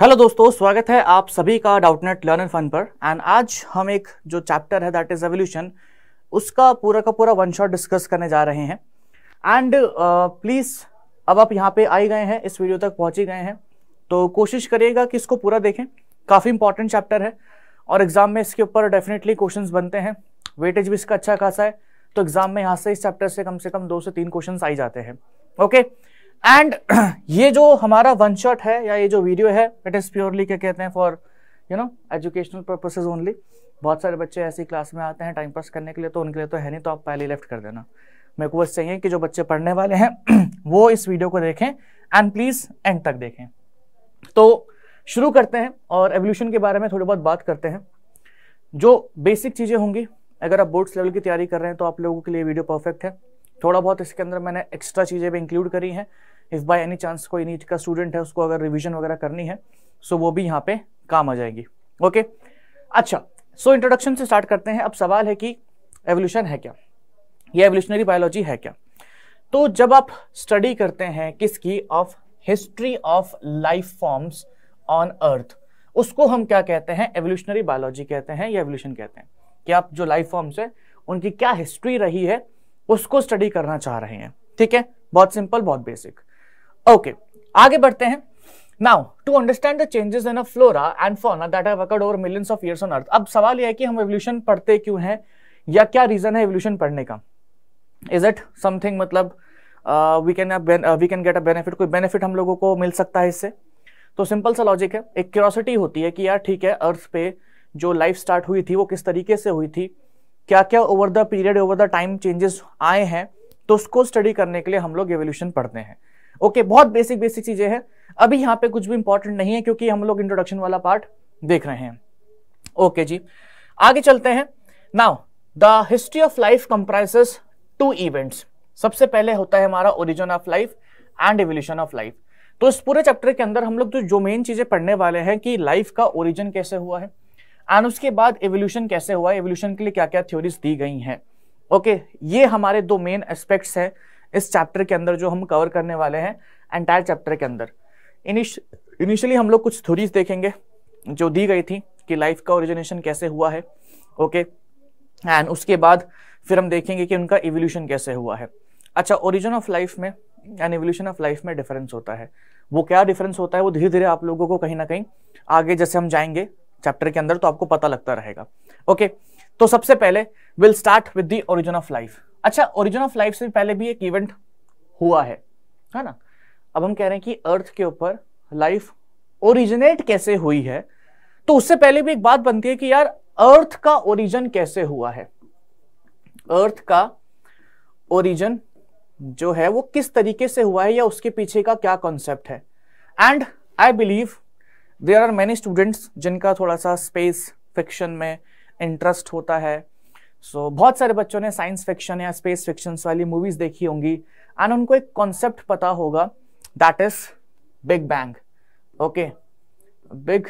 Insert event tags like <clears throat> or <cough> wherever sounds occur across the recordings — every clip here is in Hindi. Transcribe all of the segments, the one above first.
हेलो दोस्तों स्वागत है आप सभी का डाउटनेट लर्न फन पर एंड आज हम एक जो चैप्टर है दैट इज एवोल्यूशन उसका पूरा का पूरा वन शॉट डिस्कस करने जा रहे हैं एंड प्लीज़ uh, अब आप यहाँ पे आई गए हैं इस वीडियो तक पहुंच ही गए हैं तो कोशिश करिएगा कि इसको पूरा देखें काफ़ी इंपॉर्टेंट चैप्टर है और एग्ज़ाम में इसके ऊपर डेफिनेटली क्वेश्चन बनते हैं वेटेज भी इसका अच्छा खासा है तो एग्ज़ाम में यहाँ से इस चैप्टर से कम से कम दो से तीन क्वेश्चन आई जाते हैं ओके okay? एंड <clears throat> ये जो हमारा वन शॉट है या ये जो वीडियो है इट इज़ प्योरली क्या कहते हैं for you know educational purposes only बहुत सारे बच्चे ऐसी क्लास में आते हैं टाइम पास करने के लिए तो उनके लिए तो है नहीं तो आप पहले लेफ्ट कर देना मेरे को बस चाहिए कि जो बच्चे पढ़ने वाले हैं <clears throat> वो इस वीडियो को देखें एंड प्लीज़ एंड तक देखें तो शुरू करते हैं और एवोल्यूशन के बारे में थोड़ी बहुत बात करते हैं जो बेसिक चीज़ें होंगी अगर आप बोर्ड्स लेवल की तैयारी कर रहे हैं तो आप लोगों के लिए वीडियो परफेक्ट है थोड़ा बहुत इसके अंदर मैंने एक्स्ट्रा चीज़ें भी इंक्लूड करी हैं इफ़ बाय एनी चांस कोई नीट का स्टूडेंट है उसको अगर रिविजन वगैरह करनी है सो वो भी यहाँ पे काम आ जाएगी ओके अच्छा सो इंट्रोडक्शन से स्टार्ट करते हैं अब सवाल है कि एवोल्यूशन है क्या ये एवोल्यूशनरी बायोलॉजी है क्या तो जब आप स्टडी करते हैं किसकी of history of life forms on earth उसको हम क्या कहते हैं एवोल्यूशनरी बायोलॉजी कहते हैं या एवोल्यूशन कहते हैं कि आप जो लाइफ फॉर्म्स है उनकी क्या हिस्ट्री रही है उसको स्टडी करना चाह रहे हैं ठीक है बहुत सिंपल बहुत बेसिक ओके आगे बढ़ते हैं now to understand the changes in a flora and fauna that have occurred over millions of years on earth अब सवाल यह है कि हम एवोल्यूशन पढ़ते क्यों हैं या क्या रीजन है एवोल्यूशन पढ़ने का इज इट समथिंग मतलब we can we can get a benefit कोई बेनिफिट हम लोगों को मिल सकता है इससे तो सिंपल सा लॉजिक है एक क्यूरोसिटी होती है कि यार ठीक है अर्थ पे जो लाइफ स्टार्ट हुई थी वो किस तरीके से हुई थी क्या क्या over the period over the time changes आए हैं तो उसको स्टडी करने के लिए हम लोग एवोल्यूशन पढ़ते हैं ओके बहुत बेसिक बेसिक चीजें हैं अभी यहाँ पे कुछ भी इंपॉर्टेंट नहीं है क्योंकि हम लोग इंट्रोडक्शन वाला पार्ट देख रहे हैं ओके जी आगे चलते हैं now the history of life comprises two events सबसे पहले होता है हमारा origin of life and evolution of life तो इस पूरे चैप्टर के अंदर हम लोग तो जो मेन चीजें पढ़ने वाले हैं कि लाइफ का ओरिजिन कैसे हुआ है एंड उसके बाद एवोल्यूशन कैसे हुआ है एवोल्यूशन के लिए क्या क्या थ्योरीज दी गई हैं ओके ये हमारे दो मेन एस्पेक्ट्स हैं इस चैप्टर के अंदर जो हम कवर करने वाले हैं एंटायर चैप्टर के अंदर इनिशियली हम लोग कुछ थ्योरीज देखेंगे जो दी गई थी कि लाइफ का ओरिजिनेशन कैसे हुआ है ओके एंड उसके बाद फिर हम देखेंगे कि उनका इवोल्यूशन कैसे हुआ है अच्छा ओरिजिन ऑफ लाइफ में एंड इवोल्यूशन ऑफ लाइफ में डिफरेंस होता है वो क्या डिफरेंस होता है वो धीरे धीरे आप लोगों को कहीं ना कहीं आगे जैसे हम जाएंगे चैप्टर के अंदर तो आपको पता लगता रहेगा ओके okay, तो सबसे पहले will start with the origin of life अच्छा ओरिजिन ऑफ लाइफ से पहले भी एक इवेंट हुआ है है ना अब हम कह रहे हैं कि अर्थ के ऊपर लाइफ ओरिजिनेट कैसे हुई है तो उससे पहले भी एक बात बनती है कि यार अर्थ का ओरिजिन कैसे हुआ है अर्थ का ओरिजिन जो है वो किस तरीके से हुआ है या उसके पीछे का क्या कॉन्सेप्ट है and I believe there are many students जिनका थोड़ा सा स्पेस फिक्शन में इंटरेस्ट होता है सो so, बहुत सारे बच्चों ने साइंस फिक्शन या स्पेस फिक्शन वाली मूवीज देखी होंगी एंड उनको एक कॉन्सेप्ट पता होगा that is big bang okay big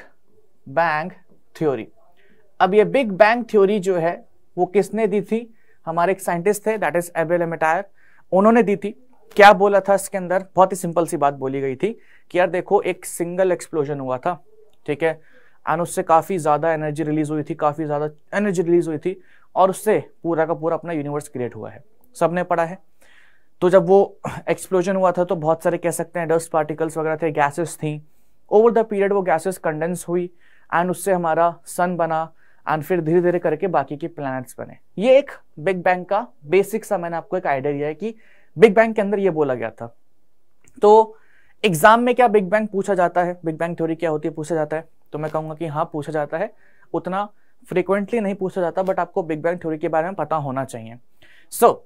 bang theory अब ये बिग बैंग थ्योरी जो है वो किसने दी थी हमारे एक साइंटिस्ट थे दैट इज एबेल मेटायर उन्होंने दी थी क्या बोला था इसके अंदर बहुत ही सिंपल सी बात बोली गई थी कि यार देखो एक सिंगल एक्सप्लोजन हुआ था ठीक है एंड उससे काफ़ी ज़्यादा एनर्जी रिलीज हुई थी काफ़ी ज़्यादा एनर्जी रिलीज हुई थी और उससे पूरा का पूरा अपना यूनिवर्स क्रिएट हुआ है सबने पढ़ा है तो जब वो एक्सप्लोजन हुआ था तो बहुत सारे कह सकते हैं डस्ट पार्टिकल्स वगैरह थे गैसेस थी ओवर द पीरियड वो गैसेस कंडेंस हुई एंड उससे हमारा सन बना एंड फिर धीरे धीरे करके बाकी के प्लैनेट्स बने ये एक बिग बैंग का बेसिक सा मैंने आपको एक आइडिया दिया है कि बिग बैंग के अंदर ये बोला गया था तो एग्जाम में क्या बिग बैंग पूछा जाता है बिग बैंग थ्योरी क्या होती है पूछा जाता है तो मैं कहूंगा कि हाँ पूछा जाता है उतना फ्रीक्वेंटली नहीं पूछा जाता बट आपको बिग बैंग थ्योरी के बारे में पता होना चाहिए सो so,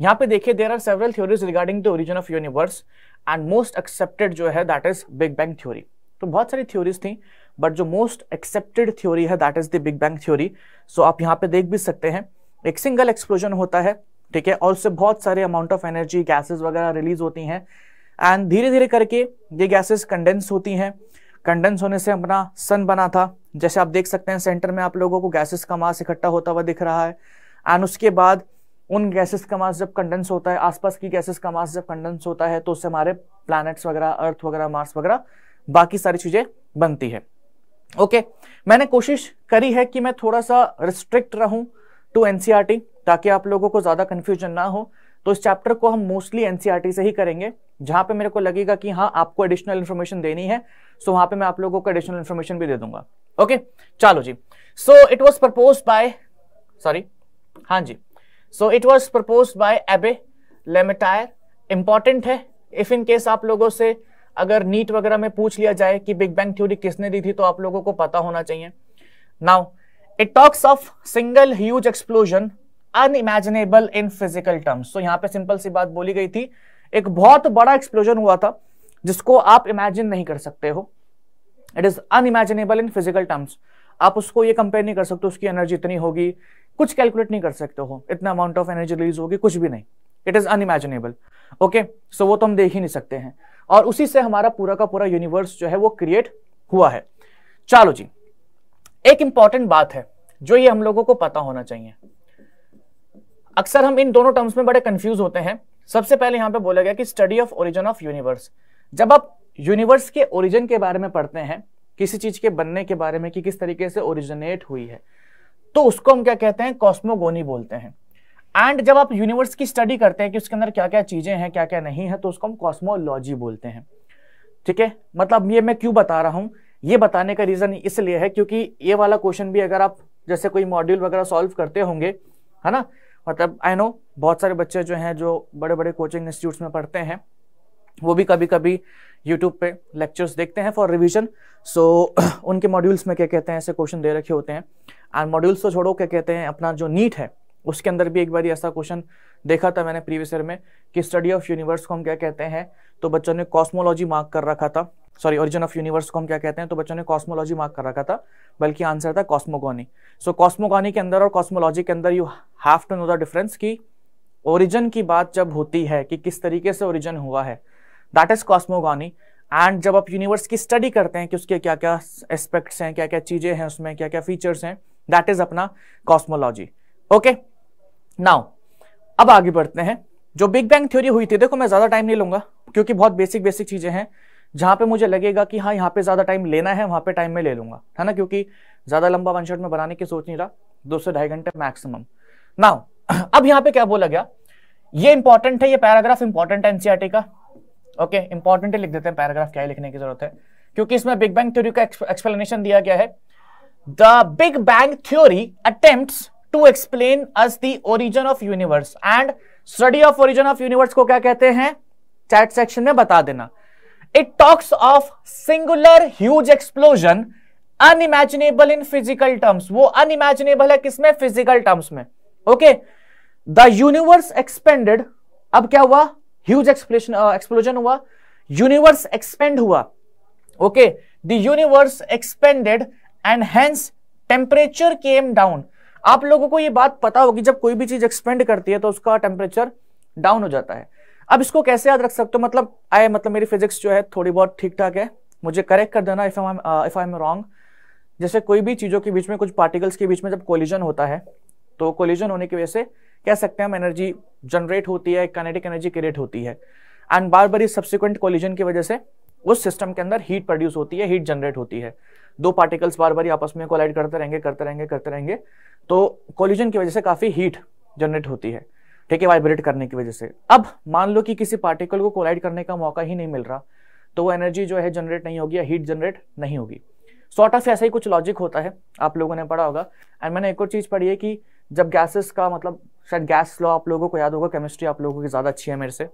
यहाँ पे देखिए there are several theories regarding the origin of universe and most accepted जो है that is big bang theory तो बहुत सारी थ्योरीज थी बट जो मोस्ट एक्सेप्टेड थ्योरी है that is the big bang theory so आप यहाँ पे देख भी सकते हैं एक सिंगल एक्सप्लोजन होता है ठीक है और उससे बहुत सारे अमाउंट ऑफ एनर्जी गैसेज वगैरह रिलीज होती हैं एंड धीरे धीरे करके ये गैसेज कंडेंस होती हैं कंडेंस होने से अपना सन बना था जैसे आप देख सकते हैं सेंटर में आप लोगों को गैसेस का मास इकट्ठा होता हुआ दिख रहा है एंड उसके बाद उन गैसेस का मास जब कंडेंस होता है आसपास की गैसेस का मास जब कंडेंस होता है तो उससे हमारे प्लैनेट्स वगैरह अर्थ वगैरह मार्स वगैरह बाकी सारी चीज़ें बनती है ओके मैंने कोशिश करी है कि मैं थोड़ा सा रिस्ट्रिक्ट रहूं टू एनसीआरटी e ताकि आप लोगों को ज़्यादा कंफ्यूजन ना हो तो इस चैप्टर को हम मोस्टली एनसीईआरटी e से ही करेंगे जहां पे मेरे को लगेगा कि हाँ आपको एडिशनल इन्फॉर्मेशन देनी है सो वहां पे मैं आप लोगों को एडिशनल इन्फॉर्मेशन भी दे दूंगा ओके okay? चलो जी so it was propose by sorry हाँ जी so it was propose by Abbe Lemaitre important है इफ इन केस आप लोगों से अगर नीट वगैरह में पूछ लिया जाए कि बिग बैंग थ्योरी किसने दी थी तो आप लोगों को पता होना चाहिए now it talks of single huge explosion unimaginable in physical terms तो यहां पे सिंपल सी बात बोली गई थी एक बहुत बड़ा एक्सप्लोजन हुआ था जिसको आप इमेजिन नहीं कर सकते हो it is unimaginable in physical terms आप उसको ये कंपेयर नहीं कर सकते उसकी एनर्जी इतनी होगी कुछ कैलकुलेट नहीं कर सकते हो इतना अमाउंट ऑफ एनर्जी रिलीज होगी कुछ भी नहीं it is unimaginable okay so वो तो हम देख ही नहीं सकते हैं और उसी से हमारा पूरा का पूरा यूनिवर्स जो है वो क्रिएट हुआ है चलो जी एक इंपॉर्टेंट बात है जो ये हम लोगों को पता होना चाहिए अक्सर हम इन दोनों टर्म्स में बड़े कंफ्यूज होते हैं सबसे पहले यहां पे बोला गया कि study of origin of universe जब आप यूनिवर्स के ओरिजिन के बारे में पढ़ते हैं किसी चीज के बनने के बारे में कि किस तरीके से ओरिजिनेट हुई है तो उसको हम क्या कहते हैं कॉस्मोगोनी बोलते हैं एंड जब आप यूनिवर्स की स्टडी करते हैं कि उसके अंदर क्या क्या चीजें हैं क्या क्या नहीं है तो उसको हम कॉस्मोलॉजी बोलते हैं ठीक है मतलब ये मैं क्यों बता रहा हूं ये बताने का रीजन इसलिए है क्योंकि ये वाला क्वेश्चन भी अगर आप जैसे कोई मॉड्यूल वगैरह सॉल्व करते होंगे है ना मतलब आई नो बहुत सारे बच्चे जो हैं जो बड़े बड़े कोचिंग इंस्टीट्यूट्स में पढ़ते हैं वो भी कभी कभी यूट्यूब पे लेक्चर्स देखते हैं फॉर रिविजन सो उनके मॉड्यूल्स में क्या कहते हैं ऐसे क्वेश्चन दे रखे होते हैं एंड मॉड्यूल्स तो छोड़ो क्या कहते हैं अपना जो नीट है उसके अंदर भी एक बार ऐसा क्वेश्चन देखा था मैंने प्रीवियस ईयर में कि स्टडी ऑफ यूनिवर्स को हम क्या कहते हैं तो बच्चों ने कॉस्मोलॉजी मार्क कर रखा था सॉरी ओरिजिन ऑफ यूनिवर्स को हम क्या कहते हैं तो बच्चों ने कॉस्मोलॉजी मार्क कर रखा था बल्कि आंसर था कॉस्मोगोनी सो कॉस्मोगोनी के अंदर और कॉस्मोलॉजी के अंदर you have to know the difference कि ओरिजिन की बात जब होती है कि किस तरीके से ओरिजिन हुआ है दैट इज कॉस्मोगोनी एंड जब आप यूनिवर्स की स्टडी करते हैं कि उसके क्या क्या एस्पेक्ट्स हैं क्या क्या चीज़ें हैं उसमें क्या क्या फीचर्स हैं दैट इज अपना कॉस्मोलॉजी ओके नाउ अब आगे बढ़ते हैं जो बिग बैंग थ्योरी हुई थी देखो मैं ज़्यादा टाइम नहीं लूंगा क्योंकि बहुत बेसिक बेसिक चीज़ें हैं जहाँ पे मुझे लगेगा कि हाँ यहाँ पे ज़्यादा टाइम लेना है वहाँ पे टाइम में ले लूँगा है ना क्योंकि ज़्यादा लंबा वन शॉट में बनाने की सोच नहीं रहा दो से ढाई घंटे मैक्सिमम नाउ <clears throat> अब यहाँ पे क्या बोला गया ये इंपॉर्टेंट है ये पैराग्राफ इंपॉर्टेंट है एनसीआरटी e का ओके इंपॉर्टेंट लिख देते हैं पैराग्राफ क्या है लिखने की जरूरत है क्योंकि इसमें बिग बैंग थ्योरी का एक्सप्लेनेशन दिया गया है the big bang theory attempt to explain us the origin of universe and study of origin of universe को क्या कहते हैं चैट सेक्शन में बता देना it talks of singular huge explosion unimaginable in physical terms वो अनइमेजिनेबल है किसमें फिजिकल टर्म्स में ओके द यूनिवर्स एक्सपेंडेड अब क्या हुआ ह्यूज एक्सप्लेन एक्सप्लोजन हुआ यूनिवर्स एक्सपेंड हुआ okay the universe expanded and hence temperature came down आप लोगों को यह बात पता होगी जब कोई भी चीज एक्सपेंड करती है तो उसका टेम्परेचर डाउन हो जाता है अब इसको कैसे याद रख सकते हो मतलब आई मतलब मेरी फिजिक्स जो है थोड़ी बहुत ठीक ठाक है मुझे करेक्ट कर देना if I if I am wrong जैसे कोई भी चीज़ों के बीच में कुछ पार्टिकल्स के बीच में जब कोलिजन होता है तो कोलिजन होने की वजह से कह सकते हैं हम एनर्जी जनरेट होती है कनेटिक एनर्जी क्रिएट होती है एंड बार बार इस सब्सिक्वेंट कोलिजन की वजह से उस सिस्टम के अंदर हीट प्रोड्यूस होती है हीट जनरेट होती है दो पार्टिकल्स बार बार आपस में कोलाइड करते रहेंगे करते रहेंगे करते रहेंगे तो कोलिजन की वजह से काफ़ी हीट जनरेट होती है ठीक है वाइब्रेट करने की वजह से अब मान लो कि किसी पार्टिकल को कोलाइड करने का मौका ही नहीं मिल रहा तो वो एनर्जी जो है जनरेट नहीं होगी या हीट जनरेट नहीं होगी सॉर्ट ऑफ ऐसा ही कुछ लॉजिक होता है आप लोगों ने पढ़ा होगा एंड मैंने एक और चीज़ पढ़ी है कि जब गैसेस का मतलब शायद गैस लॉ आप लोगों को याद होगा केमिस्ट्री आप लोगों की ज़्यादा अच्छी है मेरे से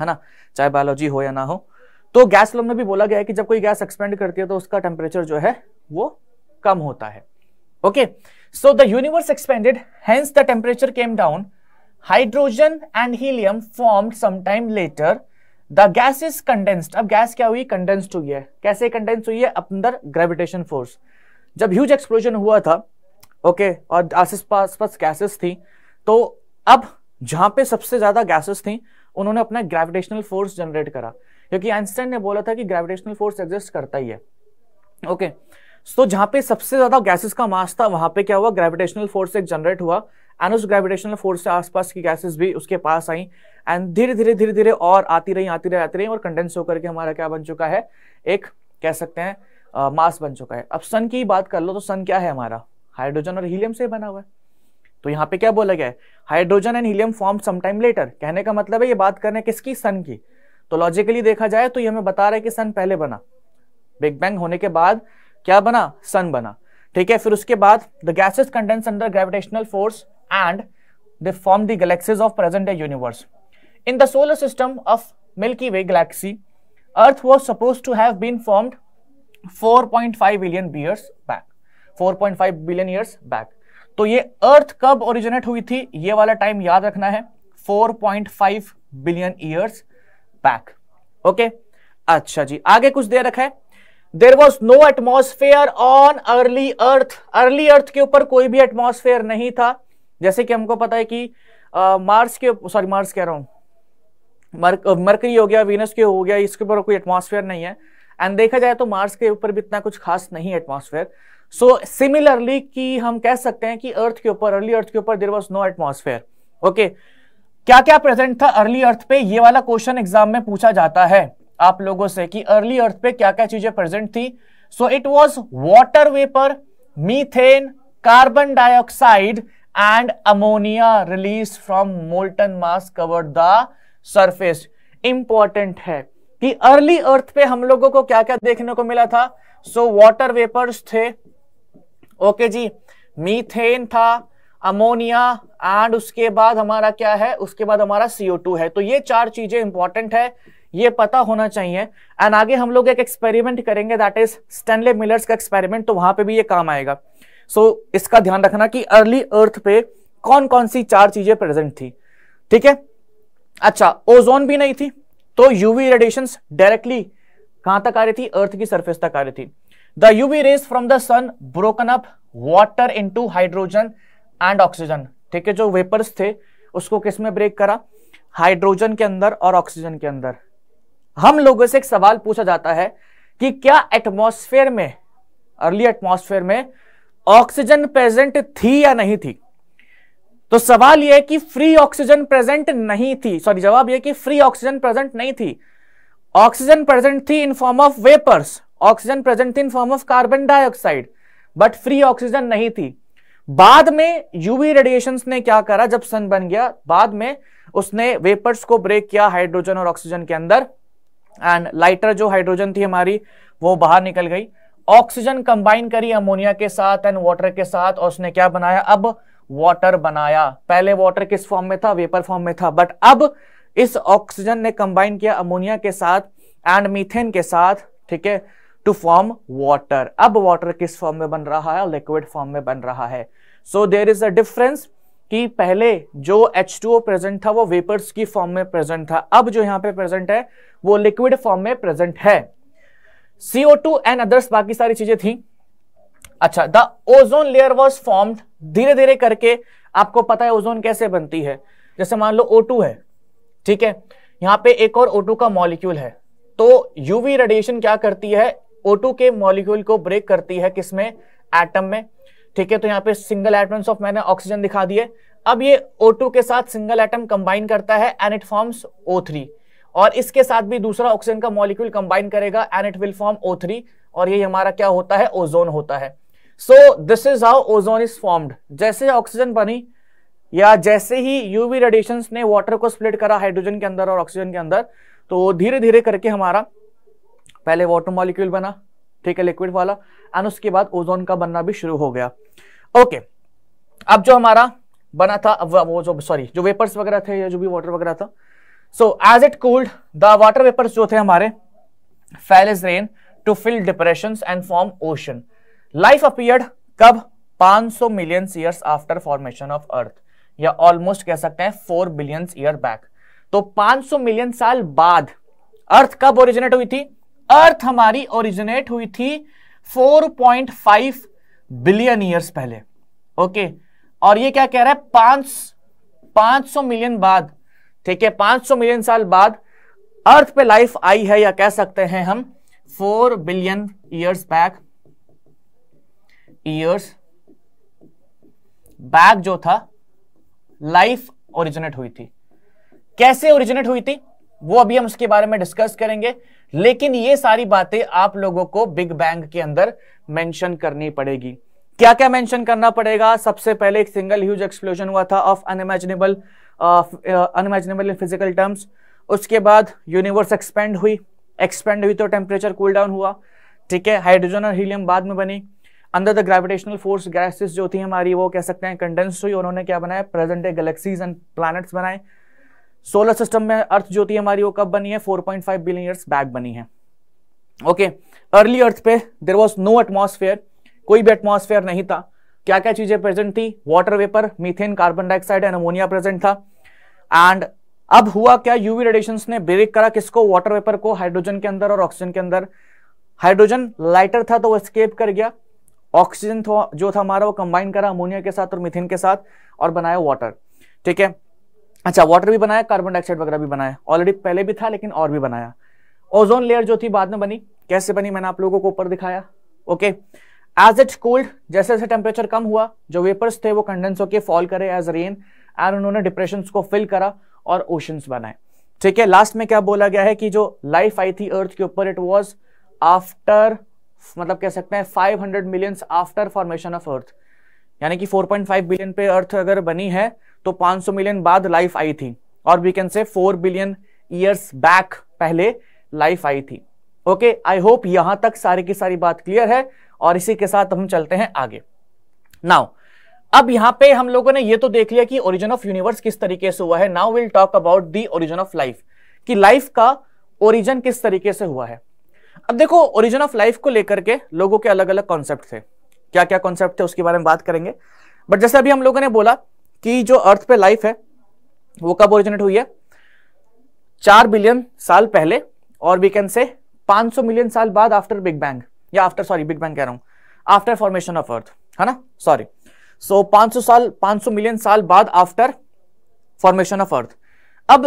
है ना चाहे बायोलॉजी हो या ना हो तो गैस लॉ में भी बोला गया है कि जब कोई गैस एक्सपेंड करती है तो उसका टेम्परेचर जो है वो कम होता है okay so the universe expanded hence the temperature came down hydrogen and helium form sometime later the gas is condensed अब गैस क्या हुई कंडेंस्ड हुई है कैसे कंडेंस हुई है अंदर ग्रेविटेशन फोर्स जब ह्यूज एक्सप्लोजन हुआ था ओके okay, और आसपास पास पास गैसेस थी तो अब जहां पे सबसे ज्यादा गैसेस थी उन्होंने अपना ग्रेविटेशनल फोर्स जनरेट करा क्योंकि आइंस्टाइन ने बोला था कि ग्रेविटेशनल फोर्स एग्जिस्ट करता ही है ओके okay, सो तो so जहां पे सबसे ज्यादा गैसेस का मास था वहां पे क्या हुआ ग्रेविटेशनल फोर्स एक जनरेट हुआ एंड उस ग्रेविटेशनल फोर्स से आसपास की गैसेस भी उसके पास आई एंड धीरे धीरे धीरे धीरे और आती रही आती रही आती रही और कंडेंस होकर के हमारा क्या बन चुका है एक कह सकते हैं मास बन चुका है अब सन की बात कर लो तो सन क्या है हमारा हाइड्रोजन और हीलियम से बना हुआ है तो यहाँ पे क्या बोला गया है hydrogen and helium form sometime later कहने का मतलब है ये बात करने किसकी सन की तो लॉजिकली देखा जाए तो ये हमें बता रहा है कि सन पहले बना बिग बैंग होने के बाद क्या बना सन बना ठीक है फिर उसके बाद the gases condense under gravitational force and they form the galaxies of present day universe. In the solar system of Milky Way galaxy, Earth was supposed to have been formed 4.5 billion years back. 4.5 billion years back. to ye earth kab originate hui thi ye wala time yaad rakhna hai 4.5 billion years back okay acha ji aage kuch de rakha hai there was no atmosphere on early earth early earth ke upar koi bhi atmosphere nahi tha जैसे कि हमको पता है कि आ, मार्स के सॉरी मार्स कह रहा हूँ मरकरी हो गया वीनस के हो गया इसके ऊपर कोई एटमॉस्फेयर नहीं है एंड देखा जाए तो मार्स के ऊपर भी इतना कुछ खास नहीं एटमॉस्फेयर सो सिमिलरली कि हम कह सकते हैं कि अर्थ के ऊपर अर्ली अर्थ के ऊपर there was no atmosphere okay क्या क्या प्रेजेंट था अर्ली अर्थ पे ये वाला क्वेश्चन एग्जाम में पूछा जाता है आप लोगों से कि अर्ली अर्थ पे क्या क्या चीजें प्रेजेंट थी so it was water vapour methane carbon dioxide and ammonia release from molten mass cover the surface important है कि अर्ली अर्थ पे हम लोगों को क्या क्या देखने को मिला था सो वॉटर वेपर्स थे ओके okay जी मीथेन था अमोनिया एंड उसके बाद हमारा क्या है उसके बाद हमारा CO2 है तो ये चार चीजें इंपॉर्टेंट है ये पता होना चाहिए एंड आगे हम लोग एक एक्सपेरिमेंट करेंगे दैट इज स्टेनले मिलर्स का एक्सपेरिमेंट तो वहां पे भी ये काम आएगा सो so, इसका ध्यान रखना कि अर्ली अर्थ पे कौन कौन सी चार चीजें प्रेजेंट थी ठीक है अच्छा ओजोन भी नहीं थी तो यूवी रेडिएशन डायरेक्टली कहां तक आ रही थी अर्थ की सरफेस तक आ रही थी the UV rays from the sun broken up water into hydrogen and oxygen ठीक है जो वेपर्स थे उसको किस में ब्रेक करा हाइड्रोजन के अंदर और ऑक्सीजन के अंदर हम लोगों से एक सवाल पूछा जाता है कि क्या एटमॉस्फेयर में अर्ली एटमॉस्फेयर में ऑक्सीजन प्रेजेंट थी या नहीं थी तो सवाल यह कि फ्री ऑक्सीजन प्रेजेंट नहीं थी सॉरी जवाब यह कि फ्री ऑक्सीजन प्रेजेंट नहीं थी ऑक्सीजन प्रेजेंट थी in form of vapours oxygen present थी in form of carbon dioxide but free oxygen नहीं थी बाद में यूवी रेडिएशन ने क्या करा जब सन बन गया बाद में उसने वेपर्स को ब्रेक किया हाइड्रोजन और ऑक्सीजन के अंदर एंड लाइटर जो हाइड्रोजन थी हमारी वो बाहर निकल गई ऑक्सीजन कंबाइन करी अमोनिया के साथ एंड वाटर के साथ और उसने क्या बनाया अब वाटर बनाया पहले वाटर किस फॉर्म में था वेपर फॉर्म में था बट अब इस ऑक्सीजन ने कंबाइन किया अमोनिया के साथ एंड मीथेन के साथ ठीक है टू फॉर्म वाटर अब वाटर किस फॉर्म में बन रहा है लिक्विड फॉर्म में बन रहा है सो देर इज अ डिफरेंस कि पहले जो H2O प्रेजेंट था वो वेपर्स की फॉर्म में प्रेजेंट था अब जो यहाँ पे प्रेजेंट है वो लिक्विड फॉर्म में प्रेजेंट है सीओ टू एंड अदर्स बाकी सारी चीजें थी अच्छा the ozone layer was formed धीरे धीरे करके आपको पता है ओजोन कैसे बनती है जैसे मान लो O2 है ठीक है यहाँ पे एक और O2 का मॉलिक्यूल है तो यूवी रेडिएशन क्या करती है O2 के मॉलिक्यूल को ब्रेक करती है किसमें एटम में ठीक है तो यहाँ पे सिंगल एटम्स ऑफ मैंने ऑक्सीजन दिखा दिए अब ये O2 के साथ सिंगल एटम कंबाइन करता है एंड इट फॉर्म्स थ्री और इसके साथ भी दूसरा ऑक्सीजन का मॉलिक्यूल कंबाइन करेगा and it will form O और ये हमारा क्या होता है ओजोन होता है so this is how ozone is formed जैसे ऑक्सीजन बनी या जैसे ही यूवी रेडिएशन ने वाटर को स्प्लिट करा हाइड्रोजन के अंदर और ऑक्सीजन के अंदर तो धीरे धीरे करके हमारा पहले वाटर मॉलिक्यूल बना ठीक है लिक्विड वाला एंड उसके बाद ओजोन का बनना भी शुरू हो गया ओके okay, अब जो हमारा बना था अब वो जो सॉरी जो वेपर्स वगैरह थे या जो भी वाटर वगैरह था so as it cooled the water vapours जो थे हमारे fell is rain to fill depression and form ocean life appeared कब 500 million years after formation of earth या ऑलमोस्ट कह सकते हैं 4 बिलियन ईयर बैक तो 500 मिलियन साल बाद अर्थ कब ओरिजिनेट हुई थी अर्थ हमारी ओरिजिनेट हुई थी 4.5 बिलियन ईयर्स पहले ओके okay. और ये क्या कह रहा है पांच 500 मिलियन बाद ठीक है 500 मिलियन साल बाद अर्थ पे लाइफ आई है या कह सकते हैं हम 4 billion years back years back जो था लाइफ ओरिजिनेट हुई थी कैसे ओरिजिनेट हुई थी वो अभी हम उसके बारे में डिस्कस करेंगे लेकिन ये सारी बातें आप लोगों को बिग बैंग के अंदर मेंशन करनी पड़ेगी क्या क्या मेंशन करना पड़ेगा सबसे पहले एक सिंगल ह्यूज एक्सप्लोजन हुआ था of unimaginable unimaginable in physical terms उसके बाद यूनिवर्स एक्सपेंड हुई एक्सपेंड हुई तो टेम्परेचर कूल डाउन हुआ ठीक है हाइड्रोजन और हीलियम बाद में बनी अंदर द ग्रेविटेशनल फोर्स गैसेस जो थी हमारी वो कह सकते हैं कंडेंस हुई उन्होंने क्या बनाया प्रेजेंट है गैलेक्सीज एंड प्लैनेट्स बनाए सोलर सिस्टम में अर्थ जो थी हमारी वो कब बनी है 4.5 बिलियन ईयर्स बैक बनी है ओके अर्ली अर्थ पे देर वॉज नो एटमोसफेयर कोई भी एटमोसफेयर नहीं था क्या क्या चीजें प्रेजेंट थी water vapour methane carbon dioxide and ammonia present था एंड अब हुआ क्या यूवी रेडिएशन ने ब्रेक करा किसको वाटर वेपर को हाइड्रोजन के अंदर और ऑक्सीजन के अंदर हाइड्रोजन लाइटर था तो वो स्केप कर गया ऑक्सीजन जो था हमारा वो कंबाइन करा अमोनिया के साथ और मिथेन के साथ और बनाया वाटर ठीक है अच्छा वाटर भी बनाया कार्बन डाइऑक्साइड वगैरह भी बनाया ऑलरेडी पहले भी था लेकिन और भी बनाया ओजोन लेयर जो थी बाद में बनी कैसे बनी मैंने आप लोगों को ऊपर दिखाया ओके एज इट्स कोल्ड जैसे जैसे टेम्परेचर कम हुआ जो वेपर्स थे वो कंडेंस होकर फॉल करे एज रेन एंड उन्होंने डिप्रेशन को फिल करा और ओशंस बनाए ठीक है लास्ट में क्या बोला गया है कि जो लाइफ आई थी अर्थ के ऊपर इट वॉज आफ्टर मतलब कह सकते हैं 500 hundred millions after formation of earth यानी कि 4.5 बिलियन पे अर्थ अगर बनी है तो 500 मिलियन बाद लाइफ आई थी और we can say 4 billion years back पहले लाइफ आई थी ओके आई होप यहां तक सारी की सारी बात क्लियर है और इसी के साथ हम चलते हैं आगे नाउ अब यहां पे हम लोगों ने ये तो देख लिया कि ओरिजिन ऑफ यूनिवर्स किस तरीके से हुआ है now will talk about the origin of life कि लाइफ का ओरिजिन किस तरीके से हुआ है अब देखो ओरिजिन ऑफ लाइफ को लेकर के लोगों के अलग अलग कॉन्सेप्ट थे क्या क्या कॉन्सेप्ट थे उसके बारे में बात करेंगे बट जैसे अभी हम लोगों ने बोला कि जो अर्थ पे लाइफ है वो कब ओरिजिनेट हुई है चार बिलियन साल पहले और वी कैन से 500 मिलियन साल बाद आफ्टर बिग बैंग या आफ्टर सॉरी बिग बैंग कह रहा हूँ आफ्टर फॉर्मेशन ऑफ अर्थ है ना सॉरी सो so, 500 साल 500 मिलियन साल बाद आफ्टर फॉर्मेशन ऑफ अर्थ अब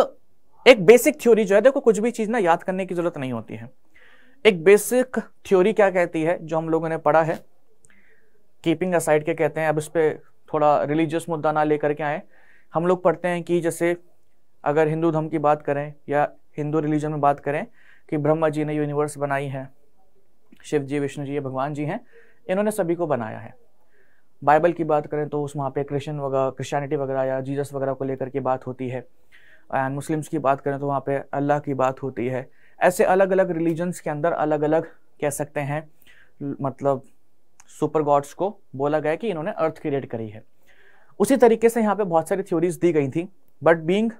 एक बेसिक थ्योरी जो है देखो कुछ भी चीज ना याद करने की जरूरत नहीं होती है एक बेसिक थ्योरी क्या कहती है जो हम लोगों ने पढ़ा है कीपिंग असाइड के कहते हैं अब इस पर थोड़ा रिलीजियस मुद्दा ना लेकर के आए हम लोग पढ़ते हैं कि जैसे अगर हिंदू धर्म की बात करें या हिंदू रिलीजन में बात करें कि ब्रह्मा जी ने यूनिवर्स बनाई है शिव जी विष्णु जी ये भगवान जी हैं इन्होंने सभी को बनाया है बाइबल की बात करें तो उस वहाँ पे क्रिश्चन वगैरह क्रिश्चियनिटी वगैरह या जीसस वगैरह को लेकर के बात होती है एंड मुस्लिम्स की बात करें तो वहाँ पे अल्लाह की बात होती है ऐसे अलग अलग रिलीजन्स के अंदर अलग अलग कह सकते हैं मतलब सुपर गॉड्स को बोला गया कि इन्होंने अर्थ क्रिएट करी है उसी तरीके से यहाँ पे बहुत सारी थ्योरीज दी गई थी बट बींग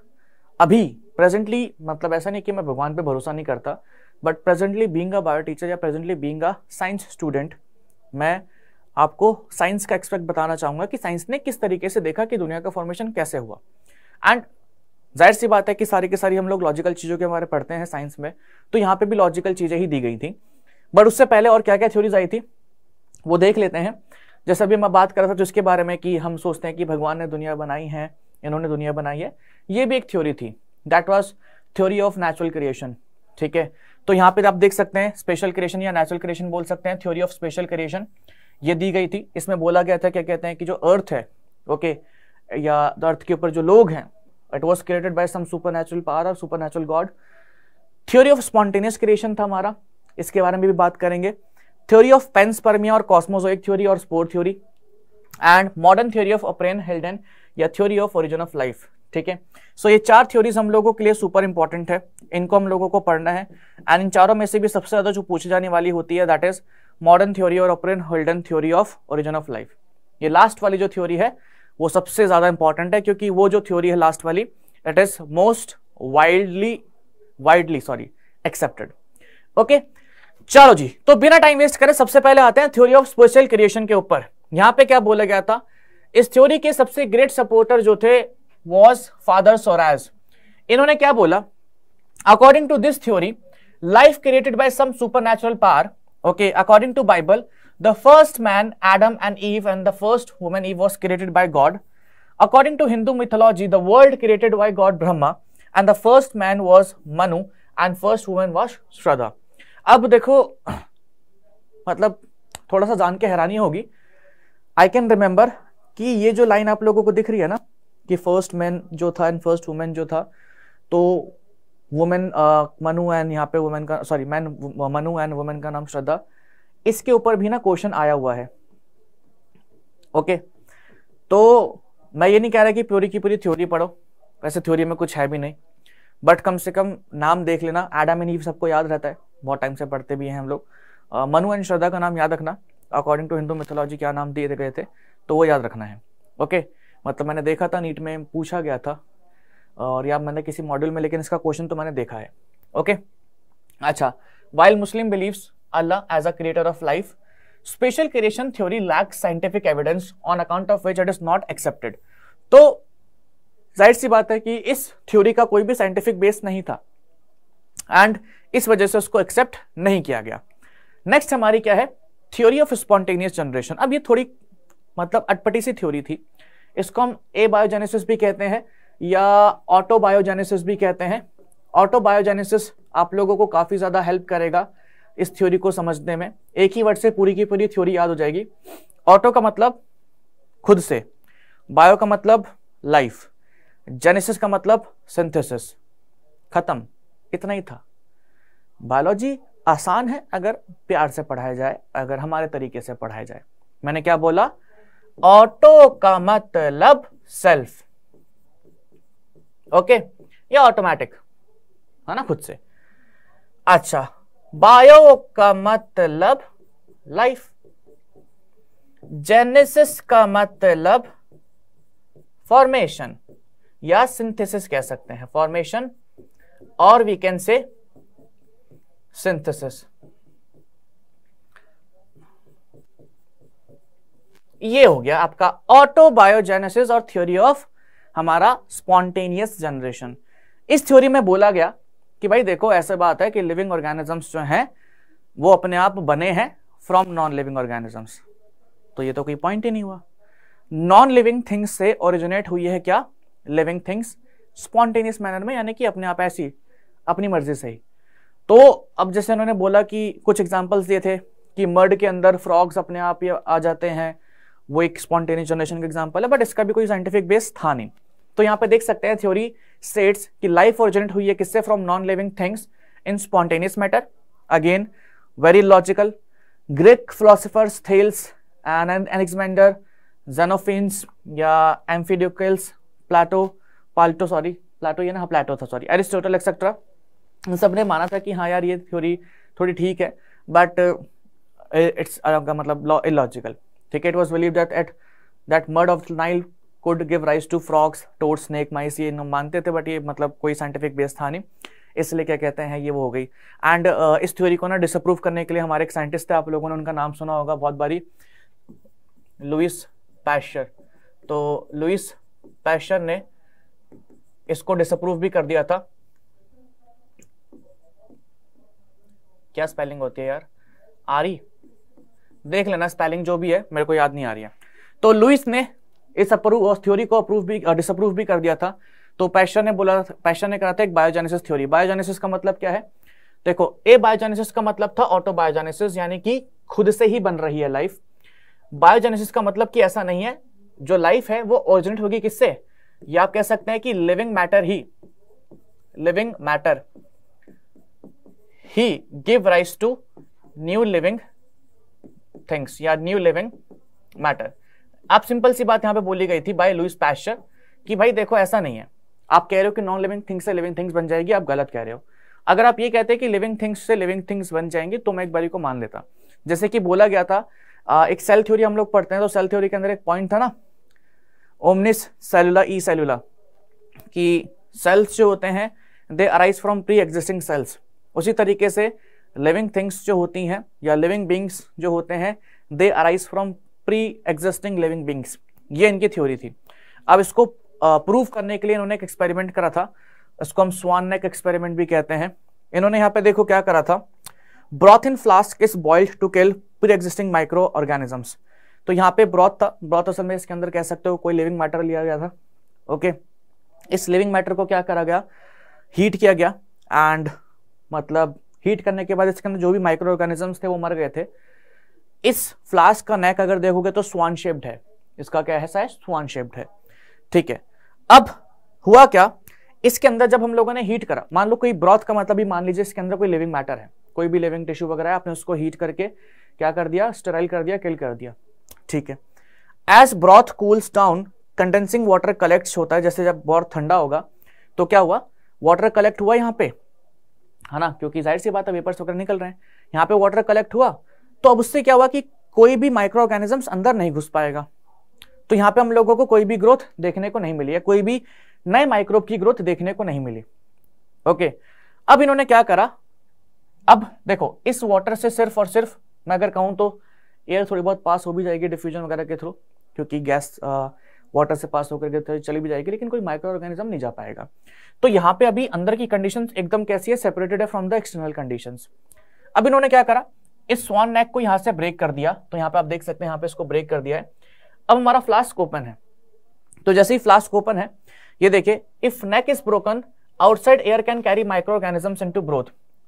अभी प्रेजेंटली मतलब ऐसा नहीं कि मैं भगवान पे भरोसा नहीं करता but presently being a bio teacher या presently being a science student मैं आपको साइंस का एक्सपेक्ट बताना चाहूंगा कि साइंस ने किस तरीके से देखा कि दुनिया का फॉर्मेशन कैसे हुआ एंड जाहिर सी बात है कि सारी के सारी हम लोग लॉजिकल चीज़ों के हमारे पढ़ते हैं साइंस में तो यहाँ पे भी लॉजिकल चीज़ें ही दी गई थी बट उससे पहले और क्या क्या थ्योरीज आई थी वो देख लेते हैं जैसे अभी मैं बात कर रहा था जिसके तो बारे में कि हम सोचते हैं कि भगवान ने दुनिया बनाई है इन्होंने दुनिया बनाई है ये भी एक थ्योरी थी that was theory of natural creation ठीक है तो यहां पर आप देख सकते हैं स्पेशल क्रिएशन या नेचुरल क्रिएशन बोल सकते हैं थ्योरी ऑफ स्पेशल क्रिएशन ये दी गई थी इसमें बोला गया था क्या कहते हैं कि जो अर्थ है ओके या अर्थ के ऊपर जो लोग हैं it was created by some super natural power और super natural God theory of spontaneous creation था हमारा इसके बारे में भी बात करेंगे थ्योरी ऑफ पेंस परमिया और कॉस्मोजोइक थ्योरी और spore theory and modern theory of Oparin Haldane या theory of origin of life ठीक है सो ये चार थ्योरीज हम लोगों के लिए सुपर इंपॉर्टेंट है इनको हम लोगों को पढ़ना है एंड इन चारों में से भी सबसे ज्यादा जो पूछी जाने वाली होती है दैट इज मॉडर्न थ्योरी और Oparin Haldane theory of origin of life ये लास्ट वाली जो थ्योरी है वो सबसे ज़्यादा इंपॉर्टेंट है क्योंकि वो जो थ्योरी है लास्ट वाली it is most widely widely sorry accepted okay चलो जी तो बिना टाइम वेस्ट करें सबसे पहले आते हैं थ्योरी ऑफ स्पेशल क्रिएशन के ऊपर यहां पे क्या बोला गया था इस थ्योरी के सबसे ग्रेट सपोर्टर जो थे वॉज फादर सोराज इन्होंने क्या बोला according to this theory life created by some super natural power okay according to Bible the first man Adam and Eve and the first women Eve was created by God according to Hindu mythology the world created by God Brahma and the first man was Manu and first women was Shraddha अब देखो मतलब थोड़ा सा जान के हैरानी होगी आई कैन रिमेंबर कि ये जो लाइन आप लोगों को दिख रही है ना कि फर्स्ट मैन जो था एंड फर्स्ट वुमेन जो था तो वुमेन मनु एंड यहाँ पे वुमेन का sorry man Manu and women का नाम श्रद्धा इसके ऊपर भी ना क्वेश्चन आया हुआ है ओके तो मैं ये नहीं कह रहा कि प्योरी की पूरी थ्योरी पढ़ो वैसे थ्योरी में कुछ है भी नहीं बट कम से कम नाम देख लेना एडम एंड ईव सबको याद रहता है बहुत टाइम से पढ़ते भी हैं हम लोग मनु uh, एंड श्रद्धा का नाम याद रखना अकॉर्डिंग टू हिंदू मिथोलॉजी क्या नाम दिए गए थे तो वो याद रखना है ओके okay. मतलब मैंने देखा था नीट में पूछा गया था और या मैंने किसी मॉड्यूल में लेकिन इसका क्वेश्चन तो मैंने देखा है ओके अच्छा while Muslim believes Allah as a creator of life special creation theory lack scientific evidence on account of which it is not accepted तो जाहिर सी बात है कि इस थ्योरी का कोई भी साइंटिफिक बेस नहीं था एंड इस वजह से उसको एक्सेप्ट नहीं किया गया नेक्स्ट हमारी क्या है थ्योरी ऑफ स्पॉन्टेनियस जनरेशन अब ये थोड़ी मतलब अटपटी सी थ्योरी थी इसको हम ए बायोजेनेसिस भी कहते हैं या ऑटो बायोजेनेसिस भी कहते हैं ऑटो बायोजेनेसिस आप लोगों को काफ़ी ज़्यादा हेल्प करेगा इस थ्योरी को समझने में एक ही वर्ड से पूरी की पूरी थ्योरी याद हो जाएगी ऑटो का मतलब खुद से बायो का मतलब लाइफ जेनेसिस का मतलब सिंथेसिस खत्म इतना ही था बायोलॉजी आसान है अगर प्यार से पढ़ाया जाए अगर हमारे तरीके से पढ़ाया जाए मैंने क्या बोला ऑटो का मतलब सेल्फ ओके ये ऑटोमेटिक है ना खुद से अच्छा बायो का मतलब लाइफ जेनेसिस का मतलब फॉर्मेशन या सिंथेसिस कह सकते हैं फॉर्मेशन और वी कैन से सिंथेसिस ये हो गया आपका ऑटोबायोजेनेसिस और थ्योरी ऑफ हमारा स्पॉन्टेनियस जनरेशन इस थ्योरी में बोला गया कि भाई देखो ऐसे बात है कि लिविंग ऑर्गेनिजम्स जो हैं वो अपने आप बने हैं फ्रॉम नॉन लिविंग ऑर्गेनिजम्स तो ये तो कोई पॉइंट ही नहीं हुआ नॉन लिविंग थिंग्स से ओरिजिनेट हुई है क्या लिविंग थिंग्स स्पॉन्टेनियस मैनर में यानी कि अपने आप ऐसी अपनी मर्जी से ही तो अब जैसे उन्होंने बोला कि कुछ एग्जाम्पल्स दिए थे कि मर्ड के अंदर फ्रॉग्स अपने आप ही आ जाते हैं वो एक स्पॉन्टेनियस जनरेशन का एग्जाम्पल है बट इसका भी कोई साइंटिफिक बेस था नहीं तो यहाँ पे देख सकते हैं थ्योरी स्टेट्स की लाइफ ओरिजिनेट हुई है किससे from non living things in spontaneous matter again very logical Greek philosophers Thales and Alexander Xenophanes या Empedocles Plato Plato sorry Plato ये ना हाँ प्लाटो था सॉरी एरिस्टोटल एक्सेट्रा सब ने माना था कि हाँ यार ये थ्योरी थोड़ी ठीक है बट इट्स uh, मतलब लॉ इलॉजिकल ठीक है it was believe that at that mud of Nile could give rise to frogs टोर्ड स्नेक माइस ये मानते थे बट ये मतलब कोई साइंटिफिक बेस था नहीं इसलिए क्या कहते हैं ये वो हो गई एंड uh, इस थ्योरी को ना डिसअप्रूव करने के लिए हमारे एक साइंटिस्ट थे आप लोगों ने उनका नाम सुना होगा बहुत बारी लुइस पैशर तो लुइस पैशर ने इसको डिसअप्रूव भी कर दिया था क्या स्पेलिंग होती है यार आरी देख लेना स्पेलिंग जो भी है मेरे को याद नहीं आ रही है तो लुइस ने इस अप्रूव उस थ्योरी को अप्रूव भी डिसअप्रूव भी कर दिया था तो पैशन ने बोला पैशन ने कहा था एक बायोजेनेसिस थ्योरी बायोजेनेसिस का मतलब क्या है देखो ए बायोजेनेसिस का मतलब था ऑटो बायोजेनेसिस यानी कि खुद से ही बन रही है लाइफ बायोजेनेसिस का मतलब कि ऐसा नहीं है जो लाइफ है वो ओरिजिनेट होगी किससे या आप कह सकते हैं कि लिविंग मैटर ही लिविंग मैटर ही give rise to new living things या न्यू लिविंग मैटर आप सिंपल सी बात यहाँ पे बोली गई थी बाय लुइस पैशर कि भाई देखो ऐसा नहीं है आप कह रहे हो कि नॉन लिविंग थिंग्स से लिविंग थिंग्स बन जाएगी आप गलत कह रहे हो अगर आप ये कहते हैं कि लिविंग थिंग्स से लिविंग थिंग्स बन जाएंगी तो मैं एक बारी को मान लेता जैसे कि बोला गया था एक सेल थ्योरी हम लोग पढ़ते हैं तो सेल थ्योरी के अंदर एक पॉइंट था ना ओमनिस सेलुला ई सेलुला कि सेल्स जो होते हैं they arise from pre existing cells उसी तरीके से लिविंग थिंग्स जो होती हैं या लिविंग बींग्स जो होते हैं they arise from pre existing living beings ये इनकी थ्योरी थी अब इसको प्रूव करने के लिए इन्होंने एक एक्सपेरिमेंट करा था इसको हम स्वान नेक एक्सपेरिमेंट भी कहते हैं इन्होंने यहाँ पे देखो क्या करा था broth in flask is boiled to kill pre existing micro organisms तो यहाँ पे ब्रॉथ था ब्रॉथ असल में इसके अंदर कह सकते हो कोई लिविंग मैटर लिया गया था ओके okay. इस लिविंग मैटर को क्या करा गया हीट किया गया एंड मतलब हीट करने के बाद इसके अंदर जो भी माइक्रो ऑर्गेनिजम्स थे वो मर गए थे इस फ्लास्क का नेक अगर देखोगे तो स्वान शेप्ड है इसका क्या है साइज स्वान शेप्ड है ठीक है अब हुआ क्या इसके अंदर जब हम लोगों ने हीट करा मान लो कोई ब्रॉथ का मतलब ही मान लीजिए इसके अंदर कोई लिविंग मैटर है कोई भी लिविंग टिश्यू वगैरह आपने उसको हीट करके क्या कर दिया स्टेराइल कर दिया किल कर दिया ठीक है as broth cools down condensing water collect होता है जैसे जब बहुत ठंडा होगा तो क्या हुआ वाटर कलेक्ट हुआ यहाँ पे है ना क्योंकि जाहिर सी बात है वेपर्स वगैरह निकल रहे हैं यहाँ पे वाटर कलेक्ट हुआ तो अब उससे क्या हुआ कि कोई भी माइक्रो ऑर्गेनिजम्स अंदर नहीं घुस पाएगा तो यहाँ पे हम लोगों को कोई भी ग्रोथ देखने को नहीं मिली है कोई भी नए माइक्रोब की ग्रोथ देखने को नहीं मिली ओके अब इन्होंने क्या करा अब देखो इस वाटर से सिर्फ और सिर्फ मैं अगर कहूँ तो एयर थोड़ी बहुत पास हो भी जाएगी डिफ्यूजन वगैरह के थ्रू क्योंकि गैस आ, वाटर से पास होकर तो चली भी जाएगी लेकिन कोई माइक्रो ऑर्गेनिज्म नहीं जा पाएगा तो यहाँ पे अभी अंदर की कंडीशन एकदम कैसी है सेपरेटेड है फ्रॉम द एक्सटर्नल कंडीशन अब इन्होंने क्या करा इस स्वान नेक को यहाँ से ब्रेक कर दिया तो यहाँ पे आप देख सकते हैं यहाँ पे इसको ब्रेक कर दिया है अब हमारा फ्लास्क ओपन है तो जैसे ही फ्लास्क ओपन है ये देखिए if neck is broken outside air can carry micro organism growth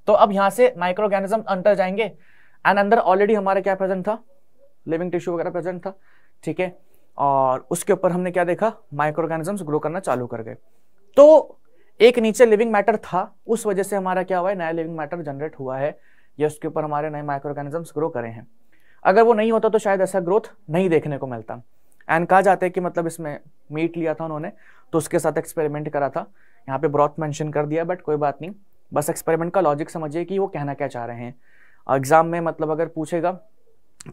तो अब यहाँ से माइक्रो ऑर्गेनिज्म अंदर जाएंगे एंड अंदर ऑलरेडी हमारे क्या प्रेजेंट था लिविंग टिश्यू वगैरह प्रेजेंट था ठीक है और उसके ऊपर हमने क्या देखा माइक्रो ऑर्गेनिजम्स ग्रो करना चालू कर गए तो एक नीचे लिविंग मैटर था उस वजह से हमारा क्या हुआ है नया लिविंग मैटर जनरेट हुआ है या उसके ऊपर हमारे नए माइक्रो ऑर्गेनिजम्स ग्रो करे हैं अगर वो नहीं होता तो शायद ऐसा ग्रोथ नहीं देखने को मिलता एंड कहा जाता है कि मतलब इसमें मीट लिया था उन्होंने तो उसके साथ एक्सपेरिमेंट करा था यहाँ पे ब्रॉथ मेंशन कर दिया बट कोई बात नहीं बस एक्सपेरिमेंट का लॉजिक समझिए कि वो कहना क्या चाह रहे हैं एग्जाम में मतलब अगर पूछेगा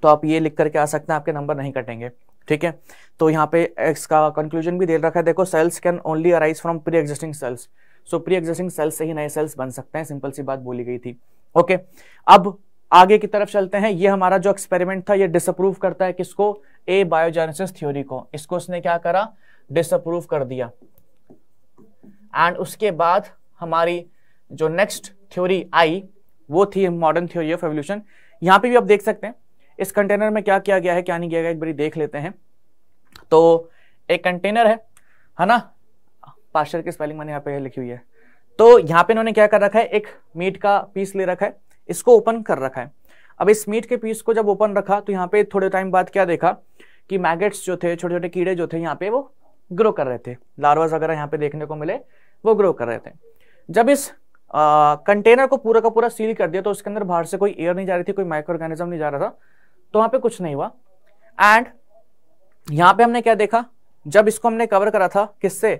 तो आप ये लिख करके आ सकते हैं आपके नंबर नहीं कटेंगे ठीक है तो यहाँ पे का कंक्लूजन भी दे रखा है देखो cells can only arise from pre existing cells so pre existing cells से ही नए सेल्स बन सकते हैं सिंपल सी बात बोली गई थी ओके okay. अब आगे की तरफ चलते हैं ये हमारा जो एक्सपेरिमेंट था ये डिसअप्रूव करता है किसको ए बायोजेनेसिस थ्योरी को इसको उसने क्या करा डिसअप्रूव कर दिया एंड उसके बाद हमारी जो नेक्स्ट थ्योरी आई वो थी मॉडर्न थ्योरी ऑफ एवोल्यूशन यहाँ पे भी आप देख सकते हैं इस कंटेनर में क्या किया गया है क्या नहीं किया गया एक बार देख लेते हैं तो एक कंटेनर है है ना पार्शर की स्पेलिंग मैंने यहाँ पे लिखी हुई है तो यहाँ पे इन्होंने क्या कर रखा है एक मीट का पीस ले रखा है इसको ओपन कर रखा है अब इस मीट के पीस को जब ओपन रखा तो यहाँ पे थोड़े टाइम बाद क्या देखा कि मैगेट्स जो थे छोटे छोटे कीड़े जो थे यहाँ पे वो ग्रो कर रहे थे लार्वाज वगैरह यहाँ पे देखने को मिले वो ग्रो कर रहे थे जब इस कंटेनर को पूरा का पूरा सील कर दिया तो उसके अंदर बाहर से कोई एयर नहीं जा रही थी कोई माइक्रो ऑर्गेनिज्म नहीं जा रहा था तो वहां पे कुछ नहीं हुआ एंड यहां पे हमने क्या देखा जब इसको हमने कवर करा था किससे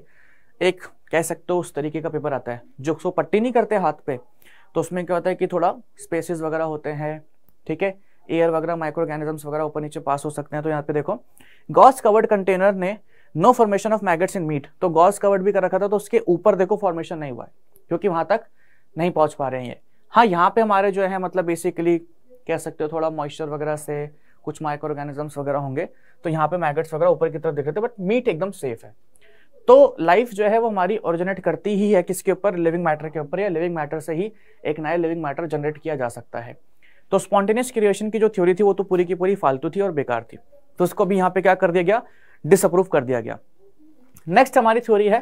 एक कह सकते हो उस तरीके का पेपर आता है जो उसको पट्टी नहीं करते हाथ पे तो उसमें क्या होता है कि थोड़ा स्पेसिस वगैरह होते हैं ठीक है एयर वगैरह माइक्रो ऑर्गेनिजम्स वगैरह ऊपर नीचे पास हो सकते हैं तो यहाँ पे देखो गॉस कवर्ड कंटेनर ने no formation of maggots in meat तो गॉस कवर्ड भी कर रखा था तो उसके ऊपर देखो फॉर्मेशन नहीं हुआ है क्योंकि वहां तक नहीं पहुंच पा रहे हैं ये हाँ यहाँ पे हमारे जो है मतलब बेसिकली कह सकते हो थोड़ा मॉइस्चर वगैरह से कुछ माइक्रो ऑर्गेनिजम्स वगैरह होंगे तो यहाँ पे मैगट्स वगैरह ऊपर की तरफ दिख रहे थे बट मीट एकदम सेफ है तो लाइफ जो है वो हमारी ओरिजिनेट करती ही है किसके ऊपर लिविंग मैटर के ऊपर या लिविंग मैटर से ही एक नया लिविंग मैटर जनरेट किया जा सकता है तो स्पॉन्टेनियस क्रिएशन की जो थ्योरी थी वो तो पूरी की पूरी फालतू थी और बेकार थी तो उसको भी यहाँ पे क्या कर दिया गया डिसअप्रूव कर दिया गया नेक्स्ट हमारी थ्योरी है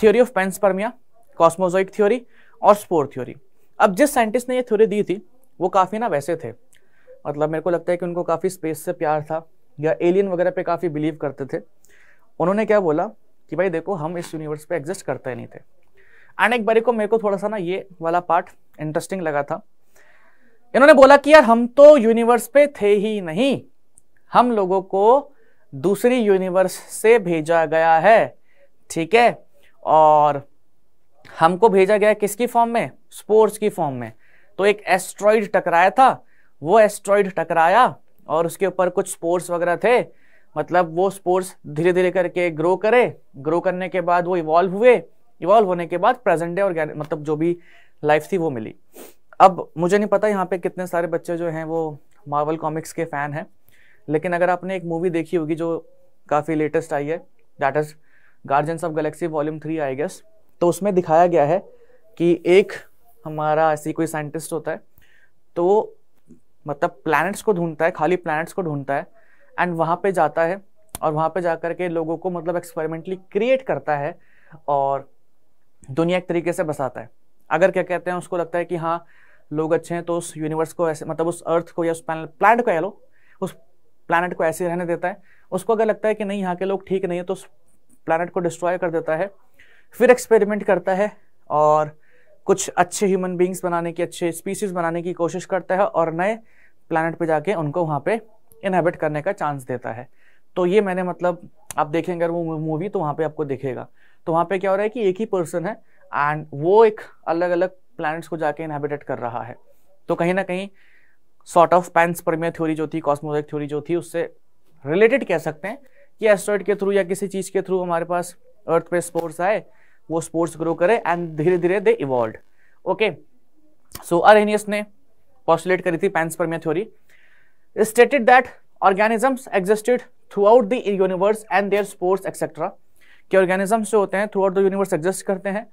theory of panspermia cosmozoic theory और स्पोर थ्योरी अब जिस साइंटिस्ट ने ये थ्योरी दी थी वो काफ़ी ना वैसे थे मतलब मेरे को लगता है कि उनको काफ़ी स्पेस से प्यार था या एलियन वगैरह पे काफ़ी बिलीव करते थे उन्होंने क्या बोला कि भाई देखो हम इस यूनिवर्स पे एग्जिस्ट करते नहीं थे एंड एक बारी को मेरे को थोड़ा सा ना ये वाला पार्ट इंटरेस्टिंग लगा था इन्होंने बोला कि यार हम तो यूनिवर्स पे थे ही नहीं हम लोगों को दूसरी यूनिवर्स से भेजा गया है ठीक है और हमको भेजा गया किसकी फॉर्म में स्पोर्ट्स की फॉर्म में तो एक एस्ट्रॉइड टकराया था वो एस्ट्रॉइड टकराया और उसके ऊपर कुछ स्पोर्स वगैरह थे मतलब वो स्पोर्स धीरे धीरे करके ग्रो करे ग्रो करने के बाद वो इवॉल्व हुए इवॉल्व होने के बाद प्रेजेंट डे और मतलब जो भी लाइफ थी वो मिली अब मुझे नहीं पता यहाँ पे कितने सारे बच्चे जो हैं वो मार्वल कॉमिक्स के फ़ैन हैं लेकिन अगर आपने एक मूवी देखी होगी जो काफ़ी लेटेस्ट आई है that is Guardians of Galaxy Volume three I guess तो उसमें दिखाया गया है कि एक हमारा ऐसी कोई साइंटिस्ट होता है तो मतलब प्लैनेट्स को ढूंढता है खाली प्लैनेट्स को ढूंढता है एंड वहाँ पे जाता है और वहाँ पे जा कर के लोगों को मतलब एक्सपेरिमेंटली क्रिएट करता है और दुनिया एक तरीके से बसाता है अगर क्या कहते हैं उसको लगता है कि हाँ लोग अच्छे हैं तो उस यूनिवर्स को ऐसे मतलब उस अर्थ को या उस प्लानट को लो उस प्लानट को ऐसे रहने देता है उसको अगर लगता है कि नहीं यहाँ के लोग ठीक नहीं है तो उस प्लानट को डिस्ट्रॉय कर देता है फिर एक्सपेरिमेंट करता है और कुछ अच्छे ह्यूमन बींग्स बनाने की अच्छे स्पीसीज बनाने की कोशिश करता है और नए प्लानट पे जाके उनको वहाँ पे इनहेबिट करने का चांस देता है तो ये मैंने मतलब आप देखेंगे अगर वो मूवी तो वहाँ पे आपको दिखेगा तो वहाँ पे क्या हो रहा है कि एक ही पर्सन है एंड वो एक अलग अलग प्लानट्स को जाके इनहेबिटेट कर रहा है तो कहीं ना कहीं sort of panspermia theory जो थी कॉस्मोजिक थ्योरी जो थी उससे रिलेटेड कह सकते हैं कि एस्ट्रॉइड के थ्रू या किसी चीज़ के थ्रू हमारे पास अर्थ पे स्पोर्ट्स आए वो स्पोर्ट्स ग्रो करे एंड धीरे धीरे they evolve okay so Arrhenius ने पॉस्टुलेट करी थी panspermia theory stated that organisms existed throughout the universe and their spores etcetera कि ऑर्गेनिजम्स जो होते हैं throughout the universe exist करते हैं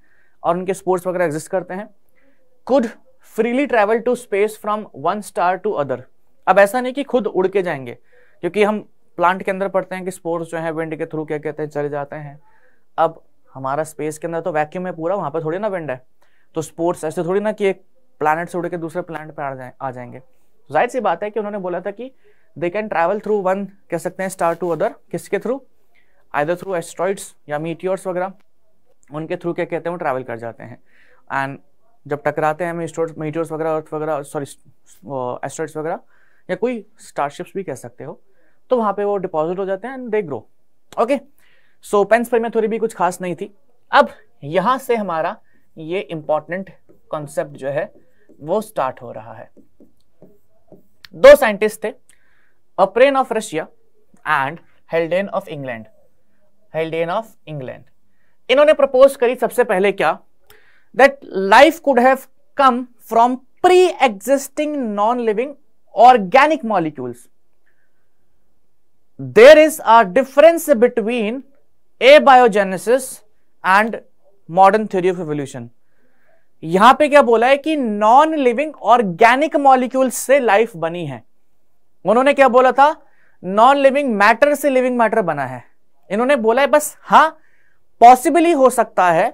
और उनके स्पोर्ट्स वगैरह एग्जिस्ट करते हैं could freely travel to space from one star to other अब ऐसा नहीं कि खुद उड़ के जाएंगे क्योंकि हम प्लांट के अंदर पढ़ते हैं कि स्पोर्ट्स जो है विंड के थ्रू क्या कहते हैं चले जाते हैं अब हमारा स्पेस के अंदर तो वैक्यूम है पूरा वहाँ पर थोड़ी ना विंड है तो स्पोर्ट्स ऐसे थोड़ी ना कि एक प्लानट से उड़ के दूसरे प्लानट पर आ जाए आ जाएंगे तो जाहिर सी बात है कि उन्होंने बोला था कि they can travel through one कह सकते हैं स्टार टू अदर किसके थ्रू आइदर थ्रू एस्ट्रॉइड्स या मीटियोर्स वगैरह उनके थ्रू क्या कहते हैं वो ट्रैवल कर जाते हैं एंड जब टकराते हैं मीटियोर्स वगैरह अर्थ वगैरह सॉरी एस्ट्रॉइड्स वगैरह या कोई स्टारशिप्स भी कह सकते हो तो वहाँ पे वो डिपॉजिट हो जाते हैं and they grow okay so open में थ्योरी भी कुछ खास नहीं थी अब यहां से हमारा ये इंपॉर्टेंट कॉन्सेप्ट जो है वो स्टार्ट हो रहा है दो साइंटिस्ट थे Oparin of Russia and Haldane of England Haldane of England इन्होंने प्रपोज करी सबसे पहले क्या that life could have come from pre existing non living organic molecules there is a difference between abiogenesis and modern theory of evolution यहां पे क्या बोला है कि नॉन लिविंग ऑर्गेनिक मॉलिक्यूल से लाइफ बनी है उन्होंने क्या बोला था नॉन लिविंग मैटर से लिविंग मैटर बना है इन्होंने बोला है बस हां पॉसिबली हो सकता है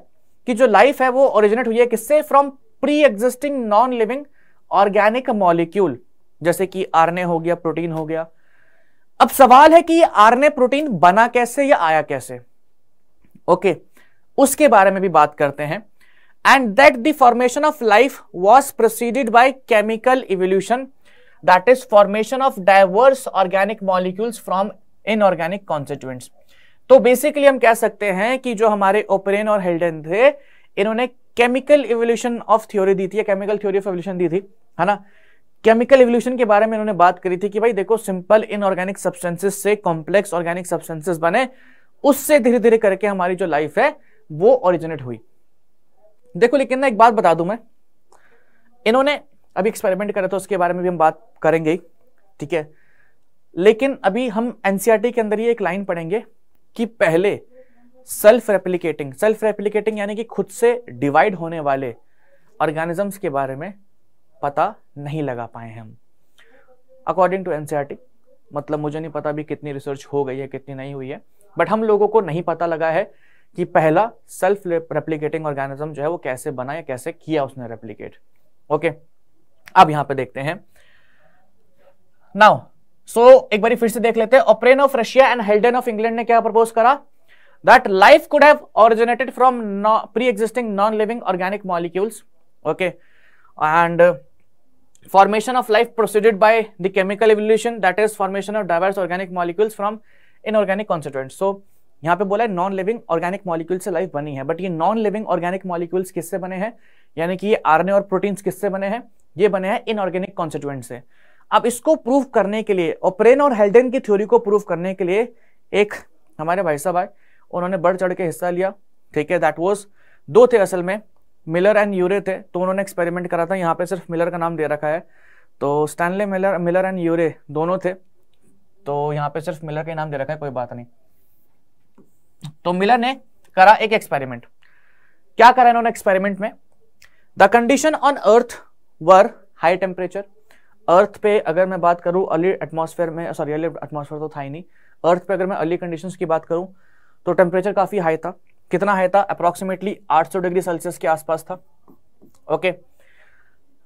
कि जो लाइफ है वो ओरिजिनेट हुई है किससे from pre existing non living organic molecule जैसे कि आरने हो गया प्रोटीन हो गया अब सवाल है कि ये आरने प्रोटीन बना कैसे या आया कैसे ओके उसके बारे में भी बात करते हैं and that the formation of life was proceeded by chemical evolution that is formation of diverse organic molecules from inorganic constituents तो बेसिकली हम कह सकते हैं कि जो हमारे ओपरेन और हेल्डन थे इन्होंने केमिकल इवोल्यूशन ऑफ थ्योरी दी थी केमिकल थ्योरी ऑफ एवोल्यूशन दी थी है ना केमिकल इवोल्यूशन के बारे में इन्होंने बात करी थी कि भाई देखो सिंपल इनऑर्गेनिक सब्सटेंसेस से कॉम्प्लेक्स ऑर्गेनिक सब्सटेंसेस बने उससे धीरे धीरे करके हमारी जो लाइफ है वो ओरिजिनेट हुई देखो लेकिन ना एक बात बता दूं मैं इन्होंने अभी एक्सपेरिमेंट करा था उसके बारे में भी हम बात करेंगे ठीक है लेकिन अभी हम एनसीआरटी e के अंदर ये एक लाइन पढ़ेंगे कि पहले सेल्फ रेप्लिकेटिंग सेल्फ रेप्लिकेटिंग यानी कि खुद से डिवाइड होने वाले ऑर्गेनिजम्स के बारे में पता नहीं लगा पाए हम अकॉर्डिंग टू एनसीआरटी मतलब मुझे नहीं पता भी कितनी रिसर्च हो गई है कितनी नहीं हुई है बट हम लोगों को नहीं पता लगा है कि पहला सेल्फ रेप्लीकेटिंग ऑर्गेनिज्म जो है वो कैसे बना या कैसे किया उसने रेप्लीकेट ओके अब यहां पे देखते हैं नाउ सो so, एक बार फिर से देख लेते हैं Oparin of Russia and Haldane of England ने क्या प्रपोज करा that life could have originated from pre existing non living organic molecules okay and formation of life proceeded by the chemical evolution that is formation of diverse organic molecules from inorganic constituents so यहाँ पे बोला है नॉन लिविंग ऑर्गेनिक मॉलिक्यूल से लाइफ बनी है बट ये नॉन लिविंग ऑर्गेनिक मॉलिक्यूल्स किससे बने हैं यानी कि ये आरएनए और प्रोटीन्स किससे बने हैं ये बने हैं इनऑर्गेनिक कॉन्स्टिट्यूएंट से अब इसको प्रूव करने के लिए ओपरेन और हेल्डेन की थ्योरी को प्रूव करने के लिए एक हमारे भाई साहब आए उन्होंने बढ़ चढ़ के हिस्सा लिया ठीक है दैट वॉज दो थे असल में मिलर एंड यूरे थे तो उन्होंने एक्सपेरिमेंट करा था यहाँ पे सिर्फ मिलर का नाम दे रखा है तो Stanley Miller Miller and Urey दोनों थे तो यहाँ पे सिर्फ मिलर का नाम दे रखा है कोई बात नहीं तो मिलर ने करा एक एक्सपेरिमेंट क्या करा इन्होंने एक्सपेरिमेंट में the condition on earth were high temperature earth पे अगर मैं बात करूं अर्ली एटमॉस्फेयर में सॉरी अर्ली एटमॉस्फेयर तो था ही नहीं अर्थ पे अगर मैं अर्ली कंडीशंस की बात करूँ तो टेम्परेचर काफ़ी हाई था कितना है था अप्रोक्सीमेटली 800 डिग्री सेल्सियस के आसपास था ओके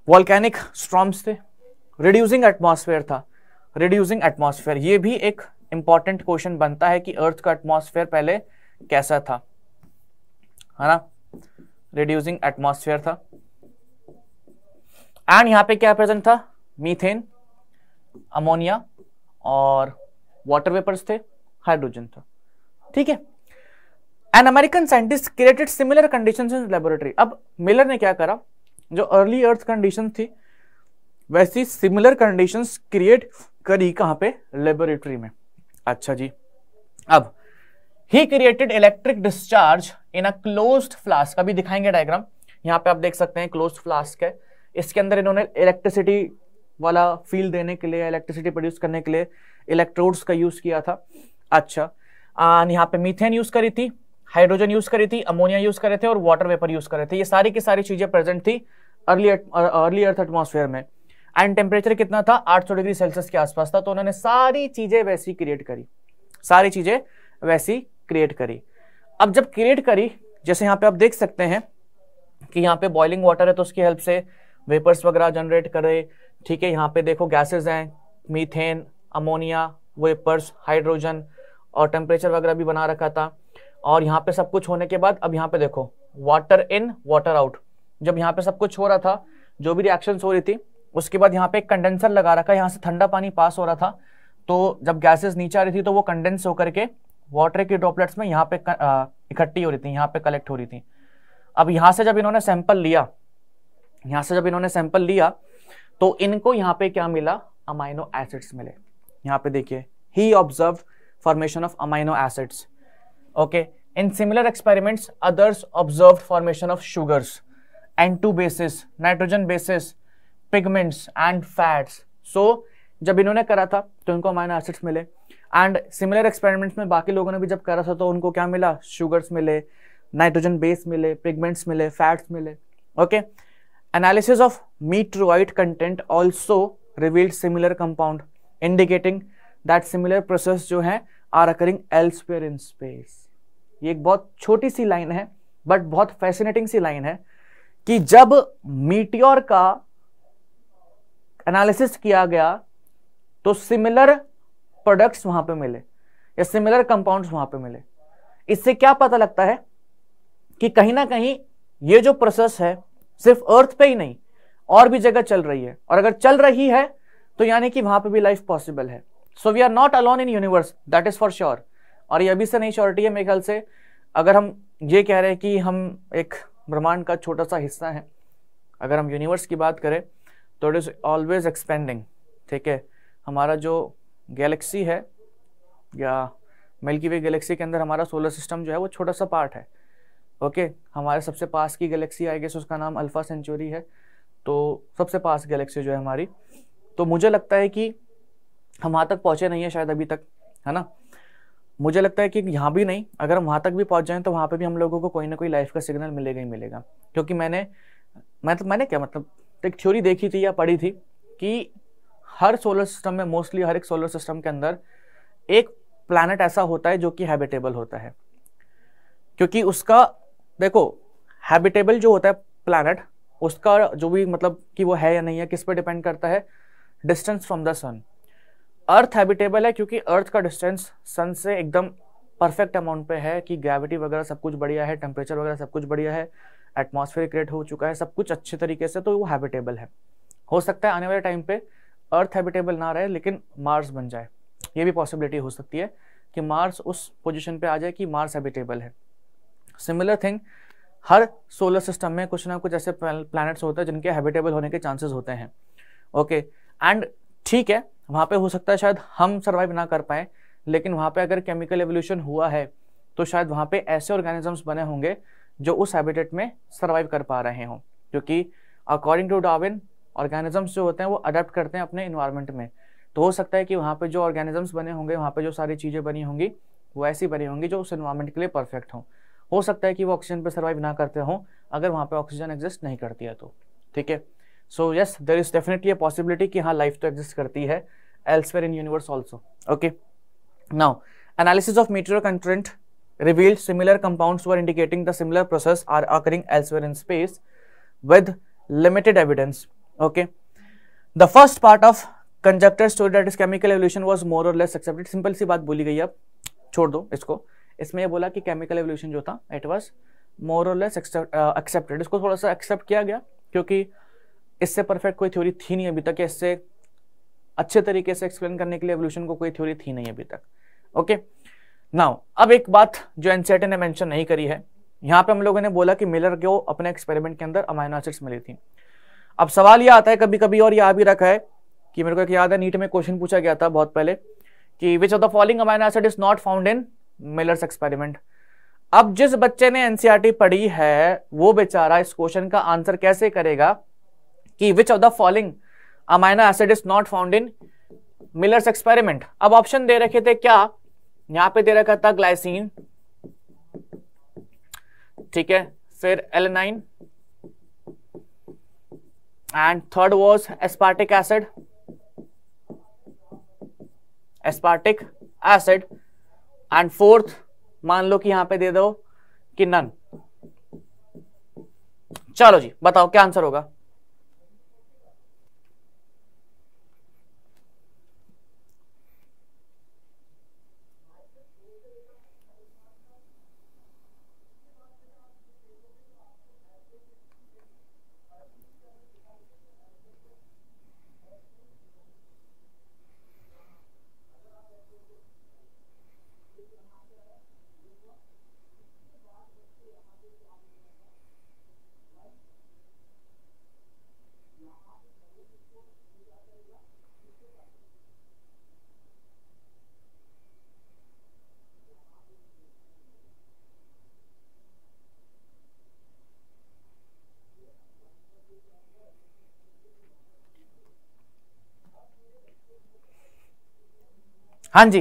वॉलकैनिक स्ट्रॉम्स थे रिड्यूसिंग एटमॉस्फेयर था रिड्यूसिंग एटमॉस्फेयर ये भी एक इंपॉर्टेंट क्वेश्चन बनता है कि अर्थ का एटमॉस्फेयर पहले कैसा था है ना रिड्यूसिंग एटमॉस्फेयर था एंड यहां पे क्या प्रेजेंट था मीथेन अमोनिया और वाटर वेपर्स थे हाइड्रोजन था ठीक है an American scientist created similar condition in laboratory अब मिलर ने क्या करा जो अर्ली अर्थ कंडीशन थी वैसी सिमिलर कंडीशन क्रिएट करी कहां पे लेबोरेटरी में अच्छा जी अब ही created electric discharge in a closed flask अभी दिखाएंगे डायग्राम यहां पे आप देख सकते हैं क्लोज्ड फ्लास्क है इसके अंदर इन्होंने इलेक्ट्रिसिटी वाला फील देने के लिए इलेक्ट्रिसिटी प्रोड्यूस करने के लिए इलेक्ट्रोड्स का यूज किया था अच्छा यहाँ पे मीथेन यूज करी थी हाइड्रोजन यूज करी थी अमोनिया यूज करे थे और वाटर वेपर यूज करे थे ये सारी की सारी चीजें प्रेजेंट थी अर्ली अर्ली अर्थ एटमोसफेयर में एंड टेम्परेचर कितना था 800 डिग्री सेल्सियस के आसपास था तो उन्होंने सारी चीजें वैसी क्रिएट करी सारी चीजें वैसी क्रिएट करी अब जब क्रिएट करी जैसे यहाँ पे आप देख सकते हैं कि यहाँ पे बॉइलिंग वाटर है तो उसकी हेल्प से वेपर्स वगैरह जनरेट करे ठीक है यहाँ पे देखो गैसेज हैं मीथेन अमोनिया वेपर्स हाइड्रोजन और टेम्परेचर वगैरह भी बना रखा था और यहाँ पे सब कुछ होने के बाद अब यहाँ पे देखो वाटर इन वाटर आउट जब यहाँ पे सब कुछ हो रहा था जो भी रिएक्शन हो रही थी उसके बाद यहाँ पे एक कंडेंसर लगा रखा यहाँ से ठंडा पानी पास हो रहा था तो जब गैसेस नीचे आ रही थी तो वो कंडेंस होकर के वाटर के ड्रॉपलेट्स में यहाँ पे इकट्ठी हो रही थी यहाँ पे कलेक्ट हो रही थी अब यहाँ से जब इन्होंने सैंपल लिया यहाँ से जब इन्होंने सैंपल लिया तो इनको यहाँ पे क्या मिला अमाइनो एसिड्स मिले यहाँ पे देखिए ही observe formation of amino acids in similar experiment others observe formation of sugars and two bases nitrogen bases pigments and fats so जब इन्होंने करा था तो इनको अमाइनो एसिड्स मिले एंड सिमिलर एक्सपेरिमेंट्स में बाकी लोगों ने भी जब करा था तो उनको क्या मिला शुगर्स मिले नाइट्रोजन बेस मिले पिगमेंट्स मिले फैट्स मिले okay analysis of meteoroid content also revealed similar compound indicating that similar process जो है are occurring elsewhere in space ये एक बहुत छोटी सी लाइन है बट बहुत फैसिनेटिंग सी लाइन है कि जब मीटियोर का एनालिसिस किया गया तो सिमिलर प्रोडक्ट्स वहां पे मिले या सिमिलर कंपाउंड्स वहां पे मिले इससे क्या पता लगता है कि कहीं ना कहीं ये जो प्रोसेस है सिर्फ अर्थ पे ही नहीं और भी जगह चल रही है और अगर चल रही है तो यानी कि वहां पे भी लाइफ पॉसिबल है so we are not alone in universe that is for sure और ये अभी से नहीं श्योरिटी है मेरे ख्याल से अगर हम ये कह रहे हैं कि हम एक ब्रह्मांड का छोटा सा हिस्सा हैं अगर हम यूनिवर्स की बात करें तो इट इज़ ऑलवेज एक्सपेंडिंग ठीक है हमारा जो गैलेक्सी है या मिल्की वे गैलेक्सी के अंदर हमारा सोलर सिस्टम जो है वो छोटा सा पार्ट है ओके हमारे सबसे पास की गैलेक्सी आई गेस उसका नाम अल्फ़ा सेंचुरी है तो सबसे पास गैलेक्सी जो है हमारी तो मुझे लगता है कि हम वहाँ तक पहुँचे नहीं है शायद अभी तक है ना मुझे लगता है कि यहाँ भी नहीं अगर हम वहाँ तक भी पहुँच जाएँ तो वहाँ पर भी हम लोगों को कोई ना कोई लाइफ का सिग्नल मिलेगा ही मिलेगा क्योंकि मैंने तो मैंने क्या मतलब एक थ्योरी देखी थी या पढ़ी थी कि हर सोलर सिस्टम में मोस्टली हर एक सोलर सिस्टम के अंदर एक प्लानट ऐसा होता है जो कि हैबिटेबल होता है क्योंकि उसका देखो हैबिटेबल जो होता है प्लानट उसका जो भी मतलब कि वो है या नहीं है किस पर डिपेंड करता है distance from the sun earth habitable है क्योंकि अर्थ का डिस्टेंस सन से एकदम परफेक्ट अमाउंट पे है कि ग्रेविटी वगैरह सब कुछ बढ़िया है टेम्परेचर वगैरह सब कुछ बढ़िया है एटमोसफेयर क्रिएट हो चुका है सब कुछ अच्छे तरीके से तो वो हैबिटेबल है हो सकता है आने वाले टाइम पे अर्थ हैबिटेबल ना रहे लेकिन मार्स बन जाए ये भी पॉसिबिलिटी हो सकती है कि मार्स उस पोजिशन पर आ जाए कि मार्स हैबिटेबल है सिमिलर थिंग हर सोलर सिस्टम में कुछ ना कुछ ऐसे प्लानट्स होते हैं जिनके हैबिटेबल होने के चांसेस होते हैं ओके एंड ठीक है वहां पे हो सकता है शायद हम सर्वाइव ना कर पाए लेकिन वहां पे अगर केमिकल एवोल्यूशन हुआ है तो शायद वहां पे ऐसे ऑर्गेनिजम्स बने होंगे जो उस हैबिटेट में सर्वाइव कर पा रहे हों क्योंकि अकॉर्डिंग टू डाविन ऑर्गेनिजम्स जो होते हैं वो अडेप्ट करते हैं अपने इन्वायरमेंट में तो हो सकता है कि वहाँ पे जो ऑर्गेनिजम्स बने होंगे वहाँ पे जो सारी चीज़ें बनी होंगी वो ऐसी बनी होंगी जो उस इन्वायरमेंट के लिए परफेक्ट हों हो सकता है कि वो ऑक्सीजन पर सर्वाइव ना करते हों अगर वहाँ पर ऑक्सीजन एग्जिस्ट नहीं करती है तो ठीक है so yes there is definitely a possibility कि हाँ लाइफ तो एग्जिस्ट करती है elsewhere in universe also okay now analysis of material content revealed similar compounds were indicating the similar process are occurring elsewhere in space with limited evidence okay the first part of conjecture story that is chemical evolution was more और लेस एक्सेप्टेड सिंपल सी बात बोली गई अब छोड़ दो इसको इसमें यह बोला कि केमिकल एवोल्यूशन जो था इट वॉज मोर और लेस एक्सेप्टेड इसको थोड़ा सा एक्सेप्ट किया गया क्योंकि इससे परफेक्ट कोई थ्योरी थी नहीं अभी तक इससे अच्छे तरीके से एक्सप्लेन करने के लिए एवोल्यूशन को कोई थ्योरी थी नहीं अभी तक ओके नाउ अब एक बात जो एनसीआर e ने मेंशन नहीं करी है यहाँ पे हम लोगों ने बोला कि मिलर को अपने एक्सपेरिमेंट के अंदर अमाइनो एसिड्स मिली थी अब सवाल यह आता है कभी कभी और यह भी रखा है कि मेरे को एक याद है नीट में क्वेश्चन पूछा गया था बहुत पहले कि which of the following amino acid is not found in Miller's experiment अब जिस बच्चे ने एनसीईआरटी e पढ़ी है वो बेचारा इस क्वेश्चन का आंसर कैसे करेगा कि which of the following amino acid is not found in Miller's experiment अब ऑप्शन दे रखे थे क्या यहां पे दे रखा था ग्लाइसिन ठीक है फिर alanine and third was aspartic acid aspartic acid and fourth मान लो कि यहां पे दे दो कि नन चलो जी बताओ क्या आंसर होगा हाँ जी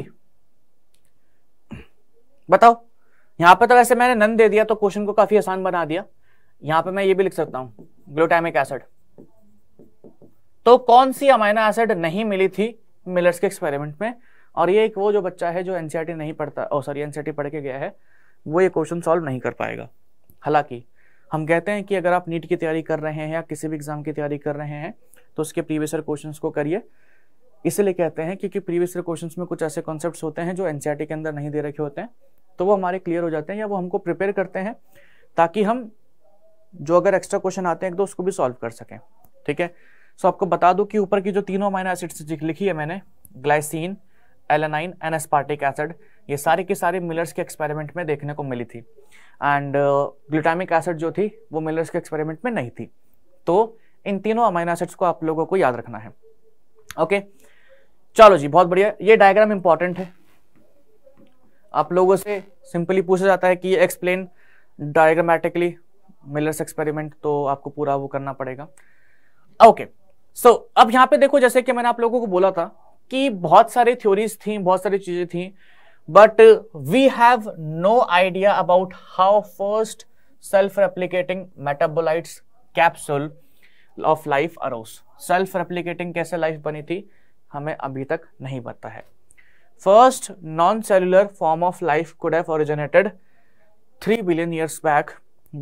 बताओ यहाँ पे तो वैसे मैंने नन दे दिया तो क्वेश्चन को काफी आसान बना दिया यहाँ पे मैं ये भी लिख सकता हूँ ग्लूटामिक एसिड तो कौन सी अमाइनो एसिड नहीं मिली थी मिलर्स के एक्सपेरिमेंट में और ये एक वो जो बच्चा है जो एनसीआरटी e नहीं पढ़ता ओ सॉरी एनसीआरटी e पढ़ के गया है वो ये क्वेश्चन सॉल्व नहीं कर पाएगा हालांकि हम कहते हैं कि अगर आप नीट की तैयारी कर रहे हैं या किसी भी एग्जाम की तैयारी कर रहे हैं तो उसके प्रीवियस क्वेश्चन को करिए इसलिए कहते हैं क्योंकि प्रीवियस ईयर क्वेश्चन में कुछ ऐसे कॉन्सेप्ट होते हैं जो एनसीआरटी के अंदर नहीं दे रखे होते हैं तो वो हमारे क्लियर हो जाते हैं या वो हमको प्रिपेयर करते हैं ताकि हम जो अगर एक्स्ट्रा क्वेश्चन आते हैं तो उसको भी सॉल्व कर सकें ठीक है सो आपको बता दूं कि ऊपर की जो तीनों अमाइनो एसिड्स लिखी है मैंने glycine alanine and aspartic acid ये सारे के सारे मिलर्स के एक्सपेरिमेंट में देखने को मिली थी एंड ग्लूटामिक एसिड जो थी वो मिलर्स के एक्सपेरिमेंट में नहीं थी तो इन तीनों अमाइनो एसिड्स को आप लोगों को याद रखना है ओके okay? चलो जी बहुत बढ़िया ये डायग्राम इंपॉर्टेंट है आप लोगों से सिंपली पूछा जाता है कि एक्सप्लेन डायग्रामेटिकली मिलर्स एक्सपेरिमेंट तो आपको पूरा वो करना पड़ेगा ओके सो so, अब यहाँ पे देखो जैसे कि मैंने आप लोगों को बोला था कि बहुत सारी थ्योरीज थी बहुत सारी चीजें थी but we have no idea about how first self replicating metabolites capsule of life arose self replicating कैसे लाइफ बनी थी हमें अभी तक नहीं पता है first non cellular form of life could have originated three billion years back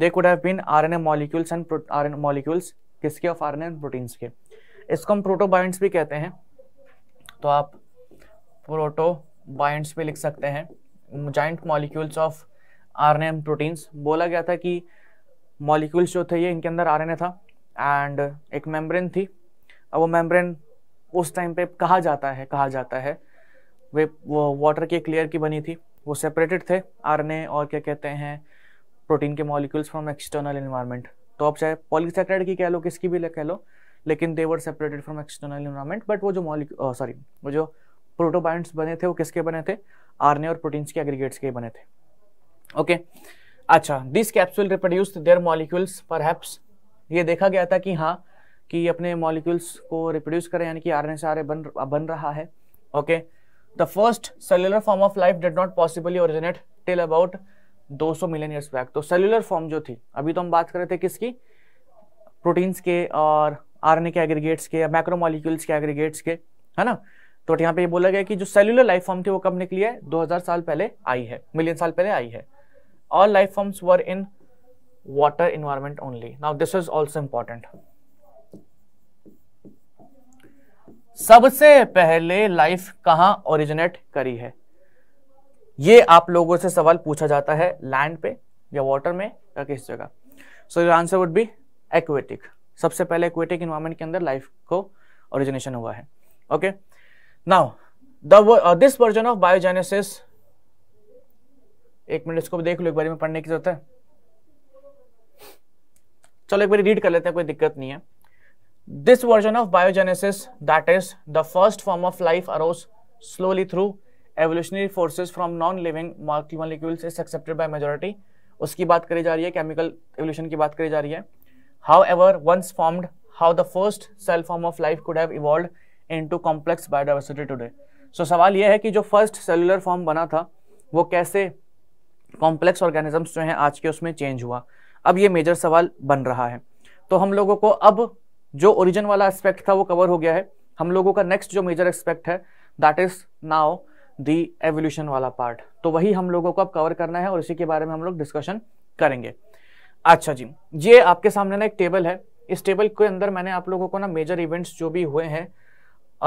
they could have been RNA molecules and R N molecules किसके ऑफ आरएनए एंड प्रोटीन्स के इसको हम प्रोटोबाइंट्स भी कहते हैं तो आप प्रोटोबाइंट्स भी लिख सकते हैं joint molecules of RNA and proteins बोला गया था कि मॉलिक्यूल्स जो थे ये इनके अंदर आरएनए था एंड एक मेम्ब्रेन थी अब वो मेम्ब्रेन उस टाइम पे कहा जाता है कहा जाता है वे वो वाटर के क्लियर की बनी थी वो सेपरेटेड थे आर और क्या कहते हैं प्रोटीन के मॉलिक्यूल्स फ्रॉम एक्सटर्नल इन्वायरमेंट तो आप चाहे पॉलीसेक्राइड की कह लो किसकी भी कह लो लेकिन they were separated from external environment but वो जो मॉलिक्यू सॉरी वो जो प्रोटोबाइंट्स बने थे वो किसके बने थे आर और प्रोटीन्स के एग्रीगेट्स के बने थे ओके अच्छा this capsule reproduced their molecules पर ये देखा गया था कि हाँ कि अपने मॉलिक्यूल्स को रिप्रोड्यूस करें यानी कि आर एन बन बन रहा है okay the first cellular form of life did not possibly originate till about 200 million years back तो सेलुलर फॉर्म जो थी अभी तो हम बात कर रहे थे किसकी प्रोटीन्स के और आरएनए के एग्रीगेट्स के मैक्रोमोलिक्यूल्स के एग्रीगेट्स के है ना तो यहाँ पे ये बोला गया कि जो सेल्यूलर लाइफ फॉर्म थी वो कब निकली है 2000 साल पहले आई है मिलियन साल पहले आई है all life forms were in water environment only now this is also important सबसे पहले लाइफ कहां ओरिजिनेट करी है ये आप लोगों से सवाल पूछा जाता है लैंड पे या वाटर में या किस जगह so your answer would be aquatic सबसे पहले एक्वेटिक इन्वायरमेंट के अंदर लाइफ को ओरिजिनेशन हुआ है okay now the this version of biogenesis एक मिनट इसको देख लो एक बार में पढ़ने की जरूरत है चलो एक बार रीड कर लेते हैं कोई दिक्कत नहीं है This version of biogenesis, that is, the first form of life arose slowly through evolutionary forces from non living molecules is accepted by majority उसकी बात करी जा रही है केमिकल एवोल्यूशन की बात करी जा रही है however once formed how the first cell form of life could have evolve into complex biodiversity today so सवाल यह है कि जो फर्स्ट सेलुलर फॉर्म बना था वो कैसे कॉम्प्लेक्स ऑर्गेनिजम्स जो हैं आज के उसमें चेंज हुआ अब ये मेजर सवाल बन रहा है तो हम लोगों को अब जो ओरिजिन वाला एस्पेक्ट था वो कवर हो गया है हम लोगों का नेक्स्ट जो मेजर एस्पेक्ट है that is now the evolution वाला पार्ट तो वही हम लोगों को अब कवर करना है और इसी के बारे में हम लोग डिस्कशन करेंगे अच्छा जी ये आपके सामने ना एक टेबल है इस टेबल के अंदर मैंने आप लोगों को ना मेजर इवेंट्स जो भी हुए हैं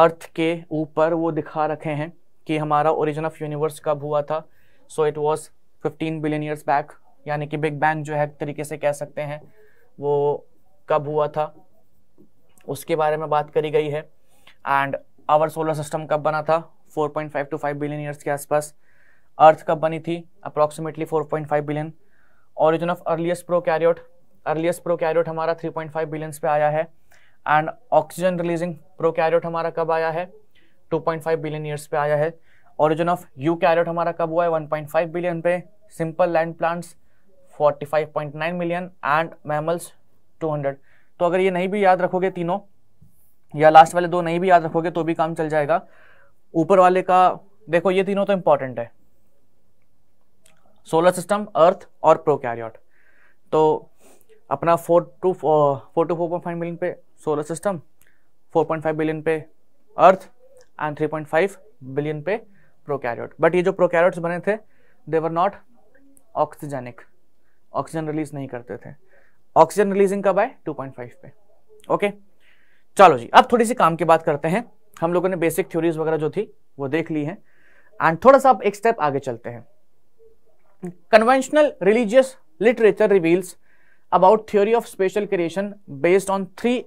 अर्थ के ऊपर वो दिखा रखे हैं कि हमारा ओरिजिन ऑफ यूनिवर्स कब हुआ था so it was fifteen billion years back यानी कि बिग बैंग जो है तरीके से कह सकते हैं वो कब हुआ था उसके बारे में बात करी गई है एंड आवर सोलर सिस्टम कब बना था 4.5 टू 5 बिलियन ईयर्स के आसपास अर्थ कब बनी थी approximately 4.5 billion origin of earliest prokaryote earliest prokaryote हमारा 3.5 बिलियंस पे आया है and oxygen releasing prokaryote हमारा कब आया है 2.5 बिलियन ईयर्स पे आया है ओरिजिन ऑफ यू कैरियोट हमारा कब हुआ है 1.5 बिलियन पे simple land plants 45.9 million and mammals 200 तो अगर ये नहीं भी याद रखोगे तीनों या लास्ट वाले दो नहीं भी याद रखोगे तो भी काम चल जाएगा ऊपर वाले का देखो ये तीनों तो इंपॉर्टेंट है सोलर सिस्टम अर्थ और प्रोकैरियोट तो अपना four two four two four point five million पे solar system four point five billion पे earth and three point five billion पे प्रोकैरियोट बट ये जो प्रोकैरियोट्स बने थे they were not oxygenic oxygen release नहीं करते थे ऑक्सीजन रिलीजिंग कब आए 2.5 पे ओके चलो जी अब थोड़ी सी काम की बात करते हैं हम लोगों ने बेसिक थ्योरीज वगैरह जो थी वो देख ली है एंड थोड़ा सा अब एक स्टेप आगे चलते हैं conventional religious literature reveals about theory of special creation based on three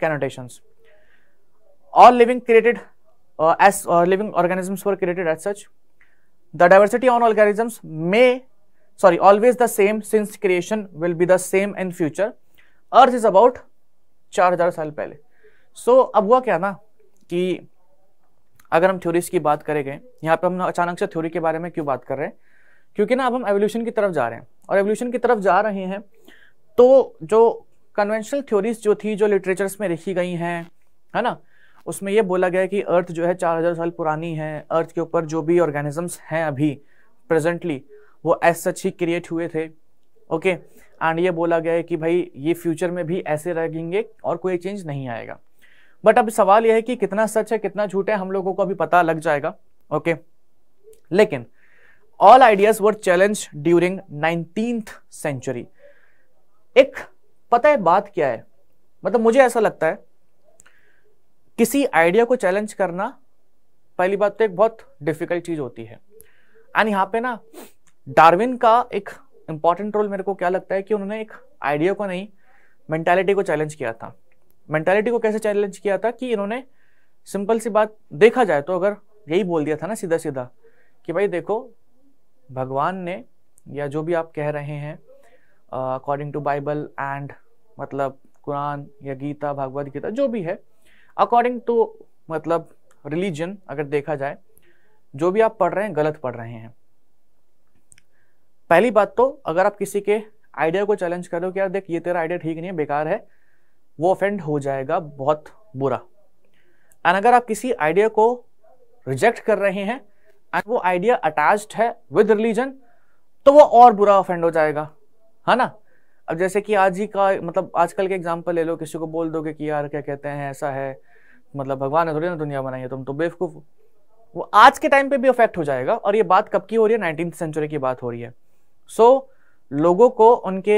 connotation all living created uh, living organisms for created as such the diversity on organisms on sorry always the same since creation will be the same in future earth is about चार हजार साल पहले सो so, अब हुआ क्या ना कि अगर हम थ्योरीज की बात करेंगे यहाँ पे हम अचानक से थ्योरी के बारे में क्यों बात कर रहे हैं क्योंकि ना अब हम एवोल्यूशन की तरफ जा रहे हैं और एवोल्यूशन की तरफ जा रहे हैं तो जो कन्वेंशनल थ्योरीज जो थी जो लिटरेचर्स में लिखी गई हैं है ना उसमें यह बोला गया कि अर्थ जो है चार हजार साल पुरानी है अर्थ के ऊपर जो भी ऑर्गेनिजम्स हैं अभी प्रेजेंटली वो एज सच ही क्रिएट हुए थे ओके एंड ये बोला गया है कि भाई ये फ्यूचर में भी ऐसे रहेंगे और कोई चेंज नहीं आएगा बट अब सवाल यह है कि कितना सच है कितना झूठ है हम लोगों को अभी पता लग जाएगा ओके लेकिन all ideas were challenge during nineteen century एक पता है बात क्या है मतलब मुझे ऐसा लगता है किसी आइडिया को चैलेंज करना पहली बात तो एक बहुत डिफिकल्ट चीज होती है एंड यहाँ पे ना डार्विन का एक इम्पॉर्टेंट रोल मेरे को क्या लगता है कि उन्होंने एक आइडिया को नहीं मेंटालिटी को चैलेंज किया था मेंटालिटी को कैसे चैलेंज किया था कि इन्होंने सिंपल सी बात देखा जाए तो अगर यही बोल दिया था ना सीधा सीधा कि भाई देखो भगवान ने या जो भी आप कह रहे हैं अकॉर्डिंग टू बाइबल एंड मतलब कुरान या गीता भागवत गीता जो भी है अकॉर्डिंग टू मतलब रिलीजन अगर देखा जाए जो भी आप पढ़ रहे हैं गलत पढ़ रहे हैं पहली बात तो अगर आप किसी के आइडिया को चैलेंज कर कि यार देख ये तेरा आइडिया ठीक नहीं है बेकार है वो ऑफेंड हो जाएगा बहुत बुरा एंड अगर आप किसी आइडिया को रिजेक्ट कर रहे हैं एंड वो आइडिया अटैच्ड है विद रिलीजन तो वो और बुरा ऑफेंड हो जाएगा है ना अब जैसे कि आज ही का मतलब आजकल के एग्जाम्पल ले लो किसी को बोल दोगे कि यार क्या कहते हैं ऐसा है मतलब भगवान ने थोड़ी ना दुनिया बनाई है तुम तो बेवकूफ़ वो आज के टाइम पे भी अफेक्ट हो जाएगा और ये बात कब की हो रही है नाइनटीन सेंचुरी की बात हो रही है सो so, लोगों को उनके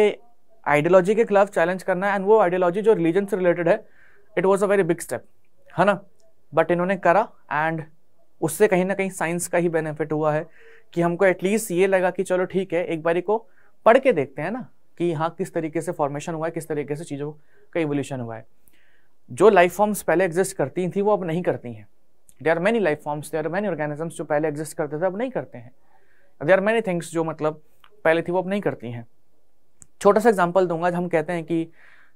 आइडियोलॉजी के खिलाफ चैलेंज करना है एंड वो आइडियोलॉजी जो रिलीजन से रिलेटेड है it was a very big step है ना बट इन्होंने करा एंड उससे कहीं ना कहीं साइंस का ही बेनिफिट हुआ है कि हमको एटलीस्ट ये लगा कि चलो ठीक है एक बारी को पढ़ के देखते हैं ना कि हाँ किस तरीके से फॉर्मेशन हुआ है किस तरीके से चीज़ों का इवोल्यूशन हुआ है जो लाइफ फॉर्म्स पहले एग्जिस्ट करती थी वो अब नहीं करती हैं they are many life forms they are many organisms जो पहले एग्जिस्ट करते थे अब नहीं करते हैं दे आर मैनी थिंग्स जो मतलब पहले थी वो अब नहीं करती हैं छोटा सा एग्जाम्पल दूंगा हम कहते हैं कि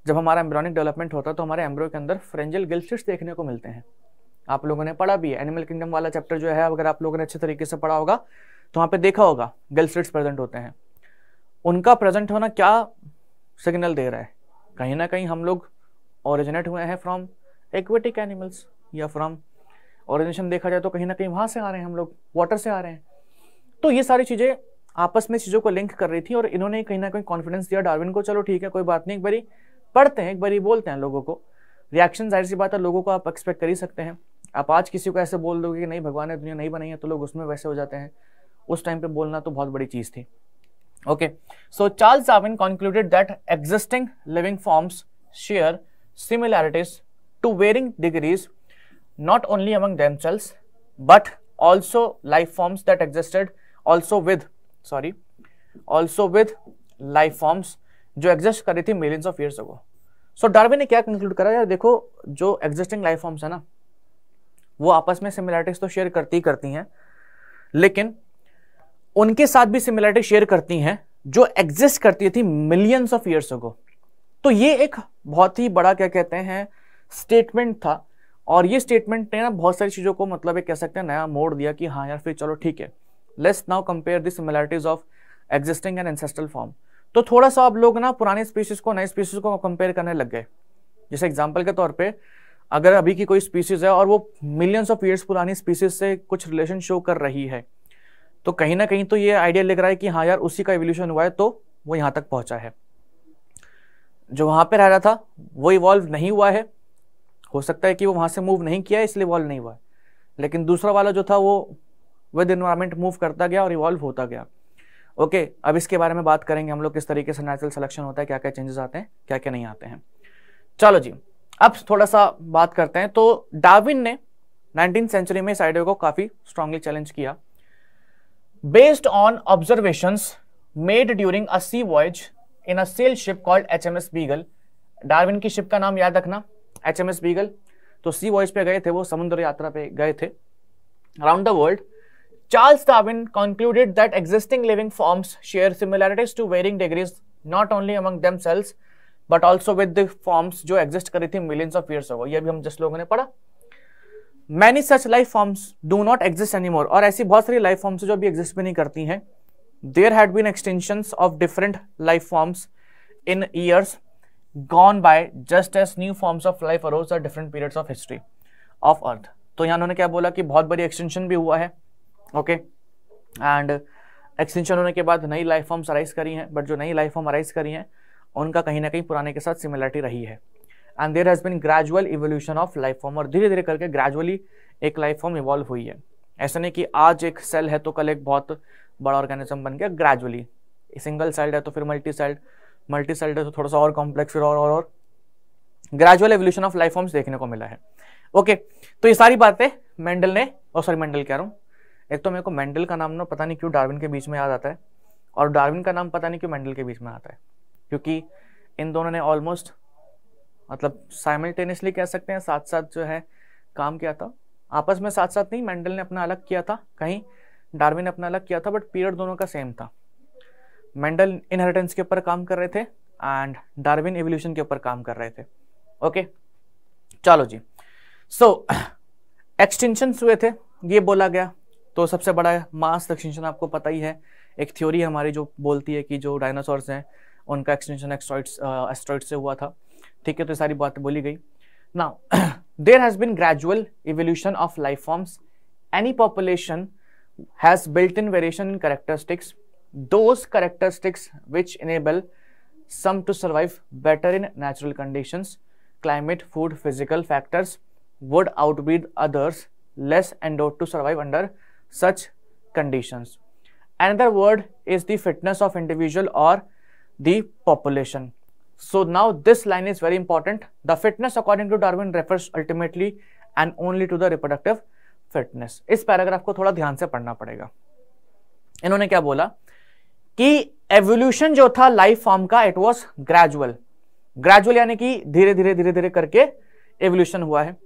जब हमारा एम्ब्रॉनिक डेवलपमेंट होता है तो हमारे एम्ब्रो के अंदर फ्रेंजल गिल्सिट्स देखने को मिलते हैं आप लोगों ने पढ़ा भी है एनिमल किंगडम वाला चैप्टर जो है अगर आप लोगों ने अच्छे तरीके से पढ़ा होगा तो वहाँ पे देखा होगा गिल्सिट्स प्रेजेंट होते हैं उनका प्रेजेंट होना क्या सिग्नल दे रहा है कहीं ना कहीं हम लोग ओरिजिनेट हुए हैं फ्रॉम एक्वेटिक एनिमल्स या फ्रॉम ओरिजिनेशन देखा जाए तो कहीं ना कहीं वहाँ से आ रहे हैं हम लोग वाटर से आ रहे हैं तो ये सारी चीज़ें आपस में चीज़ों को लिंक कर रही थी और इन्होंने कहीं ना कहीं कॉन्फिडेंस दिया डार्विन को चलो ठीक है कोई बात नहीं एक बारी पढ़ते हैं एक बारी बोलते हैं लोगों को रिएक्शन जाहिर सी बात है लोगों को आप एक्सपेक्ट कर ही सकते हैं आप आज किसी को ऐसे बोल दोगे कि नहीं भगवान ने दुनिया नहीं बनाई है तो लोग उसमें वैसे हो जाते हैं उस टाइम पे बोलना तो बहुत बड़ी चीज़ थी okay so Charles Darwin concluded that existing living forms share similarities to varying degrees not only among themselves but also life forms that existed also with sorry also with life forms जो एग्जिस्ट कर रही थी millions of years ago so Darwin ने क्या कंक्लूड करा यार देखो जो एग्जिस्टिंग लाइफ फॉर्म्स है ना वो आपस में सिमिलैरिटीज तो शेयर करती ही करती हैं लेकिन उनके साथ भी सिमिलैरिटी शेयर करती हैं जो एग्जिस्ट करती थी मिलियंस ऑफ ईयर्स अगो तो ये एक बहुत ही बड़ा क्या कहते हैं स्टेटमेंट था और ये स्टेटमेंट ने ना बहुत सारी चीज़ों को मतलब एक कह सकते हैं नया मोड़ दिया कि हाँ यार फिर चलो ठीक है let's now compare the similarities of existing and ancestral form तो थोड़ा सा आप लोग ना पुराने स्पीशीज को नए स्पीशीज को कंपेयर करने लग गए जैसे एग्जाम्पल के तौर पर अगर अभी की कोई स्पीसीज है और वो मिलियंस ऑफ ईयर्स पुरानी स्पीसीज से कुछ रिलेशन शो कर रही है तो कहीं ना कहीं तो ये आइडिया लग रहा है कि हाँ यार उसी का एवोल्यूशन हुआ है तो वो यहाँ तक पहुँचा है जो वहाँ पर रह रहा था वो इवॉल्व नहीं हुआ है हो सकता है कि वो वहाँ से मूव नहीं किया है इसलिए इवॉल्व नहीं हुआ है लेकिन दूसरा वाला जो था वो विद इन्वायरमेंट मूव करता गया और इवॉल्व होता गया ओके okay, अब इसके बारे में बात करेंगे हम लोग किस तरीके से नेचुरल सिलेक्शन होता है क्या क्या चेंजेस आते हैं क्या क्या नहीं आते हैं चलो जी अब थोड़ा सा बात करते हैं तो डार्विन ने नाइनटीन सेंचुरी में इस आइडिया को काफी स्ट्रांगली चैलेंज किया based on observation made during a sea voyage in a sail ship called H M S Beagle Darwin की शिप का नाम याद रखना एच एम एस बीगल तो सी वॉयज पे गए थे वो समुद्र यात्रा पे गए थे around the world Charles Darwin concluded that existing living forms share similarities to varying degrees not only among themselves but also with forms जो एग्जिस्ट करी थी मिलियंस ऑफ ईयर्स अगो ये भी हम जस्ट लोगों ने पढ़ा many such life forms do not exist any more और ऐसी बहुत सारी लाइफ फॉर्म्स जो अभी एग्जिस्ट भी नहीं करती हैं there had been extension of different life forms in years gone by just as new forms of life arose different periods of history of earth तो यहाँ उन्होंने क्या बोला कि बहुत बड़ी एक्सटेंशन भी हुआ है ओके एंड एक्सटेंशन होने के बाद नई लाइफ फॉर्म्स अराइज करी हैं बट जो नई लाइफ फॉर्म अराइज करी हैं उनका कहीं ना कहीं पुराने के साथ सिमिलरिटी रही है and there has been gradual evolution of life form और धीरे धीरे करके ग्रेजुअली एक लाइफ फॉर्म इवॉल्व हुई है ऐसा नहीं कि आज एक सेल है तो कल एक बहुत बड़ा ऑर्गेनिज्म बन गया ग्रेजुअली सिंगल सेल्ड है तो फिर मल्टी सेल्ड मल्टी सेल्ड है तो थोड़ा सा और कॉम्प्लेक्स फिर और और और gradual evolution of life forms देखने को मिला है ओके okay, तो ये सारी बातें मेंडल ने और सॉरी मेंडल कह रहा हूँ एक तो मेरे को मेंडल का नाम ना पता नहीं क्यों डार्विन के बीच में याद आता है और डार्विन का नाम पता नहीं क्यों मेंडल के बीच में आता है क्योंकि इन दोनों ने ऑलमोस्ट मतलब साइमल्टेनियसली कह सकते हैं साथ साथ जो है काम किया था आपस में साथ साथ नहीं मेंडल ने अपना अलग किया था कहीं डार्विन ने अपना अलग किया था बट पीरियड दोनों का सेम था मेंडल इनहेरिटेंस के ऊपर काम कर रहे थे एंड डार्विन एवोल्यूशन के ऊपर काम कर रहे थे ओके okay? चलो जी सो so, एक्सटेंशन <clears throat> हुए थे ये बोला गया तो सबसे बड़ा मास एक्सटेंशन आपको पता ही है एक थ्योरी हमारी जो बोलती है कि जो डायनासोर्स हैं उनका एक्सटेंशन एक्स्ट्रॉइड्स एस्ट्रॉइड से हुआ था ठीक है तो सारी बात बोली गई now there has been gradual evolution of life forms any population has built in variation in characteristics those characteristics which enable some to survive better in natural conditions climate food physical factors would outbreed others less and to survive under such conditions. Another word is the fitness of individual or the population. So now this line is very important. The fitness according to Darwin refers ultimately and only to the reproductive fitness. इस पैराग्राफ को थोड़ा ध्यान से पढ़ना पड़ेगा इन्होंने क्या बोला कि एवोल्यूशन जो था लाइफ फॉर्म का इट वॉज ग्रेजुअल ग्रेजुअल यानी कि धीरे धीरे धीरे धीरे करके एवोल्यूशन हुआ है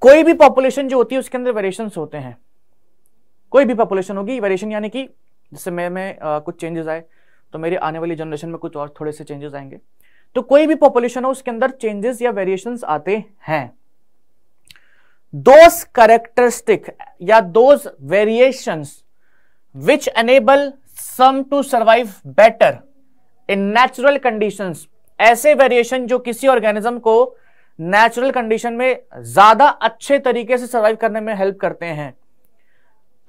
कोई भी पॉपुलेशन जो होती है उसके अंदर वेरिएशन होते हैं कोई भी पॉपुलेशन होगी वेरिएशन यानी कि जिससे मैं में आ, कुछ चेंजेस आए तो मेरी आने वाली जनरेशन में कुछ और थोड़े से चेंजेस आएंगे तो कोई भी पॉपुलेशन हो उसके अंदर चेंजेस या वेरिएशंस आते हैं दोज करेक्टरिस्टिक या those variations which enable some to survive better in natural condition ऐसे वेरिएशन जो किसी ऑर्गेनिज्म को नेचुरल कंडीशन में ज्यादा अच्छे तरीके से सर्वाइव करने में हेल्प करते हैं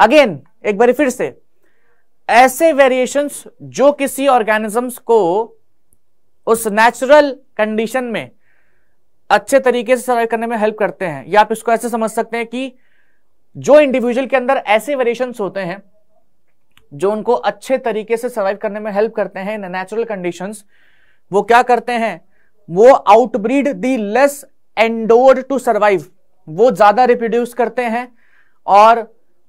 अगेन एक बार फिर से ऐसे वेरिएशंस जो किसी ऑर्गेनिजम्स को उस नेचुरल कंडीशन में अच्छे तरीके से सर्वाइव करने में हेल्प करते हैं या आप इसको ऐसे समझ सकते हैं कि जो इंडिविजुअल के अंदर ऐसे वेरिएशंस होते हैं जो उनको अच्छे तरीके से सर्वाइव करने में हेल्प करते हैं इन नेचुरल कंडीशन वो क्या करते हैं वो outbreed the less endowed to survive वो ज्यादा रिप्रोड्यूस करते हैं और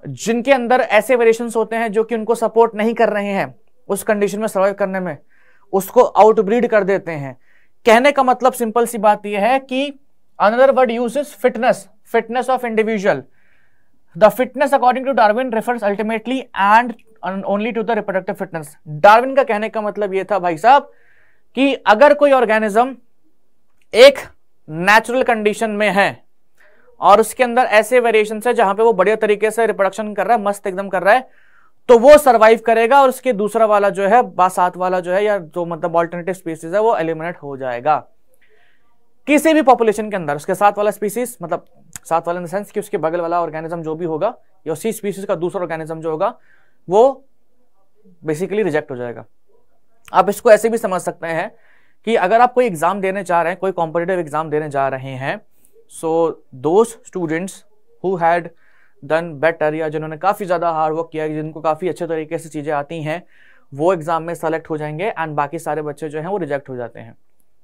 जिनके अंदर ऐसे वेरिएशन होते हैं जो कि उनको सपोर्ट नहीं कर रहे हैं उस कंडीशन में सर्वाइव करने में उसको आउटब्रीड कर देते हैं कहने का मतलब सिंपल सी बात यह है कि another word use is fitness fitness of individual the fitness according to Darwin refers ultimately and only to the reproductive fitness Darwin का कहने का मतलब यह था भाई साहब कि अगर कोई ऑर्गेनिज्म एक नेचुरल कंडीशन में है और उसके अंदर ऐसे वेरिएशन है जहां पे वो बढ़िया तरीके से रिप्रोडक्शन कर रहा है मस्त एकदम कर रहा है तो वो सरवाइव करेगा और उसके दूसरा वाला जो है बासात वाला जो है या जो मतलब ऑल्टरनेटिव स्पीसीज है वो एलिमिनेट हो जाएगा किसी भी पॉपुलेशन के अंदर उसके साथ वाला स्पीसीज मतलब साथ वाला इन सेंस कि उसके बगल वाला ऑर्गेनिज्म जो भी होगा या उसी स्पीसीज का दूसरा ऑर्गेनिज्म जो होगा वो बेसिकली रिजेक्ट हो जाएगा आप इसको ऐसे भी समझ सकते हैं कि अगर आप कोई एग्जाम देने जा रहे हैं कोई कॉम्पिटेटिव एग्जाम देने जा रहे हैं so those students who had done better या जिन्होंने काफ़ी ज़्यादा हार्ड वर्क किया जिनको काफ़ी अच्छे तरीके से चीज़ें आती हैं वो एग्ज़ाम में सेलेक्ट हो जाएंगे एंड बाकी सारे बच्चे जो हैं वो रिजेक्ट हो जाते हैं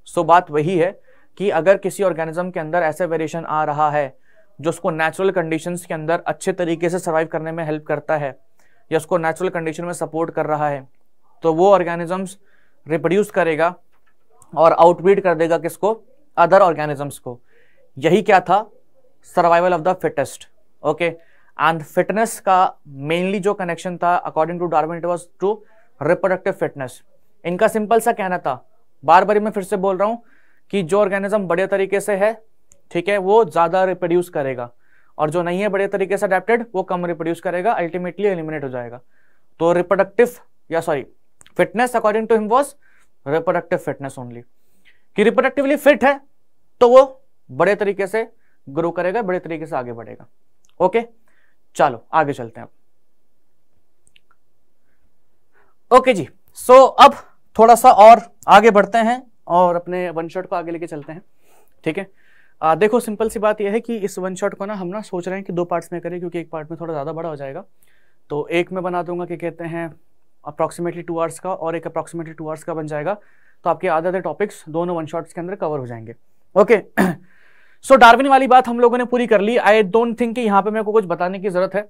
सो so, बात वही है कि अगर किसी ऑर्गेनिज्म के अंदर ऐसे वेरिएशन आ रहा है जो उसको नेचुरल कंडीशन के अंदर अच्छे तरीके से सर्वाइव करने में हेल्प करता है या उसको नेचुरल कंडीशन में सपोर्ट कर रहा है तो वो ऑर्गेनिजम्स रिप्रोड्यूस करेगा और आउटब्रीड कर देगा किसको अदर ऑर्गेनिजम्स को यही क्या था survival of the fittest okay and fitness का मेनली जो कनेक्शन था according to Darwin it was to reproductive fitness इनका सिंपल सा कहना था बार बार मैं फिर से बोल रहा हूँ कि जो ऑर्गेनिज्म बड़े तरीके से है ठीक है वो ज़्यादा रिप्रोड्यूस करेगा और जो नहीं है बड़े तरीके से अडेप्टेड वो कम रिप्रोड्यूस करेगा अल्टीमेटली एलिमिनेट हो जाएगा तो रिप्रोडक्टिव या sorry fitness according to him was reproductive fitness only कि रिप्रोडक्टिवली फिट है तो वो बड़े तरीके से ग्रो करेगा बड़े तरीके से आगे बढ़ेगा ओके चलो आगे चलते हैं ओके जी सो so, अब थोड़ा सा और आगे बढ़ते हैं और अपने वन शॉट को आगे लेके चलते हैं ठीक है आ, देखो सिंपल सी बात यह है कि इस वन शॉट को ना हम ना सोच रहे हैं कि दो पार्ट्स में करें क्योंकि एक पार्ट में थोड़ा ज़्यादा बड़ा हो जाएगा तो एक में बना दूंगा कि कहते हैं अप्रॉक्सीमेटली टू आवर्स का और एक अप्रॉक्सीमेटली टू आवर्स का बन जाएगा तो आपके आधे आधे टॉपिक्स दोनों वन शॉट्स के अंदर कवर हो जाएंगे ओके <clears throat> सो so, डार्विन वाली बात हम लोगों ने पूरी कर ली आई डोंट थिंक कि यहाँ पे मेरे को कुछ बताने की जरूरत है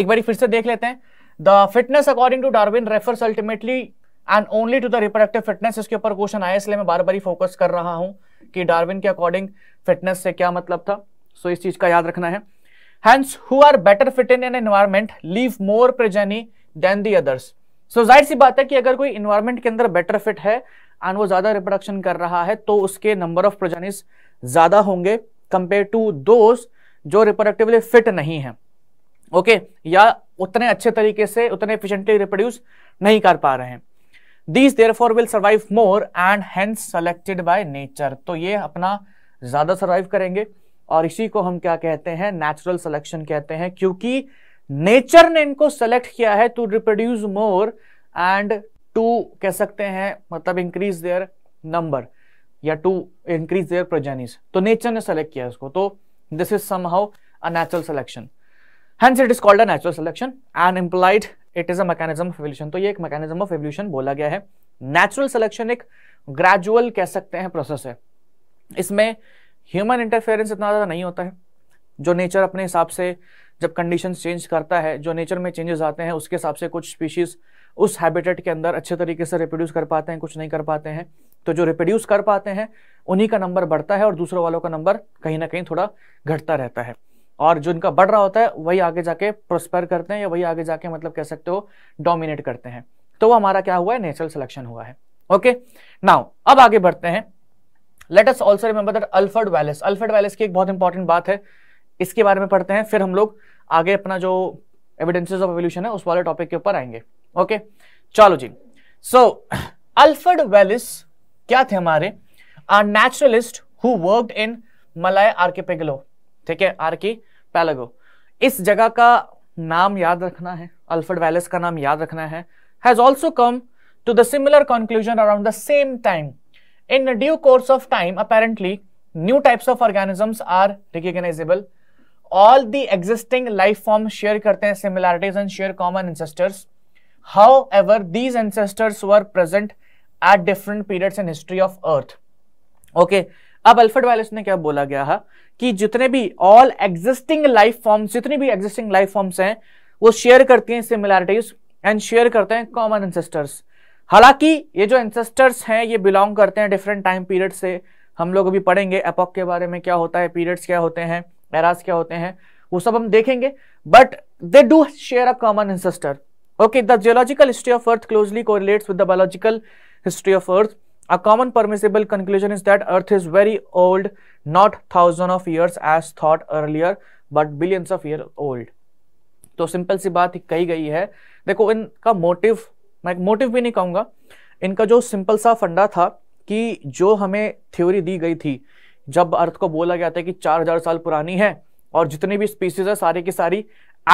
एक बार फिर से देख लेते हैं the fitness according to Darwin refers ultimately and only to the reproductive fitness इसके ऊपर क्वेश्चन आया इसलिए मैं बार बार ही फोकस कर रहा हूं कि डार्विन के अकॉर्डिंग फिटनेस से क्या मतलब था सो so, इस चीज का याद रखना है hence who are better fit in an environment leave more progeny than the others so जाहिर सी बात है कि अगर कोई इन्वायरमेंट के अंदर बेटर फिट है एंड वो ज्यादा रिप्रोडक्शन कर रहा है तो उसके नंबर ऑफ प्रोजेनिस ज़्यादा होंगे कंपेयर टू दोज जो रिप्रोडक्टिवली फिट नहीं है ओके okay? या उतने अच्छे तरीके से उतने एफिशिएंटली रिप्रोड्यूस नहीं कर पा रहे हैं these therefore will survive more and hence selected by nature तो ये अपना ज़्यादा सर्वाइव करेंगे और इसी को हम क्या कहते हैं नेचुरल सिलेक्शन कहते हैं क्योंकि नेचर ने इनको सेलेक्ट किया है to reproduce more and to कह सकते हैं मतलब इंक्रीज देयर नंबर या टू इंक्रीज देयर प्रोजेनिस तो नेचर ने सेलेक्ट किया इसको तो this is somehow a natural selection hence it is called a natural selection and implied it is a mechanism of evolution तो ये एक मैकेनिज्म ऑफ एवोल्यूशन बोला गया है नेचुरल सिलेक्शन एक ग्रेजुअल कह सकते हैं प्रोसेस है इसमें ह्यूमन इंटरफेरेंस इतना ज़्यादा नहीं होता है जो नेचर अपने हिसाब से जब कंडीशंस चेंज करता है जो नेचर में चेंजेस आते हैं उसके हिसाब से कुछ स्पीशीज़ उस हैबिटेट के अंदर अच्छे तरीके से रिप्रोड्यूस कर पाते हैं कुछ नहीं कर पाते हैं तो जो रिप्रोड्यूस कर पाते हैं उन्हीं का नंबर बढ़ता है और दूसरों वालों का नंबर कहीं ना कहीं थोड़ा घटता रहता है और जो इनका बढ़ रहा होता है वही आगे जाके प्रोस्पर करते हैं या वही आगे जाके मतलब कह सकते हो डोमिनेट करते हैं तो वो हमारा क्या हुआ है नेचुरल सिलेक्शन हुआ है ओके नाउ अब आगे बढ़ते हैं let us also remember that Alfred Wallace Alfred Wallace की एक बहुत इंपॉर्टेंट बात है इसके बारे में पढ़ते हैं फिर हम लोग आगे अपना जो एविडेंसेस ऑफ एवोल्यूशन है उस वाले टॉपिक के ऊपर आएंगे ओके okay? चलो जी सो अल्फर्ड वेलिस क्या थे हमारे naturalist who work in Malay आर्किपेगलो ठीक है आर्की पैलगो इस जगह का नाम याद रखना है अल्फर्ड वैलेस का नाम याद रखना है has also come to the similar conclusion around the same time in due course of time apparently new types of organisms are recognizable all the existing life form share करते हैं similarities and share common ancestors however these ancestors were present at different periods in history of earth okay अब अल्फर्ड वायलस ने क्या बोला गया है कि जितने भी ऑल एग्जिस्टिंग लाइफ फॉर्म्स जितनी भी एग्जिस्टिंग लाइफ फॉर्म्स हैं वो शेयर करती हैं सिमिलैरिटीज एंड शेयर करते हैं कॉमन एंसेस्टर्स हालांकि ये जो एंसेस्टर्स हैं ये बिलोंग करते हैं डिफरेंट टाइम पीरियड से हम लोग अभी पढ़ेंगे एपॉक के बारे में क्या होता है पीरियड्स क्या होते हैं एराज क्या होते हैं वो सब हम देखेंगे but they do share a common ancestor okay the geological history of earth closely correlates with the biological history of earth a common permissible conclusion is that earth is very old not thousand of years as thought earlier but billions of year old तो सिंपल सी बात कही गई है देखो इनका मोटिव मैं मोटिव भी नहीं कहूंगा इनका जो सिंपल सा फंडा था कि जो हमें थ्योरी दी गई थी जब अर्थ को बोला गया था कि चार हजार साल पुरानी है और जितनी भी स्पीसीज है सारी की सारी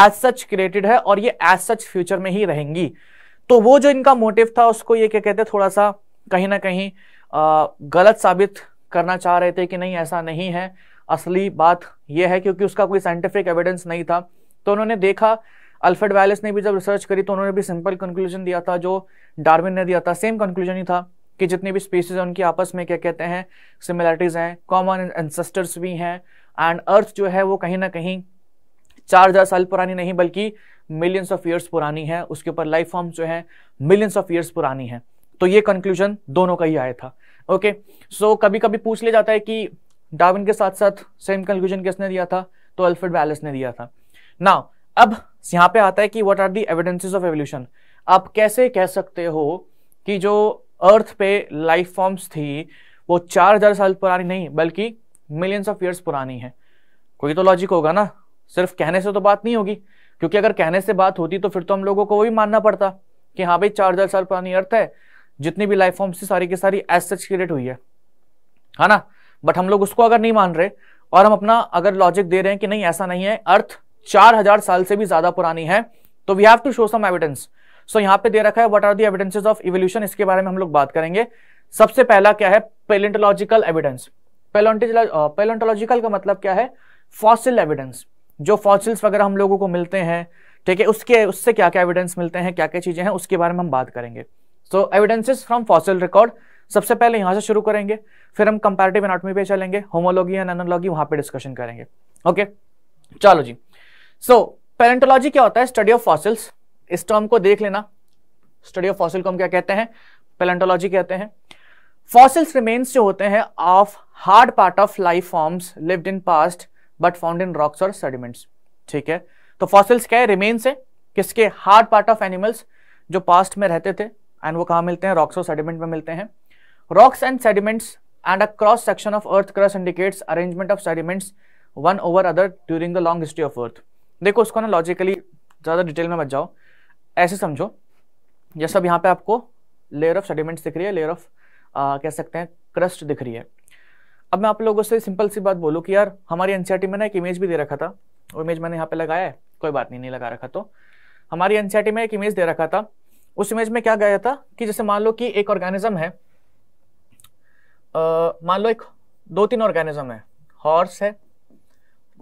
एज सच क्रिएटेड है और ये एज सच फ्यूचर में ही रहेंगी तो वो जो इनका मोटिव था उसको ये क्या कहते थोड़ा सा कहीं ना कहीं गलत साबित करना चाह रहे थे कि नहीं ऐसा नहीं है असली बात यह है क्योंकि उसका कोई साइंटिफिक एविडेंस नहीं था तो उन्होंने देखा अल्फ्रेड वैलिस ने भी जब रिसर्च करी तो उन्होंने भी सिंपल कंक्लूजन दिया था जो डार्विन ने दिया था सेम कंक्लूजन ही था कि जितनी भी स्पीसीज हैं उनकी आपस में क्या कहते हैं सिमिलरिटीज़ हैं कॉमन एंसेस्टर्स भी हैं एंड अर्थ जो है वो कहीं ना कहीं चार हज़ार साल पुरानी नहीं बल्कि मिलियंस ऑफ ईयर्स पुरानी है उसके ऊपर लाइफ फॉर्म जो है मिलियंस ऑफ ईयर्स पुरानी है तो ये कंक्लूजन दोनों का ही आया था ओके सो so, कभी कभी पूछ लिया जाता है कि डाविन के साथ साथ सेम कंक्लूजन किसने दिया था तो अल्फ्रेड वैलिस ने दिया था ना अब यहाँ पे आता है कि what are the evidences of evolution आप कैसे कह सकते हो कि जो अर्थ पे लाइफ फॉर्म्स थी वो चार हजार साल पुरानी नहीं बल्कि मिलियंस ऑफ ईयर्स पुरानी है कोई तो लॉजिक होगा ना सिर्फ कहने से तो बात नहीं होगी क्योंकि अगर कहने से बात होती तो फिर तो हम लोगों को वही मानना पड़ता कि हाँ भाई चार हजार साल पुरानी अर्थ है जितनी भी लाइफ फॉर्म थी सारी की सारी एज सच क्रिएट हुई है है हाँ ना बट हम लोग उसको अगर नहीं मान रहे और हम अपना अगर लॉजिक दे रहे हैं कि नहीं ऐसा नहीं है अर्थ चार हजार साल से भी ज्यादा पुरानी है तो we have to show some evidence so यहाँ पे दे रखा है what are the evidences of evolution इसके बारे में हम लोग बात करेंगे सबसे पहला क्या है पेलेंटोलॉजिकल एविडेंस पेलेंटोलॉजिकल का मतलब क्या है फॉसिल एविडेंस जो फॉसिल्स वगैरह हम लोगों को मिलते हैं ठीक है उसके उससे क्या क्या एविडेंस मिलते हैं क्या क्या चीज़ें हैं उसके बारे में हम बात करेंगे so evidences from fossil record सबसे पहले यहाँ से शुरू करेंगे फिर हम कंपेरेटिव एनाटमी पे चलेंगे होमोलॉजी एंड एनालॉजी वहाँ पे डिस्कशन करेंगे ओके okay? चलो जी सो so, पेरेंटोलॉजी क्या होता है स्टडी ऑफ फॉसिल्स इस टर्म को देख लेना स्टडी ऑफ फॉसिल को हम क्या कहते हैं पेलेंटोलॉजी कहते हैं फॉसिल्स रिमेन्स जो होते हैं of hard part of life forms lived in past but found in rocks और सेडिमेंट्स ठीक है तो फॉसिल्स क्या है रिमेन्स है किसके हार्ड पार्ट ऑफ एनिमल्स जो पास्ट में रहते थे एंड वो कहाँ मिलते हैं रॉक्स और सेडिमेंट में मिलते हैं rocks and sediments and a cross section of earth cross indicates arrangement of sediments one over other during the long history of earth देखो उसको ना लॉजिकली ज़्यादा डिटेल में बच जाओ ऐसे समझो यह सब यहाँ पे आपको लेयर ऑफ सेडिमेंट्स दिख रही है लेयर ऑफ कह सकते हैं क्रस्ट दिख रही है अब मैं आप लोगों से सिंपल सी बात बोलूँ कि यार हमारी एनसीआर e में ना एक इमेज भी दे रखा था वो इमेज मैंने यहाँ पे लगाया है कोई बात नहीं नहीं लगा रखा तो हमारी एनसीआर e में एक इमेज दे रखा था उस इमेज में क्या गया था कि जैसे मान लो कि एक ऑर्गेनिज्म है मान लो एक दो तीन ऑर्गेनिज्म है हॉर्स है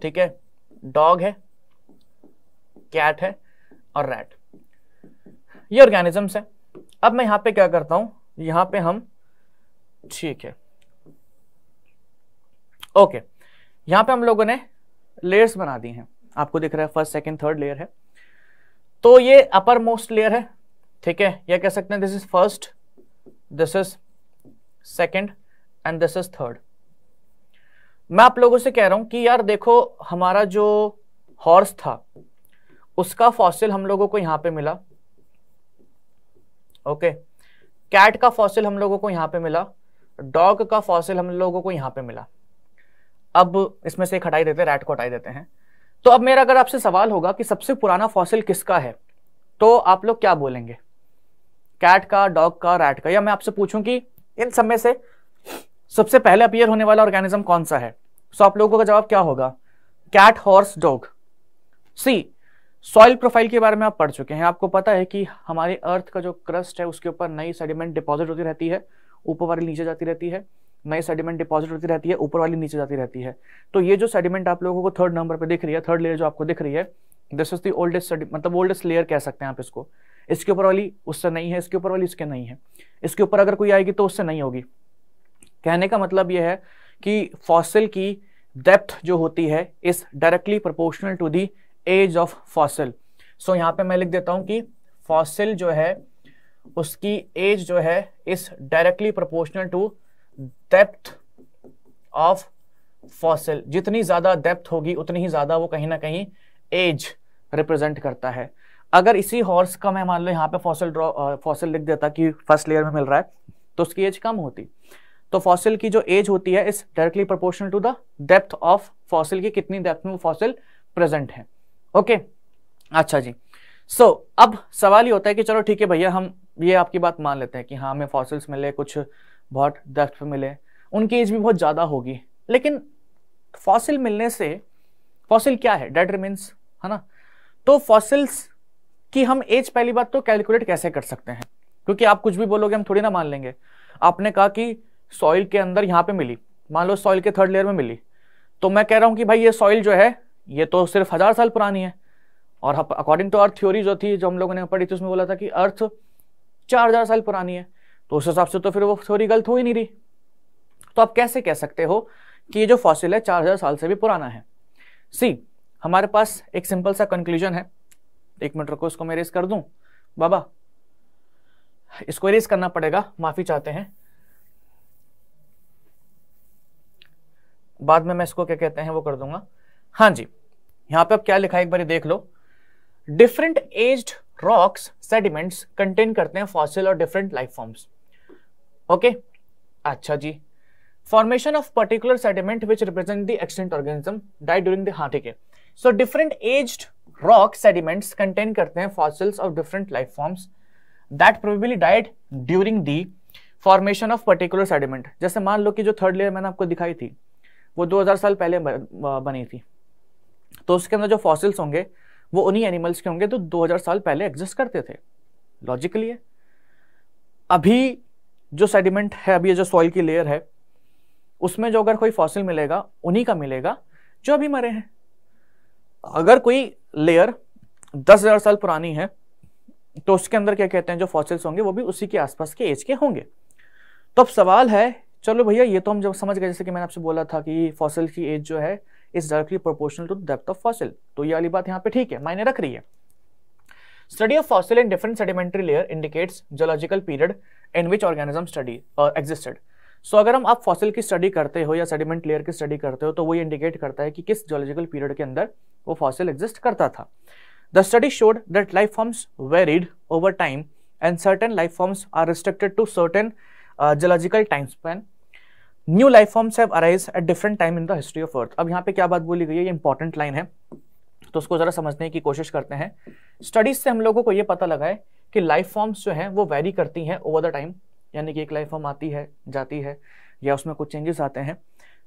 ठीक है डॉग है कैट है और रैट ये ऑर्गेनिजम्स है अब मैं यहाँ पे क्या करता हूँ यहाँ पे हम ठीक है ओके यहां पे हम लोगों ने लेयर्स बना दी हैं आपको दिख रहा है फर्स्ट सेकेंड थर्ड लेयर है तो ये अपर मोस्ट लेयर है ठीक है या कह सकते हैं this is first this is second and this is third मैं आप लोगों से कह रहा हूं कि यार देखो हमारा जो हॉर्स था उसका फॉसिल हम लोगों को यहां पे मिला ओके कैट का फॉसिल हम लोगों को यहां पे मिला डॉग का फॉसिल हम लोगों को यहां पे मिला अब इसमें से एक हटाई देते हैं रैट को हटाई देते हैं तो अब मेरा अगर आपसे सवाल होगा कि सबसे पुराना फॉसिल किसका है तो आप लोग क्या बोलेंगे कैट का डॉग का रैट का या मैं आपसे पूछूं कि इन सब में से सबसे पहले अपियर होने वाला ऑर्गेनिज्म कौन सा है सो आप लोगों का जवाब क्या होगा cat horse dog see soil profile के बारे में आप पढ़ चुके हैं आपको पता है कि हमारे अर्थ का जो क्रस्ट है उसके ऊपर नई सेडिमेंट डिपॉजिट होती रहती है ऊपर वाली नीचे जाती रहती है नई सेडिमेंट डिपॉजिट होती रहती है ऊपर वाली नीचे जाती रहती है तो ये जो सेडिमेंट आप लोगों को थर्ड नंबर पर दिख रही है थर्ड लेयर जो आपको दिख रही है दिस इज दी ओल्डेस्ट मतलब ओल्डेस्ट लेयर कह सकते हैं आप इसको इसके ऊपर वाली उससे नहीं है इसके ऊपर वाली इसके नहीं है इसके ऊपर अगर कोई आएगी तो उससे नहीं होगी कहने का मतलब यह है कि फॉसिल की डेप्थ जो होती है is directly proportional to the age of fossil so यहाँ पे मैं लिख देता हूँ कि फॉसिल जो है उसकी एज जो है is directly proportional to depth of fossil जितनी ज़्यादा डेप्थ होगी उतनी ही ज़्यादा वो कहीं ना कहीं एज रिप्रेजेंट करता है अगर इसी हॉर्स का मैं मान लो यहाँ पे फॉसिल ड्रॉ फॉसिल लिख देता कि फर्स्ट लेयर में मिल रहा है तो उसकी एज कम होती तो फॉसिल की जो एज होती है is directly proportional to the depth of fossil की कितनी डेप्थ में वो फॉसिल प्रेजेंट है ओके okay? अच्छा जी सो so, अब सवाल ये होता है कि चलो ठीक है भैया हम ये आपकी बात मान लेते हैं कि हाँ हमें फॉसिल्स मिले कुछ बहुत डेप्थ पे मिले उनकी एज भी बहुत ज़्यादा होगी लेकिन फॉसिल मिलने से फॉसिल क्या है डेड रिमेन्स है ना तो फॉसिल्स की हम एज पहली बात तो कैलकुलेट कैसे कर सकते हैं क्योंकि आप कुछ भी बोलोगे हम थोड़ी ना मान लेंगे आपने कहा कि सॉइल के अंदर यहाँ पे मिली मान लो सॉइल के थर्ड लेयर में मिली तो मैं कह रहा हूँ कि भाई ये सॉइल जो है ये तो सिर्फ हज़ार साल पुरानी है और अकॉर्डिंग टू अर्थ थ्योरी जो थी जो हम लोगों ने पढ़ी थी उसमें बोला था कि अर्थ चार हज़ार साल पुरानी है तो उस हिसाब से तो फिर वो थ्योरी गलत हो ही नहीं रही तो आप कैसे कह सकते हो कि ये जो फॉसिल है चार हजार साल से भी पुराना है सी हमारे पास एक सिंपल सा कंक्लूजन है एक मिनट रुको इसको मैं रेस कर दूं बाबा इसको रेस करना पड़ेगा माफी चाहते हैं बाद में मैं इसको क्या कहते हैं वो कर दूंगा हाँ जी यहां पे अब क्या लिखा है एक बार देख लो different aged rocks sediments contain करते हैं फॉसिल और डिफरेंट लाइफ फॉर्म्स ओके अच्छा जी formation of particular sediment which represent the extinct organism die during the heart के so different aged rock sediments contain करते हैं fossils of different life forms that probably died during the formation of particular sediment जैसे मान लो कि जो थर्ड लेयर मैंने आपको दिखाई थी वो 2000 साल पहले बनी थी तो उसके अंदर जो फॉसिल्स होंगे वो उन्हीं एनिमल्स के होंगे तो 2000 साल पहले एग्जिस्ट करते थे लॉजिकली है अभी जो सेडिमेंट है अभी जो सॉइल की लेयर है उसमें जो अगर कोई फॉसिल मिलेगा उन्हीं का मिलेगा जो अभी मरे हैं अगर कोई लेयर दस हजार साल पुरानी है तो उसके अंदर क्या कहते हैं जो फॉसिल्स होंगे वो भी उसी के आसपास के एज के होंगे तो अब सवाल है चलो भैया ये तो हम जब समझ गए जैसे कि मैंने आपसे बोला था कि फॉसिल की एज जो है is directly proportional to depth of fossil तो ये वाली बात यहाँ पे ठीक है मायने रख रही है study of fossil in different sedimentary layer indicates geological period in which organism study existed so अगर हम आप फॉसिल की स्टडी करते हो या सेडिमेंट लेयर की स्टडी करते हो तो वो इंडिकेट करता है कि किस जोलॉजिकल पीरियड के अंदर वो फॉसिल एग्जिस्ट करता था the study showed that life forms varied over time and certain life forms are restricted to certain geological time span new life forms have arise at different time in the history of earth अब यहाँ पे क्या बात बोली गई है ये इंपॉर्टेंट लाइन है तो उसको ज़रा समझने की कोशिश करते हैं स्टडीज से हम लोगों को ये पता लगा है कि लाइफ फॉर्म्स जो हैं वो वेरी करती हैं ओवर द टाइम यानी कि एक लाइफ फॉर्म आती है जाती है या उसमें कुछ चेंजेस आते हैं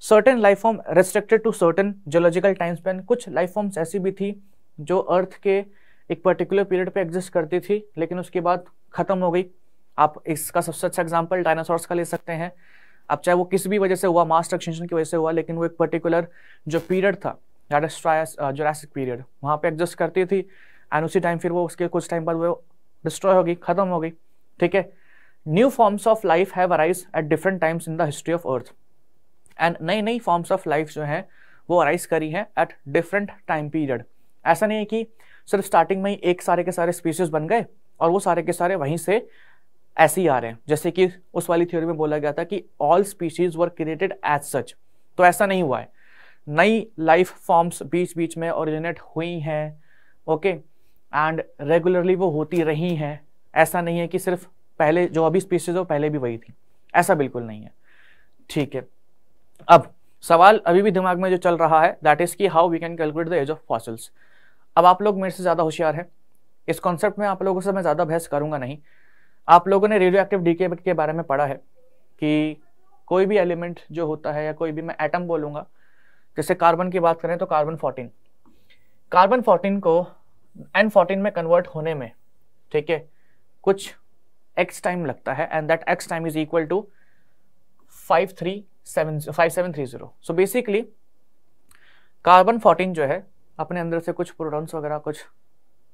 certain life form restricted to certain geological time span कुछ लाइफ फॉर्म्स ऐसी भी थी जो अर्थ के एक पर्टिकुलर पीरियड पे एग्जिस्ट करती थी लेकिन उसके बाद ख़त्म हो गई आप इसका सबसे अच्छा एग्जाम्पल डायनासोर्स का ले सकते हैं अब चाहे वो किसी भी वजह से हुआ मास्ट एक्सटेंशन की वजह से हुआ लेकिन वो एक पर्टिकुलर जो पीरियड था जोरासिक पीरियड वहाँ पे एग्जिस्ट करती थी एंड उसी टाइम फिर वो उसके कुछ टाइम बाद वो डिस्ट्रॉय होगी खत्म हो गई ठीक है new forms of life have arise at different times in the history of earth and नई नई फॉर्म्स ऑफ लाइफ जो है वो अराइज करी है एट डिफरेंट टाइम पीरियड ऐसा नहीं है कि सिर्फ स्टार्टिंग में ही एक सारे के सारे स्पीसीज बन गए और वो सारे के सारे वहीं से ऐसे ही आ रहे हैं जैसे कि उस वाली थ्योरी में बोला गया था कि all species were created as such तो ऐसा नहीं हुआ है नई लाइफ फॉर्म्स बीच बीच में ओरिजिनेट हुई हैं ओके okay? एंड रेगुलरली वो होती रही हैं ऐसा नहीं है कि सिर्फ पहले जो अभी स्पीसीज हो पहले भी वही थी ऐसा बिल्कुल नहीं है ठीक है अब सवाल अभी भी दिमाग में जो चल रहा है दैट इज़ कि how we can calculate the age of fossils अब आप लोग मेरे से ज़्यादा होशियार हैं इस कॉन्सेप्ट में आप लोगों से मैं ज़्यादा बहस करूँगा नहीं आप लोगों ने रेडियो एक्टिव डी के बारे में पढ़ा है कि कोई भी एलिमेंट जो होता है या कोई भी मैं एटम बोलूँगा जैसे कार्बन की बात करें तो कार्बन फोर्टीन कार्बन फोर्टीन को एन फोर्टीन में कन्वर्ट होने में ठीक है कुछ एक्स टाइम लगता है and that X time is equal to five three seven five seven three zero so basically carbon fourteen जो है अपने अंदर से कुछ प्रोटॉन्स वगैरह कुछ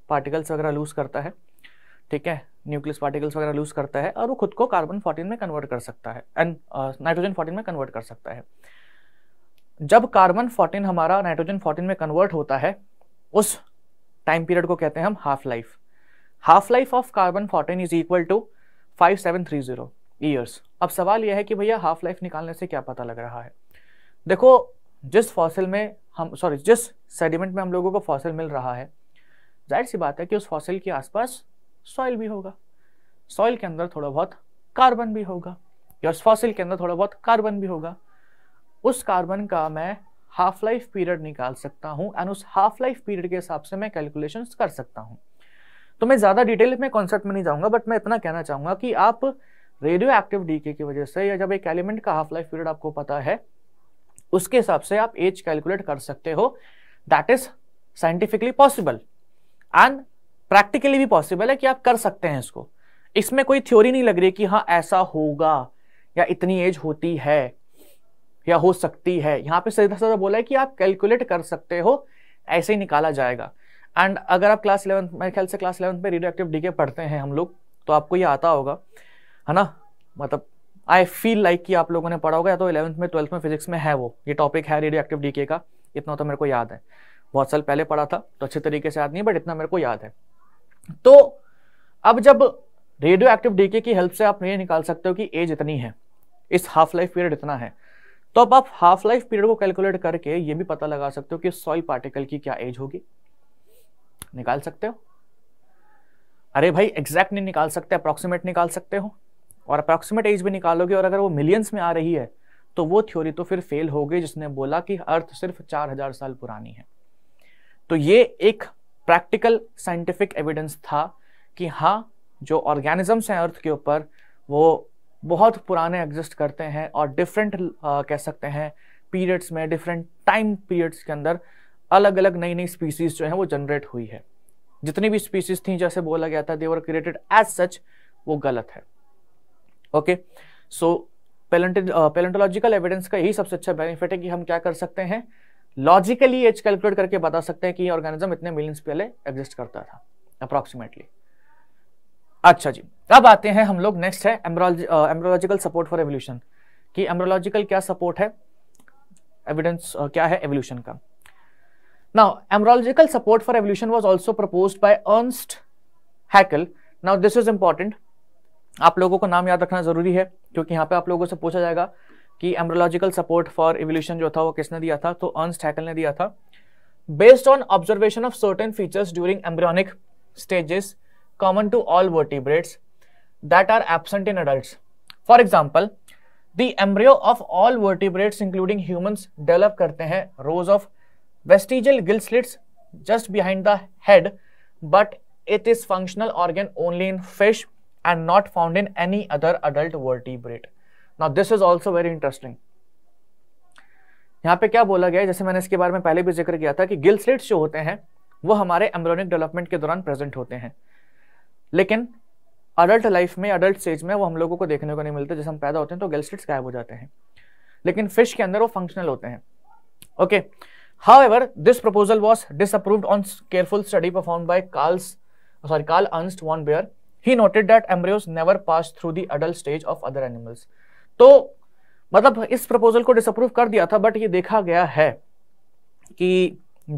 पार्टिकल्स वगैरह लूज करता है ठीक है न्यूक्लियस पार्टिकल्स वगैरह लूज करता है और वो खुद को कार्बन फोर्टीन में कन्वर्ट कर सकता है एंड नाइट्रोजन फोर्टीन में कन्वर्ट कर सकता है जब कार्बन फोर्टीन हमारा नाइट्रोजन फोर्टीन में कन्वर्ट होता है उस टाइम पीरियड को कहते हैं हम half life half life of carbon fourteen is equal to five seven three zero years अब सवाल यह है कि भैया हाफ लाइफ निकालने से क्या पता लग रहा है देखो जिस फॉसिल में हम सॉरी जिस सेडिमेंट में हम लोगों को फॉसिल मिल रहा है जाहिर सी बात है कि उस फॉसिल के आसपास सॉइल भी होगा सॉइल के अंदर थोड़ा बहुत कार्बन भी होगा या उस फॉसिल के अंदर थोड़ा बहुत कार्बन भी होगा उस कार्बन का मैं हाफ लाइफ पीरियड निकाल सकता हूँ एंड उस हाफ लाइफ पीरियड के हिसाब से मैं कैलकुलेशन कर सकता हूँ तो मैं ज़्यादा डिटेल में कॉन्सेप्ट में नहीं जाऊँगा बट मैं इतना कहना चाहूँगा कि आप रेडियो एक्टिव डीके की वजह से या जब एक एलिमेंट का हाफ लाइफ पीरियड आपको पता है उसके हिसाब से आप एज कैलकुलेट कर सकते हो that is scientifically possible and practically भी पॉसिबल है कि आप कर सकते हैं इसको इसमें कोई थ्योरी नहीं लग रही कि हाँ ऐसा होगा या इतनी एज होती है या हो सकती है यहाँ पे सीधा सीधा बोला है कि आप कैलकुलेट कर सकते हो ऐसे ही निकाला जाएगा एंड अगर आप क्लास इलेवंथ मेरे ख्याल से क्लास इलेवंथ में रिडोएक्टिव डीके पढ़ते हैं हम लोग तो आपको ये आता होगा है ना मतलब आई फील लाइक कि आप लोगों ने पढ़ा होगा या तो इलेवंथ में ट्वेल्थ में फिजिक्स में है वो ये टॉपिक है रेडियोएक्टिव डीके का इतना तो मेरे को याद है बहुत साल पहले पढ़ा था तो अच्छे तरीके से याद नहीं बट इतना मेरे को याद है तो अब जब रेडियो एक्टिव डीके की हेल्प से आप ये निकाल सकते हो कि एज इतनी है इस हाफ लाइफ पीरियड इतना है तो अब आप हाफ लाइफ पीरियड को कैलकुलेट करके ये भी पता लगा सकते हो कि सॉइल पार्टिकल की क्या एज होगी निकाल सकते हो अरे भाई एग्जैक्ट नहीं निकाल सकते अप्रोक्सीमेट निकाल सकते हो और अप्रोक्सीमेट एज भी निकालोगे और अगर वो मिलियंस में आ रही है तो वो थ्योरी तो फिर फेल हो गई जिसने बोला कि अर्थ सिर्फ चार हजार साल पुरानी है तो ये एक प्रैक्टिकल साइंटिफिक एविडेंस था कि हाँ जो ऑर्गेनिजम्स हैं अर्थ के ऊपर वो बहुत पुराने एग्जिस्ट करते हैं और डिफरेंट कह सकते हैं पीरियड्स में डिफरेंट टाइम पीरियड्स के अंदर अलग अलग नई नई स्पीसीज जो है वो जनरेट हुई है जितनी भी स्पीसीज थी जैसे बोला गया था देवर क्रिएटेड एज सच वो गलत है ओके सो पेलेंटोलॉजिकल एविडेंस का यही सबसे अच्छा बेनिफिट है कि हम क्या कर सकते हैं लॉजिकली एज कैलकुलेट करके बता सकते हैं कि ऑर्गेनिज्म इतने मिलियंस पहले एग्जिस्ट करता था अप्रोक्सीमेटली अच्छा जी अब आते हैं हम लोग नेक्स्ट है एम्ब्रोलॉजिकल सपोर्ट फॉर एवोल्यूशन कि एम्ब्रोलॉजिकल क्या सपोर्ट है एविडेंस uh, क्या है एवोल्यूशन का now embryological support for evolution was also propose by Ernst Haeckel now this is important आप लोगों को नाम याद रखना जरूरी है क्योंकि यहाँ पे आप लोगों से पूछा जाएगा कि एम्ब्रोलॉजिकल सपोर्ट फॉर एवोल्यूशन जो था वो किसने दिया था तो अर्नस्ट हैकल ने दिया था based on observation of certain features during embryonic stages common to all vertebrates that are absent in adults. For example, the embryo of all vertebrates including humans develop करते हैं rows of vestigial gill slits just behind the head but it is functional organ only in fish and not found in any other adult vertebrate. Now this is also very interesting. यहाँ पे क्या बोला गया है जैसे मैंने इसके बारे में पहले भी जिक्र किया था कि गिल स्लिट्स जो होते हैं वो हमारे एम्ब्रोनिक डेवलपमेंट के दौरान प्रेजेंट होते हैं लेकिन अडल्ट लाइफ में अडल्ट स्टेज में वो हम लोगों को देखने को नहीं मिलते जैसे हम पैदा होते हैं तो गैलस्ट्रिट्स गायब हो जाते हैं लेकिन फिश के अंदर वो फंक्शनल होते हैं okay however this proposal was disapproved on careful study perform by Karl's sorry Karl Ernst von Baer he noted that embryos never pass through the adult stage of other animals तो मतलब इस प्रपोजल को डिसअप्रूव कर दिया था बट ये देखा गया है कि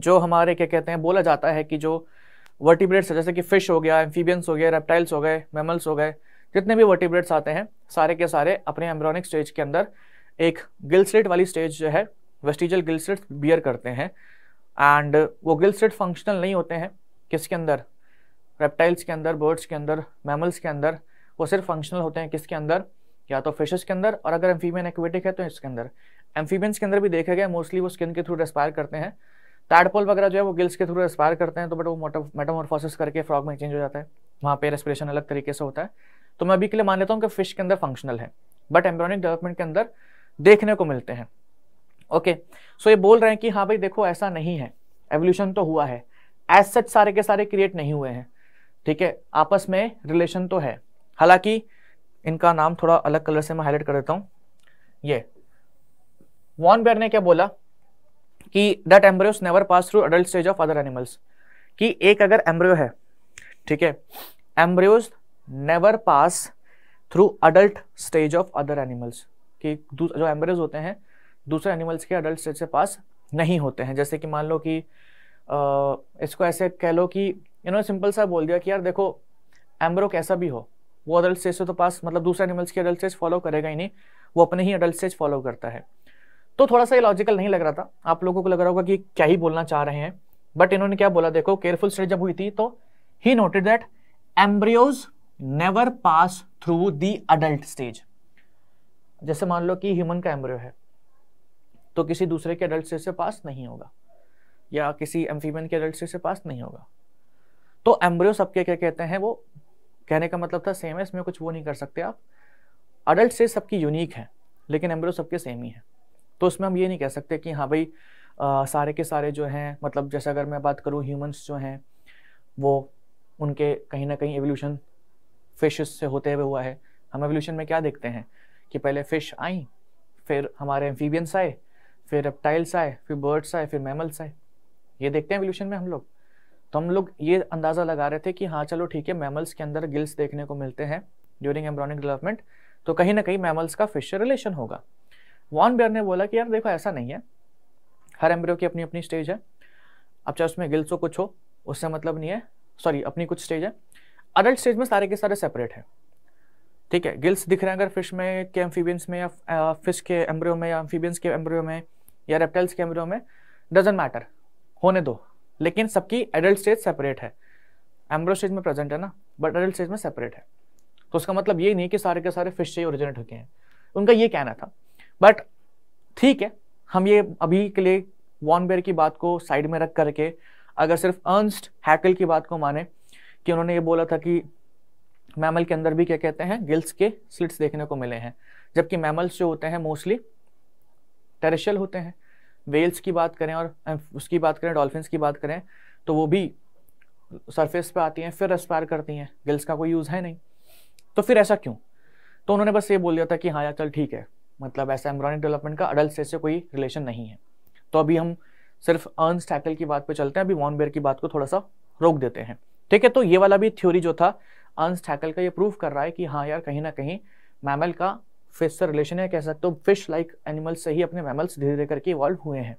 जो हमारे क्या कहते हैं बोला जाता है कि जो वर्टिब्रेट्स जैसे कि फिश हो गया एम्फीबियंस हो गया रेप्टाइल्स हो गए मेमल्स हो गए जितने भी वर्टिब्रेट्स आते हैं सारे के सारे अपने एम्ब्रॉनिक स्टेज के अंदर एक गिल्सलेट वाली स्टेज जो है वेस्टिजल गिल्सलेट बियर करते हैं एंड वो गिल्सलेट फंक्शनल नहीं होते हैं किसके अंदर रेप्टाइल्स के अंदर बर्ड्स के अंदर मेमल्स के अंदर वो सिर्फ फंक्शनल होते हैं किसके अंदर या तो फिशेस के अंदर और अगर एम्फीबियन एक्वेटिक है तो इसके अंदर एम्फीबियंस के अंदर भी देखा गया मोस्टली वो स्किन के थ्रू रेस्पायर करते हैं टैडपोल वगैरह जो है वो गिल्स के थ्रू एस्पायर करते हैं तो बट वो मेटामोरफोसिस करके फ्रॉग में चेंज हो जाता है वहाँ पे रेस्पिरेशन अलग तरीके से होता है तो मैं अभी के लिए मान लेता हूँ कि फिश के अंदर फंक्शनल है बट एम्ब्रॉनिक डेवलपमेंट के अंदर देखने को मिलते हैं ओके सो ये बोल रहे हैं कि हाँ भाई देखो ऐसा नहीं है एवोल्यूशन तो हुआ है एज सच सारे के सारे क्रिएट नहीं हुए हैं ठीक है आपस में रिलेशन तो है हालांकि इनका नाम थोड़ा अलग कलर से मैं हाईलाइट कर देता हूँ ये वॉन बेर ने क्या बोला कि that embryos never pass through adult stage of other animals कि एक अगर एम्ब्रियो है ठीक है embryos never pass through adult stage of other animals कि जो एम्ब्रियोज होते हैं दूसरे एनिमल्स के अडल्ट स्टेज से पास नहीं होते हैं जैसे कि मान लो कि आ, इसको ऐसे कह लो कि इन्होंने सिंपल सा बोल दिया कि यार देखो एम्ब्रो कैसा भी हो वो अडल्ट स्टेज से तो पास मतलब दूसरे एनिमल्स की अडल्ट स्टेज फॉलो करेगा ही नहीं वो अपने ही अडल्ट स्टेज फॉलो करता है तो थोड़ा सा ये लॉजिकल नहीं लग रहा था आप लोगों को लग रहा होगा कि क्या ही बोलना चाह रहे हैं बट इन्होंने क्या बोला देखो केयरफुल स्टडी जब हुई थी तो ही noted that embryos never pass through the adult stage जैसे मान लो कि ह्यूमन का एम्ब्रियो है तो किसी दूसरे के अडल्ट स्टेज से पास नहीं होगा या किसी एम्फीबियन के अडल्ट स्टेज से पास नहीं होगा तो एम्ब्रियो सबके क्या कहते हैं वो कहने का मतलब था सेम है इसमें कुछ वो नहीं कर सकते आप अडल्ट स्टेज सबकी यूनिक है लेकिन एम्ब्रियो सबके सेम ही है तो उसमें हम ये नहीं कह सकते कि हाँ भाई सारे के सारे जो हैं मतलब जैसे अगर मैं बात करूँ ह्यूमंस जो हैं वो उनके कहीं ना कहीं एवोल्यूशन फिश से होते हुए हुआ है हम एवोल्यूशन में क्या देखते हैं कि पहले फ़िश आई फिर हमारे एम्फीबियंस आए फिर रेप्टाइल्स आए फिर बर्ड्स आए फिर मैमल्स आए ये देखते हैं एवोल्यूशन में हम लोग तो हम लोग ये अंदाज़ा लगा रहे थे कि हाँ चलो ठीक है मैमल्स के अंदर गिल्स देखने को मिलते हैं ड्यूरिंग एम्ब्रॉनिक डेवलपमेंट तो कहीं ना कहीं मैमल्स का फिश से रिलेशन होगा वॉन बेयर ने बोला कि यार देखो ऐसा नहीं है हर एम्ब्रियो की अपनी अपनी स्टेज है अब चाहे उसमें गिल्स हो कुछ हो उससे मतलब नहीं है सॉरी अपनी कुछ स्टेज है अडल्ट स्टेज में सारे के सारे सेपरेट हैं ठीक है गिल्स दिख रहे हैं अगर फिश में के एम्फीबियंस में या फिश के एम्ब्रियो में या एम्फीबियंस के एम्ब्रियो में या रेप्टाइल्स के एम्ब्रियो में डजेंट मैटर होने दो लेकिन सबकी एडल्ट स्टेज सेपरेट है एम्ब्रो स्टेज में प्रेजेंट है ना बट एडल्ट स्टेज में सेपरेट है तो उसका मतलब ये नहीं कि सारे के सारे फिश से ही ओरिजिनेट गए हैं उनका ये कहना था बट ठीक है हम ये अभी के लिए वॉनबेर की बात को साइड में रख करके अगर सिर्फ अर्नस्ट हैकल की बात को माने कि उन्होंने ये बोला था कि मैमल के अंदर भी क्या कहते हैं गिल्स के स्लिट्स देखने को मिले हैं जबकि मैमल्स जो होते हैं मोस्टली टेरेशल होते हैं वेल्स की बात करें और उसकी बात करें डॉल्फिन्स की बात करें तो वो भी सरफेस पे आती हैं फिर एस्पायर करती हैं गिल्स का कोई यूज़ है नहीं तो फिर ऐसा क्यों तो उन्होंने बस ये बोल दिया था कि हाँ यार चल ठीक है मतलब ऐसा एम्ब्रॉनिक डेवलपमेंट का अडल्ट स्टेज से कोई रिलेशन नहीं है तो अभी हम सिर्फ अर्न स्टैकल की बात पर चलते हैं अभी वॉन बेयर की बात को थोड़ा सा रोक देते हैं ठीक है तो ये वाला भी थ्योरी जो था अर्न स्टैकल का ये प्रूव कर रहा है कि हाँ यार कहीं ना कहीं मैमल का फिश से रिलेशन है कह सकते हो फिश लाइक एनिमल्स से ही अपने मैमल्स धीरे धीरे करके इवॉल्व हुए हैं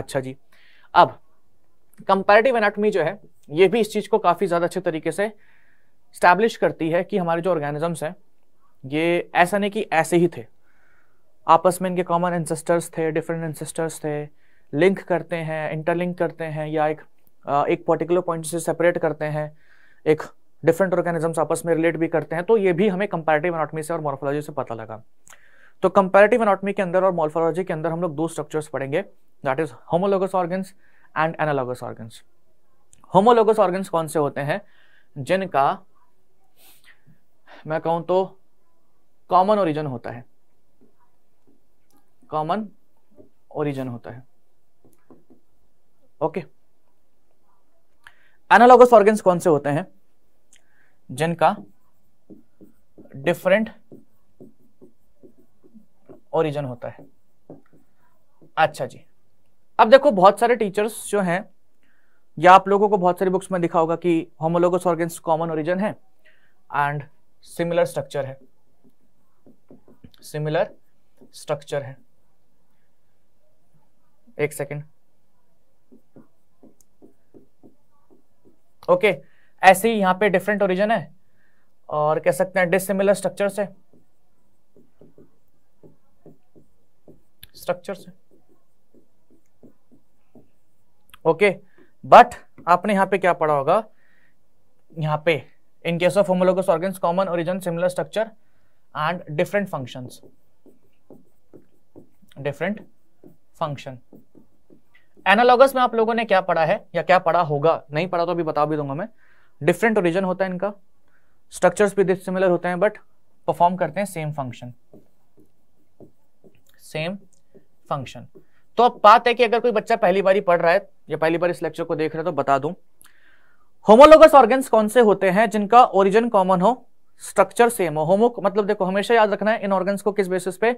अच्छा जी अब कंपेरेटिव एनाटमी जो है ये भी इस चीज़ को काफ़ी ज़्यादा अच्छे तरीके से स्टैब्लिश करती है कि हमारे जो ऑर्गेनिजम्स हैं ये ऐसा नहीं कि ऐसे ही थे आपस में इनके कॉमन एंसेस्टर्स थे डिफरेंट एंसेस्टर्स थे लिंक करते हैं इंटरलिंक करते हैं या एक एक पर्टिकुलर पॉइंट से सेपरेट करते हैं एक डिफरेंट ऑर्गेनिजम्स आपस में रिलेट भी करते हैं तो ये भी हमें कंपेरेटिव एनाटॉमी से और मॉर्फोलॉजी से पता लगा तो कंपेरेटिव एनाटॉमी के अंदर और मॉर्फोलॉजी के अंदर हम लोग दो स्ट्रक्चर्स पढ़ेंगे that is homologous organs and analogous organs homologous organs कौन से होते हैं जिनका मैं कहूँ तो कॉमन ओरिजन होता है कॉमन ओरिजन होता है ओके एनालॉगस ऑर्गन्स कौन से होते हैं जिनका डिफरेंट ओरिजन होता है अच्छा जी अब देखो बहुत सारे टीचर्स जो हैं या आप लोगों को बहुत सारी बुक्स में दिखा होगा कि होमोलोगस ऑर्गेन्स कॉमन ओरिजन है एंड सिमिलर स्ट्रक्चर है सिमिलर स्ट्रक्चर है एक सेकेंड ओके ऐसे ही यहां पे डिफरेंट ओरिजन है और कह सकते हैं डिसिमिलर स्ट्रक्चर से स्ट्रक्चर से ओके बट आपने यहां पे क्या पढ़ा होगा यहां पे in case of homologous organs common origin similar structure and different functions different function analogous में आप लोगों ने क्या पढ़ा है या क्या पढ़ा होगा नहीं पढ़ा तो अभी बता भी दूंगा मैं डिफरेंट ओरिजन होता है इनका स्ट्रक्चर्स भी सिमिलर होते हैं बट परफॉर्म करते हैं सेम फंक्शन सेम फंक्शन तो अब बात है कि अगर कोई बच्चा पहली बार पढ़ रहा है या पहली बार इस लेक्चर को देख रहा है तो बता दू होमोलोगस ऑर्गन्स कौन से होते हैं जिनका ओरिजन कॉमन हो स्ट्रक्चर सेम हो होमो मतलब देखो हमेशा याद रखना है इन ऑर्गन्स को किस बेसिस पे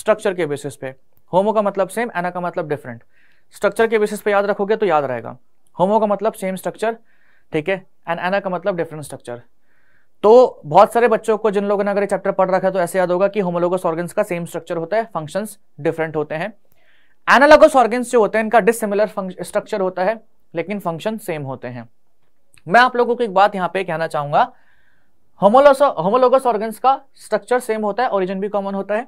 स्ट्रक्चर के बेसिस पे होमो का मतलब सेम एना का मतलब डिफरेंट स्ट्रक्चर के बेसिस पे याद रखोगे तो याद रहेगा होमो का मतलब सेम स्ट्रक्चर ठीक है एंड एना का मतलब डिफरेंट स्ट्रक्चर तो बहुत सारे बच्चों को जिन लोगों ने अगर चैप्टर पढ़ रखा है तो ऐसे याद होगा कि होमोलोगस ऑर्गन्स का सेम स्ट्रक्चर होता है फंक्शंस डिफरेंट होते हैं एनालॉगस ऑर्गन्स जो होते हैं इनका डिसिमिलर स्ट्रक्चर होता है लेकिन फंक्शन सेम होते हैं मैं आप लोगों को एक बात यहाँ पे कहना चाहूंगा होमोलोस होमोलोगस ऑर्गन्स का स्ट्रक्चर सेम होता है ओरिजिन भी कॉमन होता है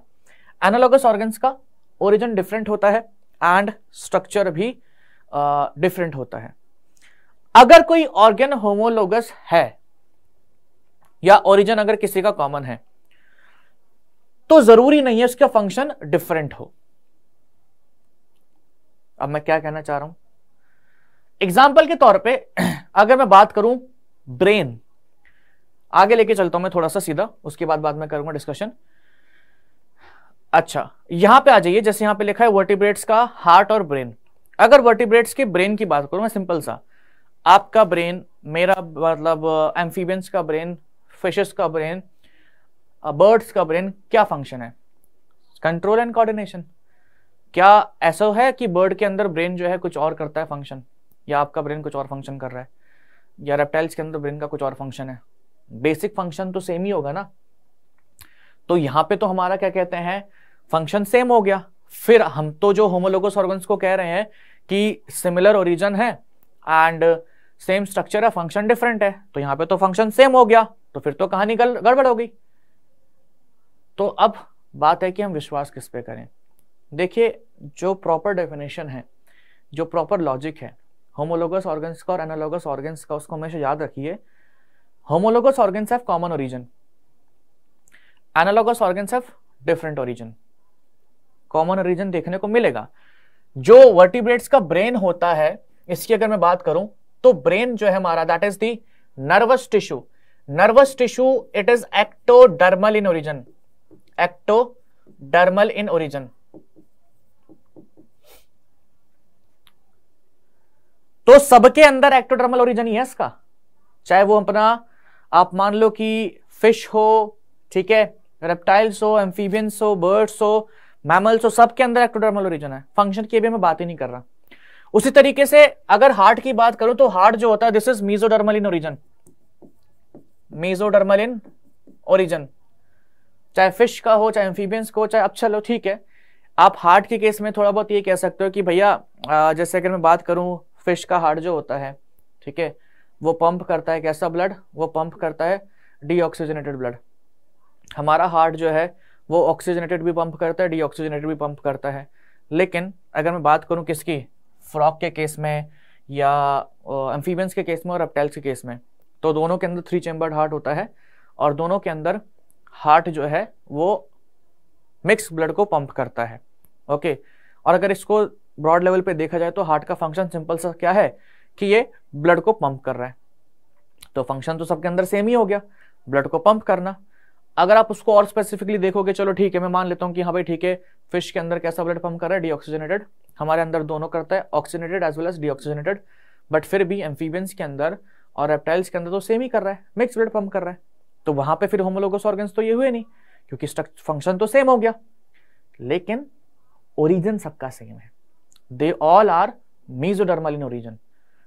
एनालोगस ऑर्गन्स का ओरिजिन डिफरेंट होता है एंड स्ट्रक्चर भी डिफरेंट uh, होता है अगर कोई ऑर्गेन होमोलोगस है या ओरिजिन अगर किसी का कॉमन है तो जरूरी नहीं है उसका फंक्शन डिफरेंट हो अब मैं क्या कहना चाह रहा हूं एग्जाम्पल के तौर पे <clears throat> अगर मैं बात करूं ब्रेन आगे लेके चलता हूं मैं थोड़ा सा सीधा उसके बाद बाद में करूंगा डिस्कशन अच्छा यहां पे आ जाइए जैसे यहां पे लिखा है वर्टिब्रेट्स का हार्ट और ब्रेन अगर वर्टिब्रेट्स के ब्रेन की बात करूं मैं सिंपल सा आपका ब्रेन मेरा मतलब एम्फीबियंस uh, का ब्रेन फिशेस का ब्रेन बर्ड्स uh, का ब्रेन क्या फंक्शन है कंट्रोल एंड कोऑर्डिनेशन क्या ऐसा है कि बर्ड के अंदर ब्रेन जो है कुछ और करता है फंक्शन या आपका ब्रेन कुछ और फंक्शन कर रहा है या रेप्टाइल्स के अंदर ब्रेन का कुछ और फंक्शन है बेसिक फंक्शन तो सेम ही होगा ना तो यहाँ पे तो हमारा क्या कहते हैं फंक्शन सेम हो गया फिर हम तो जो होमोलोगस ऑर्गन को कह रहे हैं कि सिमिलर ओरिजन है एंड सेम स्ट्रक्चर है फंक्शन डिफरेंट है तो यहां पे तो फंक्शन सेम हो गया तो फिर तो कहानी गड़बड़ हो गई तो अब बात है कि हम विश्वास किस पे करें देखिए जो प्रॉपर डेफिनेशन है जो प्रॉपर लॉजिक है होमोलोगस ऑर्गन्स का और एनालोगस ऑर्गन्स का उसको हमेशा याद रखिए homologous organs have common origin analogous organs have different origin common region देखने को मिलेगा जो वर्टिब्रेट्स का ब्रेन होता है इसकी अगर मैं बात करूं तो ब्रेन जो है हमारा that is the nervous tissue nervous tissue it is ectodermal in origin ectodermal in origin तो सबके अंदर एक्टोडर्मल ओरिजन ही है इसका चाहे वो अपना आप मान लो कि फिश हो ठीक है रेप्टाइल्स हो एम्फीबियंस हो बर्ड्स हो मैमल्स और तो सबके अंदर एक्टोडर्मल रीजन है फंक्शन की भी मैं बात ही नहीं कर रहा उसी तरीके से अगर हार्ट की बात करूं तो हार्ट जो होता है this is mesodermal in origin mesodermal in origin चाहे फिश का हो चाहे एम्फीबियंस को चाहे अच्छा लो ठीक है आप हार्ट के केस में थोड़ा बहुत ये कह सकते हो कि भैया जैसे अगर मैं बात करूं फिश का हार्ट जो होता है ठीक है वो पंप करता है कैसा ब्लड वो पंप करता है डीऑक्सीजनेटेड ब्लड हमारा हार्ट जो है वो ऑक्सीजनेटेड भी पंप करता है डीऑक्सीजनेटेड भी पंप करता है लेकिन अगर मैं बात करूँ किसकी फ्रॉक के केस में या एम्फीबियंस के केस में और अपटेल्स के केस में तो दोनों के अंदर थ्री चैम्बर्ड हार्ट होता है और दोनों के अंदर हार्ट जो है वो मिक्स ब्लड को पंप करता है ओके और अगर इसको ब्रॉड लेवल पे देखा जाए तो हार्ट का फंक्शन सिंपल सा क्या है कि ये ब्लड को पंप कर रहा है तो फंक्शन तो सबके अंदर सेम ही हो गया ब्लड को पंप करना अगर आप उसको और स्पेसिफिकली देखोगे चलो ठीक है मैं मान लेता हूँ कि हाँ भाई ठीक है फिश के अंदर कैसा ब्लड पंप कर रहा है डीऑक्सीजनेटेड हमारे अंदर दोनों करता है oxygenated as well as deoxygenated but फिर भी एम्फीबियंस के अंदर और रेप्टाइल्स के अंदर तो सेम ही कर रहा है मिक्स ब्लड पंप कर रहा है तो वहां पर फिर होमोलोगस ऑर्गन्स तो ये हुए नहीं क्योंकि फंक्शन तो सेम हो गया लेकिन ओरिजिन सबका सेम है they all are mesodermal in origin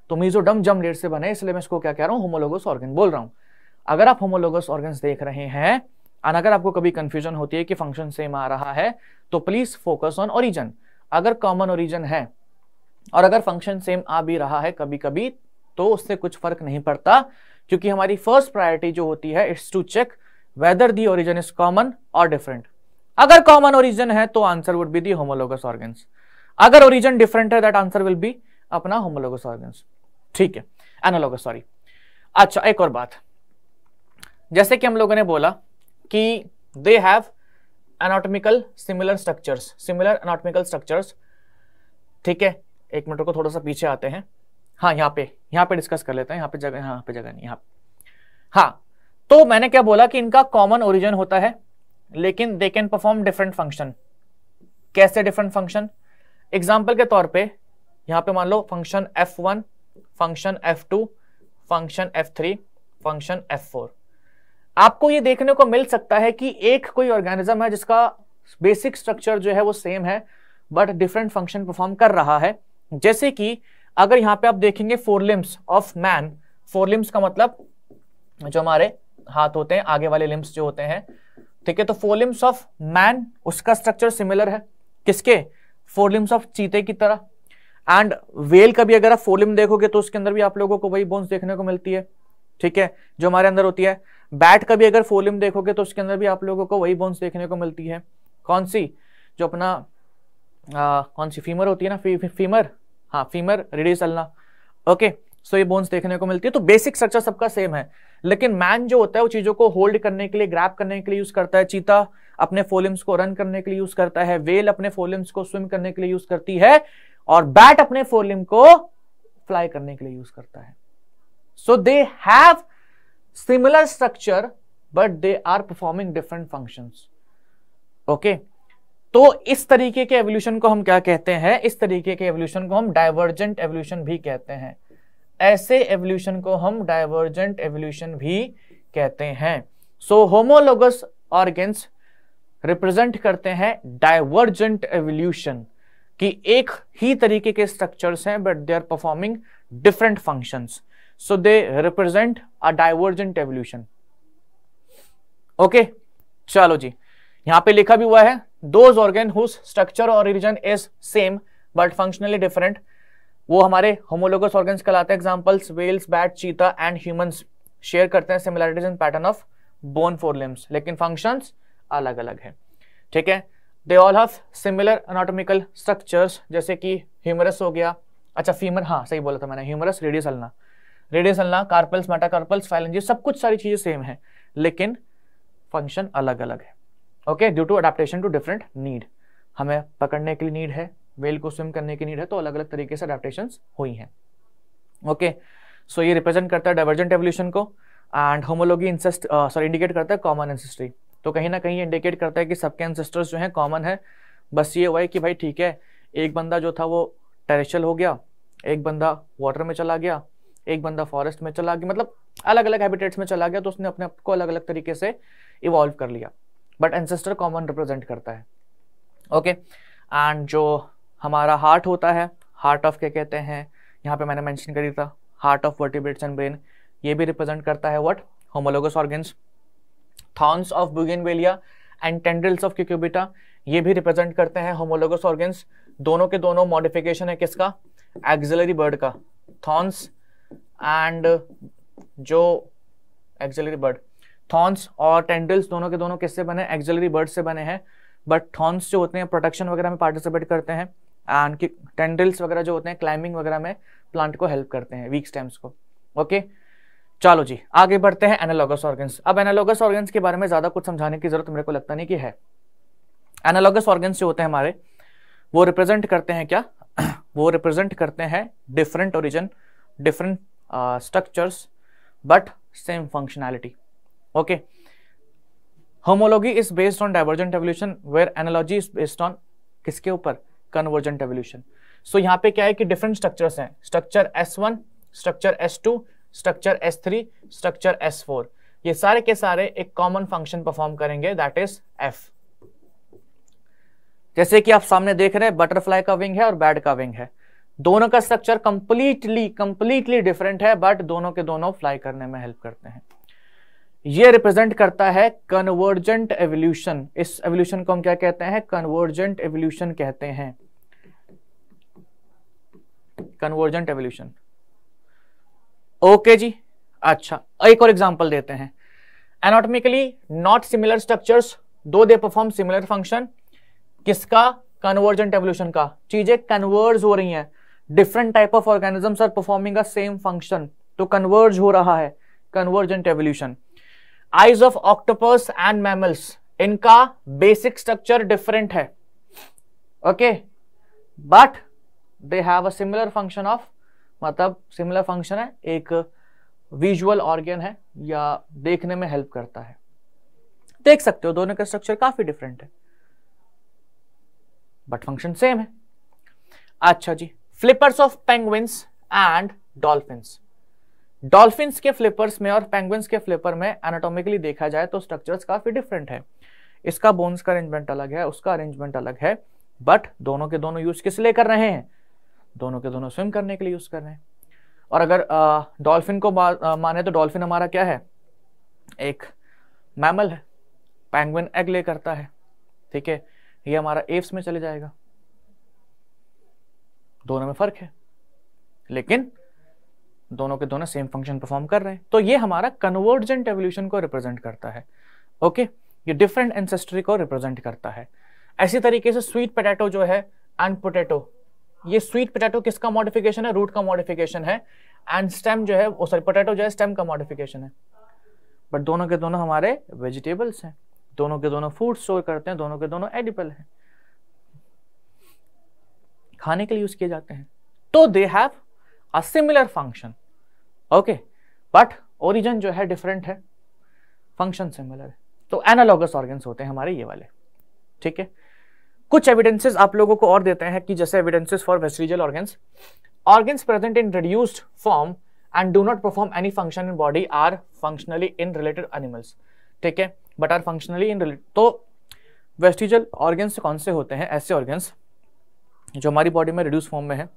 तो मीजोडम जम लेट से बने इसलिए मैं इसको क्या कह रहा हूँ होमोलोगस ऑर्गन बोल रहा हूँ अगर आप होमोलोगस ऑर्गन्स देख रहे हैं और अगर आपको कभी कंफ्यूजन होती है कि फंक्शन सेम आ रहा है तो प्लीज फोकस ऑन ओरिजन अगर कॉमन ओरिजन है और अगर फंक्शन सेम आ भी रहा है कभी कभी तो उससे कुछ फर्क नहीं पड़ता क्योंकि हमारी फर्स्ट प्रायोरिटी जो होती है it's to check whether the origin is common और डिफरेंट अगर कॉमन ओरिजन है तो answer would be the homologous organs अगर ओरिजन डिफरेंट है दैट आंसर विल बी अपना होमोलोगस ऑर्गन्स ठीक है एनोलोगस सॉरी अच्छा एक और बात जैसे कि हम लोगों ने बोला कि they have anatomical similar structures similar anatomical structures ठीक है एक मिनट को थोड़ा सा पीछे आते हैं हाँ यहाँ पे यहाँ पे डिस्कस कर लेते हैं यहाँ पे जगह हाँ, यहाँ पे जगह नहीं यहाँ हाँ तो मैंने क्या बोला कि इनका कॉमन ओरिजिन होता है लेकिन they can perform different function कैसे डिफरेंट फंक्शन एग्जाम्पल के तौर पे यहाँ पे मान लो function F one function F two function F three function F four आपको ये देखने को मिल सकता है कि एक कोई ऑर्गेनिज्म है जिसका बेसिक स्ट्रक्चर जो है वो सेम है बट डिफरेंट फंक्शन परफॉर्म कर रहा है जैसे कि अगर यहाँ पे आप देखेंगे फोरलिम्स ऑफ मैन फोरलिम्स का मतलब जो हमारे हाथ होते हैं आगे वाले लिम्स जो होते हैं ठीक है तो फोरलिम्स ऑफ मैन उसका स्ट्रक्चर सिमिलर है किसके फोरलिम्स ऑफ चीते की तरह एंड वेल का भी अगर आप फोरलिम देखोगे तो उसके अंदर भी आप लोगों को वही बोन्स देखने को मिलती है ठीक है जो हमारे अंदर होती है बैट का भी अगर फोलियम देखोगे तो उसके अंदर भी आप लोगों को वही बोन्स देखने को मिलती है कौन सी जो अपना आ, कौन सी फीमर होती है ना फी, फीमर हाँ femur radius ulna okay so ये बोन्स देखने को मिलती है तो बेसिक स्ट्रक्चर सबका सेम है लेकिन मैन जो होता है वो चीज़ों को होल्ड करने के लिए ग्रैप करने के लिए यूज़ करता है चीता अपने फोलियम्स को रन करने के लिए यूज़ करता है वेल अपने फोलियम्स को स्विम करने के लिए यूज़ करती है और बैट अपने फोलियम को फ्लाई करने के लिए यूज़ करता है so they have similar structure but they are performing different functions okay तो इस तरीके के एवोल्यूशन को हम क्या कहते हैं इस तरीके के एवोल्यूशन को हम डाइवर्जेंट एवोल्यूशन भी कहते हैं ऐसे एवोल्यूशन को हम डाइवर्जेंट एवोल्यूशन भी कहते हैं सो होमोलोगस ऑर्गेन्स रिप्रेजेंट करते हैं डाइवर्जेंट एवोल्यूशन कि एक ही तरीके के स्ट्रक्चर्स हैं but they are performing different functions so they represent a divergent evolution okay chalo ji yahan pe likha bhi hua hai those organ whose structure or origin is same but functionally different वो हमारे होमोलोगस ऑर्गन्स कहलाते हैं examples whales bat cheetah and humans share करते हैं similarities in pattern of bone forelimbs लेकिन फंक्शंस अलग अलग है ठीक है they all have similar anatomical structures जैसे कि ह्यूमरस हो गया अच्छा फीमर हाँ सही बोला था मैंने humerus radius ulna radius ulna carpals metacarpals phalanges सब कुछ सारी चीजें सेम है लेकिन फंक्शन अलग अलग है okay due to adaptation to different need हमें पकड़ने के लिए नीड है वेल को स्विम करने की नीड है तो अलग अलग तरीके से अडेप्टेशन हुई हैं ओके सो ये रिप्रेजेंट करता है डाइवर्जेंट एवोल्यूशन को एंड होमोलॉजी इंसेस्ट सॉरी इंडिकेट करता है कॉमन एंसेस्ट्री तो कहीं ना कहीं इंडिकेट करता है कि सबके एंसेस्टर्स जो हैं कॉमन है बस ये हुआ है कि भाई ठीक है एक बंदा जो था वो टेरेशल हो गया एक बंदा वाटर में चला गया एक बंदा फॉरेस्ट में चला गया मतलब अलग अलग हैबिटेट्स में चला गया तो उसने अपने आप को अलग अलग तरीके से इवॉल्व कर लिया बट एंसेस्टर कॉमन रिप्रेजेंट करता है ओके okay? एंड जो हमारा हार्ट होता है हार्ट ऑफ क्या कहते हैं यहाँ पे मैंने मैंशन करी था heart of vertebrates and brain ये भी रिप्रेजेंट करता है what homologous organs thorns of bougainvillea and tendrils of Cucurbita ये भी रिप्रेजेंट करते हैं होमोलोगस ऑर्गन्स दोनों के दोनों मॉडिफिकेशन है किसका एक्सिलरी बर्ड का थॉन्स एंड जो एक्जलरी बर्ड थॉर्न्स और टेंडल्स दोनों के दोनों किससे बने एक्जलरी बर्ड से बने हैं बट थॉर्न्स जो होते हैं प्रोटेक्शन वगैरह में पार्टिसिपेट करते हैं एंड टेंडल्स वगैरह जो होते हैं क्लाइंबिंग वगैरह में प्लांट को हेल्प करते हैं वीक स्टेम्स को ओके okay? चलो जी आगे बढ़ते हैं एनालॉगस ऑर्गन्स अब एनालॉगस ऑर्गन्स के बारे में ज़्यादा कुछ समझाने की जरूरत मेरे को लगता नहीं कि है एनालॉगस ऑर्गन्स जो होते हैं हमारे वो रिप्रेजेंट करते हैं क्या <clears throat> वो रिप्रेजेंट करते हैं different origin different uh, structures but same functionality okay homology is based on divergent evolution where analogy is based on किसके ऊपर convergent evolution सो so, यहाँ पे क्या है कि डिफरेंट स्ट्रक्चर्स हैं structure S1 structure S2 structure S3 structure S4 ये सारे के सारे एक कॉमन फंक्शन परफॉर्म करेंगे दैट इज F जैसे कि आप सामने देख रहे हैं बटरफ्लाई का विंग है और बैड का विंग है दोनों का स्ट्रक्चर कंप्लीटली कंप्लीटली डिफरेंट है बट दोनों के दोनों फ्लाई करने में हेल्प करते हैं ये रिप्रेजेंट करता है कन्वर्जेंट एवोल्यूशन इस एवोल्यूशन को हम क्या कहते हैं कन्वर्जेंट एवोल्यूशन कहते हैं कन्वर्जेंट एवोल्यूशन ओके जी अच्छा एक और एग्जांपल देते हैं anatomically not similar structures though they perform similar function किसका कन्वर्जेंट एवोल्यूशन का चीजें कन्वर्ज हो रही हैं different type of organisms are performing a same function तो कन्वर्ज हो रहा है convergent evolution eyes of octopus and mammals इनका बेसिक स्ट्रक्चर डिफरेंट है okay but they have a similar function of मतलब सिमिलर फंक्शन है एक विजुअल ऑर्गेन है या देखने में हेल्प करता है देख सकते हो दोनों का स्ट्रक्चर काफी डिफरेंट है बट फंक्शन सेम है अच्छा जी flippers of penguins and dolphins dolphins के फ्लिपर्स में और पेंगुइन्स के फ्लिपर में एनाटोमिकली देखा जाए तो स्ट्रक्चर्स काफी डिफरेंट है इसका बोन्स का अरेंजमेंट अलग है उसका अरेंजमेंट अलग है बट दोनों के दोनों यूज किस लिए कर रहे हैं दोनों के दोनों स्विम करने के लिए यूज कर रहे हैं और अगर डॉल्फिन को आ, माने तो डॉल्फिन हमारा क्या है एक मैमल है पेंगुइन एग ले करता है ठीक है ये हमारा एव्स में चले जाएगा दोनों में फर्क है लेकिन दोनों के दोनों सेम फंक्शन परफॉर्म कर रहे हैं तो ये हमारा कन्वर्जेंट एवोल्यूशन को रिप्रेजेंट करता है ओके ये डिफरेंट एंसेस्ट्री को रिप्रेजेंट करता है ऐसी तरीके से स्वीट पोटैटो जो है एंड पोटैटो ये स्वीट पोटैटो किसका मॉडिफिकेशन है रूट का मॉडिफिकेशन है एंड स्टेम जो है वो सॉरी पोटैटो जो है स्टेम का मॉडिफिकेशन है बट दोनों के दोनों हमारे वेजिटेबल्स हैं दोनों के दोनों फूड स्टोर करते हैं दोनों के दोनों एडिबल हैं खाने के लिए यूज किए जाते हैं तो they have a similar function okay but origin जो है डिफरेंट है फंक्शन सिमिलर है तो एनालॉगस ऑर्गन्स होते हैं हमारे ये वाले ठीक है कुछ एविडेंसेस आप लोगों को और देते हैं कि जैसे evidences for vestigial organs organs present in reduced form and do not perform any function in body are functionally in related animals ठीक है but are functionally in related तो वेस्टिजल ऑर्गन्स कौन से होते हैं ऐसे ऑर्गन्स जो हमारी बॉडी में रिड्यूस फॉर्म में है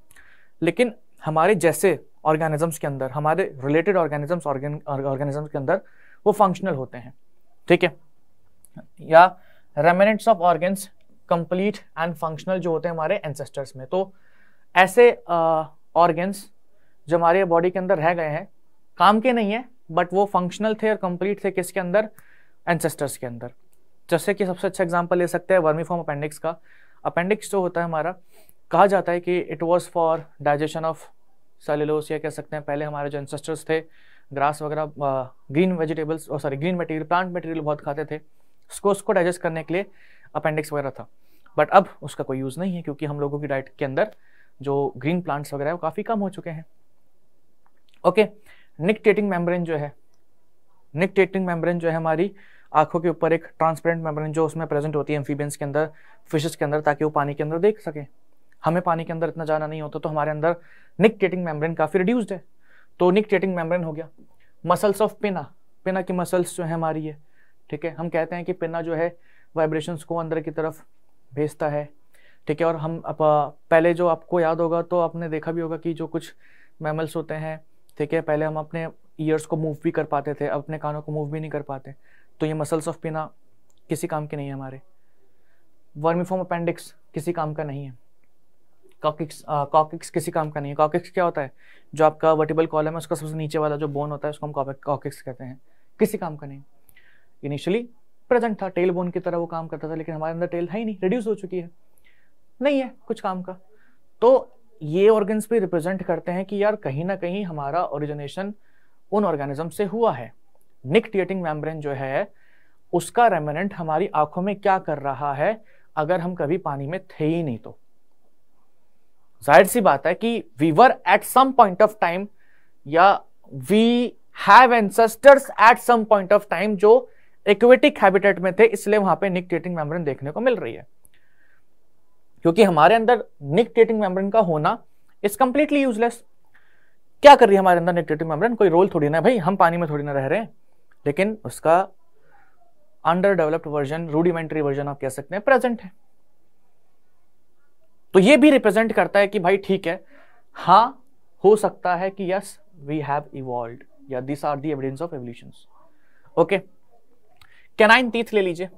लेकिन हमारे जैसे ऑर्गेनिजम्स के अंदर हमारे रिलेटेड ऑर्गेनिजम्स ऑर्गेनिजम्स के अंदर वो फंक्शनल होते हैं ठीक है या remnants of organs complete and functional जो होते हैं हमारे एंसेस्टर्स में तो ऐसे ऑर्गेन्स जो हमारे बॉडी के अंदर रह गए हैं काम के नहीं है बट वो फंक्शनल थे और कंप्लीट थे किसके अंदर एंसेस्टर्स के अंदर जैसे कि सबसे अच्छा एग्जाम्पल ले सकते हैं वर्मी फॉर्म अपेंडिक्स का अपेंडिक्स जो होता है हमारा कहा जाता है कि it was for digestion of cellulose या कह सकते हैं पहले हमारे जो एंसेस्टर्स थे ग्रास वगैरह ग्रीन वेजिटेबल्स और sorry green material plant material बहुत खाते थे उसको उसको डाइजेस्ट करने के लिए अपेंडिक्स वगैरह था बट अब उसका कोई यूज़ नहीं है क्योंकि हम लोगों की डाइट के अंदर जो ग्रीन प्लांट्स वगैरह है वो काफ़ी कम हो चुके हैं ओके निकटेटिंग मेम्ब्रेन जो है निकटेटिंग मेम्ब्रेन जो है हमारी आंखों के ऊपर एक ट्रांसपेरेंट मेम्ब्रेन जो उसमें प्रेजेंट होती है एम्फीबियंस के अंदर फिशेस के अंदर ताकि वो पानी के अंदर देख सकें हमें पानी के अंदर इतना जाना नहीं होता तो हमारे अंदर निक टेटिंग मेम्ब्रेन काफ़ी रिड्यूस्ड है तो निक टेटिंग मेम्ब्रेन हो गया मसल्स ऑफ पिना पिना की मसल्स जो है हमारी है ठीक है हम कहते हैं कि पिना जो है वाइब्रेशंस को अंदर की तरफ भेजता है ठीक है और हम अब पहले जो आपको याद होगा तो आपने देखा भी होगा कि जो कुछ मैमल्स होते हैं ठीक है पहले हम अपने ईयर्स को मूव भी कर पाते थे अब अपने कानों को मूव भी नहीं कर पाते तो ये मसल्स ऑफ पिना किसी काम के नहीं है हमारे वर्मीफॉर्म अपेंडिक्स किसी काम का नहीं है कॉकिक्स कॉकिक्स uh, किसी काम का नहीं है कॉकिक्स क्या होता है जो आपका वर्टिबल कॉलम है उसका सबसे नीचे वाला जो बोन होता है उसको हम कॉकिक्स कहते हैं किसी काम का नहीं इनिशियली प्रेजेंट था टेल बोन की तरह वो काम करता था लेकिन हमारे अंदर टेल है ही नहीं रिड्यूस हो चुकी है नहीं है कुछ काम का तो ये ऑर्गन्स भी रिप्रेजेंट करते हैं कि यार कहीं ना कहीं हमारा ओरिजिनेशन उन ऑर्गेनिज्म से हुआ है निकटिएटिंग मेम्ब्रेन जो है उसका रेमिनेंट हमारी आंखों में क्या कर रहा है अगर हम कभी पानी में थे ही नहीं तो जाहिर सी बात है कि we were at some point of time या we have ancestors at some point of time जो एक्वेटिक हैबिटेट में थे इसलिए वहां पे निकटेटिंग मेम्ब्रेन देखने को मिल रही है क्योंकि हमारे अंदर निकटेटिंग मेम्ब्रेन का होना इज कंप्लीटली यूजलेस क्या कर रही है हमारे अंदर निकटेटिव मेम्ब्रेन कोई रोल थोड़ी ना भाई हम पानी में थोड़ी ना रह रहे हैं लेकिन उसका underdeveloped version rudimentary version आप कह सकते हैं प्रेजेंट है तो ये भी रिप्रेजेंट करता है कि भाई ठीक है हाँ हो सकता है कि यस वी हैव इवॉल्व या this are the evidence of evolution okay canine तीर्थ ले लीजिए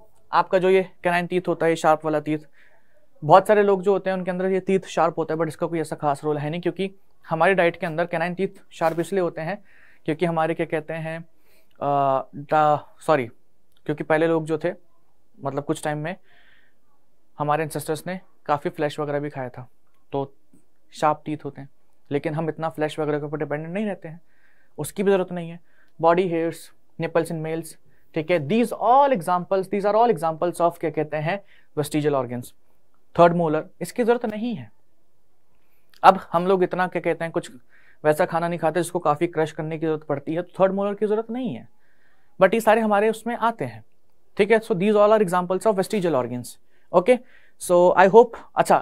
आपका जो ये कैनाइन तीर्थ होता है शार्प वाला तीथ बहुत सारे लोग जो होते हैं उनके अंदर ये तीथ शार्प होता है बट इसका कोई ऐसा खास रोल है नहीं क्योंकि हमारे डाइट के अंदर कैनाइन तीर्थ शार्प इसलिए होते हैं क्योंकि हमारे क्या कहते हैं सॉरी क्योंकि पहले लोग जो थे मतलब कुछ टाइम में हमारे इंसेस्टर्स ने काफ़ी फ्लैश वगैरह भी खाया था तो शार्प टीथ होते हैं लेकिन हम इतना फ्लैश वगैरह के ऊपर डिपेंडेंट नहीं रहते हैं उसकी भी ज़रूरत नहीं है body hairs nipples in males ठीक है these all examples these are all examples of क्या कहते हैं वेस्टिजल ऑर्गेन्स थर्ड मोलर इसकी ज़रूरत नहीं है अब हम लोग इतना क्या कहते हैं कुछ वैसा खाना नहीं खाते जिसको काफ़ी क्रश करने की ज़रूरत पड़ती है तो थर्ड मोलर की ज़रूरत नहीं है बट ये सारे हमारे उसमें आते हैं ठीक है so these all are examples of vestigial organs okay so I hope अच्छा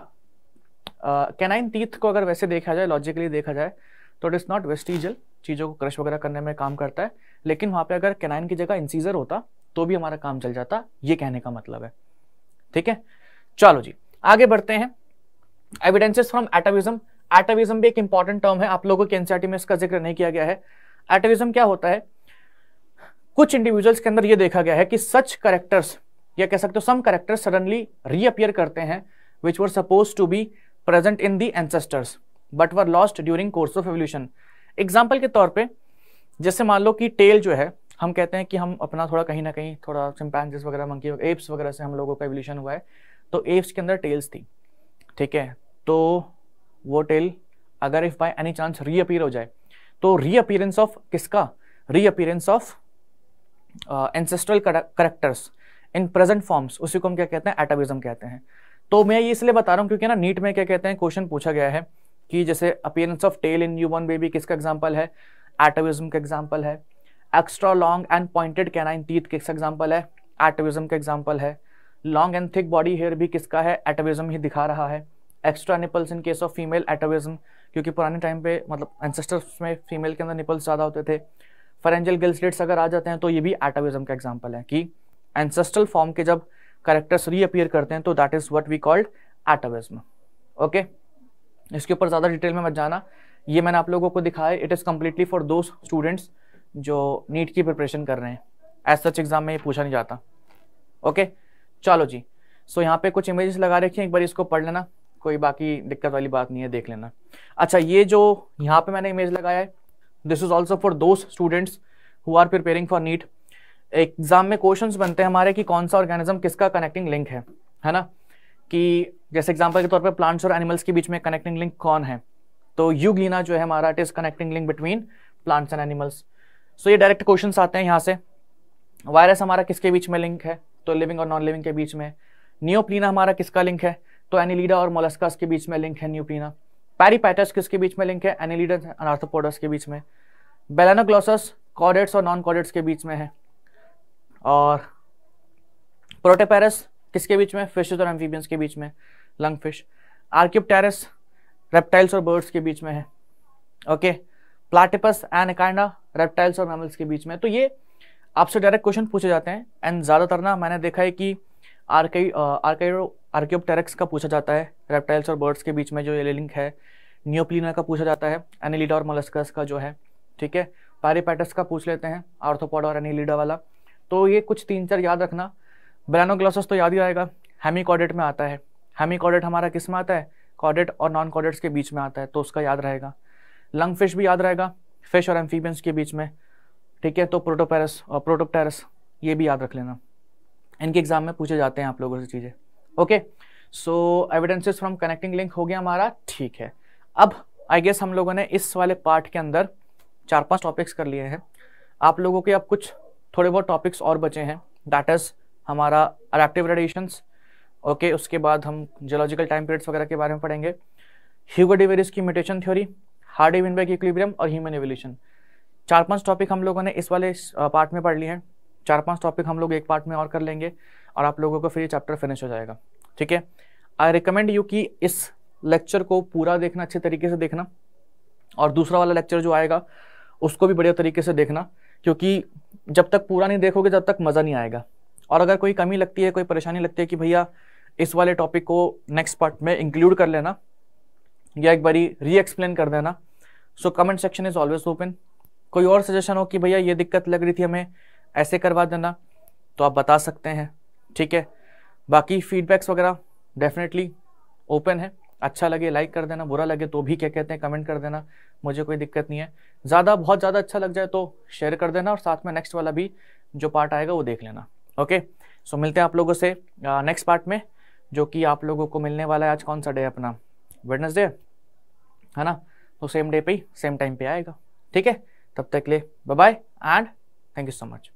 कैनाइन uh, टीथ को अगर वैसे देखा जाए लॉजिकली देखा जाए तो इट इज़ नॉट वेस्टिजल चीज़ों को क्रश वगैरह करने में काम करता है लेकिन वहाँ पे अगर कैनाइन की जगह इंसीजर होता तो भी हमारा काम चल जाता ये कहने का मतलब है ठीक है चलो जी आगे बढ़ते हैं एविडेंसेस फ्रॉम एटविज्म एटविज्म भी एक इंपॉर्टेंट टर्म है आप लोगों के एनसीआरटी में इसका जिक्र नहीं किया गया है एटविज्म क्या होता है कुछ इंडिविजुअल्स के अंदर यह देखा गया है कि सच करेक्टर्स या कह सकते हो सम करेक्टर सडनली रीअपियर करते हैं which were suppose to be present in the ancestors but were lost during course of evolution example के तौर पर जैसे मान लो कि टेल जो है हम कहते हैं कि हम अपना थोड़ा कहीं ना कहीं थोड़ा चिंपैनजिस वगैरह मंकी एप्स वगैरह से हम लोगों का एवोल्यूशन हुआ है तो एप्स के अंदर टेल्स थी ठीक है तो वो टेल अगर if by any chance reappear हो जाए तो रीअपियरेंस ऑफ किसका reappearance of ancestral characters in present forms उसी को हम क्या कहते हैं एटाविज्म कहते हैं तो मैं ये इसलिए बता रहा हूँ क्योंकि ना नीट में क्या कहते हैं क्वेश्चन पूछा गया है कि जैसे appearance of tail in human baby किसका एग्जाम्पल है एटाविज्म का एग्जाम्पल है extra long and pointed canine teeth किस एग्जाम्पल है एटाविज्म का एग्जाम्पल है long and thick body hair भी किसका है एटाविज्म ही दिखा रहा है extra nipples in case of female atavism क्योंकि पुराने टाइम पे मतलब एंसेस्टर्स में फीमेल के अंदर निपल्स ज़्यादा होते थे फरेंजल गर्ल्स अगर आ जाते हैं तो ये भी एटाविज्म का एग्जाम्पल है कि एंसेस्ट्रल फॉर्म के जब करेक्टर्स रीअपियर करते हैं तो that is what we called atavism okay इसके ऊपर ज़्यादा डिटेल में मत जाना ये मैंने आप लोगों को दिखाया it is completely for those students जो नीट की प्रिपरेशन कर रहे हैं एज सच एग्जाम में ये पूछा नहीं जाता ओके okay? चलो जी सो so, यहाँ पे कुछ इमेजेस लगा रखी हैं एक बार इसको पढ़ लेना कोई बाकी दिक्कत वाली बात नहीं है देख लेना अच्छा ये जो यहाँ पे मैंने इमेज लगाया है this is also for those students who are preparing for NEET exam में क्वेश्चंस बनते हैं हमारे कि कौन सा ऑर्गेनिज्म किसका कनेक्टिंग लिंक है है ना कि जैसे एग्जाम्पल के तौर पर प्लांट्स और एनिमल्स के बीच में कनेक्टिंग लिंक कौन है तो गीना जो है हमारा it is connecting link between plants and animals so ये डायरेक्ट क्वेश्चन आते हैं यहाँ से वायरस हमारा किसके बीच में लिंक है तो लिविंग और नॉन लिविंग के बीच में नियोप्लीना हमारा किसका लिंक है तो एनिलीडा और मोलस्कास के बीच में लिंक है न्यूप्लीना पैरीपैटस किसके बीच में लिंक है एनिलीडा अनार्थोपोडस के बीच में बेलानोग्लोसस कॉडेट्स और नॉन कॉडेट्स के बीच में है और प्रोटेपेरस किसके बीच में फिशेज और एम्फीबियंस के बीच में लंग फिश आर्क्यूपटेरस रेप्टाइल्स और बर्ड्स के बीच में है ओके प्लाटिपस एंड एकांडा रेप्टाइल्स और मैमल्स के बीच में तो ये आपसे डायरेक्ट क्वेश्चन पूछे जाते हैं एंड ज़्यादातर ना मैंने देखा है कि आर्काई आर्काइडो आर्क्योपटेरक्स का पूछा जाता है रेप्टाइल्स और बर्ड्स के बीच में जो ये लिंक है न्योप्लिना का पूछा जाता है एनिलीडा और मोलस्कस का जो है ठीक है पैरीपैटस का पूछ लेते हैं आर्थोपोडा और एनिलीडा वाला तो ये कुछ तीन चार याद रखना ब्रैनोग्लॉसस तो याद ही आएगा हेमी कॉडेट में आता है हेमी कॉडेट हमारा किस में आता है कॉडेट और नॉन कॉडेट्स के बीच में आता है तो उसका याद रहेगा लंग फिश भी याद रहेगा फिश और एम्फीबियंस के बीच में ठीक है तो प्रोटोपेरस और प्रोटोपटेरस ये भी याद रख लेना इनके एग्जाम में पूछे जाते हैं आप लोगों से चीज़ें okay so evidences from connecting link हो गया हमारा ठीक है अब आई गेस हम लोगों ने इस वाले पार्ट के अंदर चार पांच टॉपिक्स कर लिए हैं आप लोगों के अब कुछ थोड़े बहुत टॉपिक्स और बचे हैं दैट इज़ हमारा अडेप्टिव रेडिएशंस ओके उसके बाद हम जियोलॉजिकल टाइम पीरियड्स वगैरह के बारे में पढ़ेंगे ह्यूगो डिवेरिस की mutation theory Hardy Weinberg equilibrium और ह्यूमन एवोल्यूशन चार पांच टॉपिक हम लोगों ने इस वाले पार्ट में पढ़ लिए हैं चार पांच टॉपिक हम लोग एक पार्ट में और कर लेंगे और आप लोगों को फिर ये चैप्टर फिनिश हो जाएगा ठीक है आई रिकमेंड यू कि इस लेक्चर को पूरा देखना अच्छे तरीके से देखना और दूसरा वाला लेक्चर जो आएगा उसको भी बढ़िया तरीके से देखना क्योंकि जब तक पूरा नहीं देखोगे तब तक मज़ा नहीं आएगा और अगर कोई कमी लगती है कोई परेशानी लगती है कि भैया इस वाले टॉपिक को नेक्स्ट पार्ट में इंक्लूड कर लेना या एक बारी री एक्सप्लेन कर देना so comment section is always open कोई और सजेशन हो कि भैया ये दिक्कत लग रही थी हमें ऐसे करवा देना तो आप बता सकते हैं ठीक है बाकी फीडबैक्स वगैरह डेफिनेटली ओपन है अच्छा लगे लाइक कर देना बुरा लगे तो भी क्या कहते हैं कमेंट कर देना मुझे कोई दिक्कत नहीं है ज़्यादा बहुत ज़्यादा अच्छा लग जाए तो शेयर कर देना और साथ में नेक्स्ट वाला भी जो पार्ट आएगा वो देख लेना ओके सो मिलते हैं आप लोगों से नेक्स्ट uh, पार्ट में जो कि आप लोगों को मिलने वाला है आज कौन सा डे अपना वेडनेसडे है ना तो सेम डे पे ही सेम टाइम पे आएगा ठीक है तब तक ले bye bye and thank you so much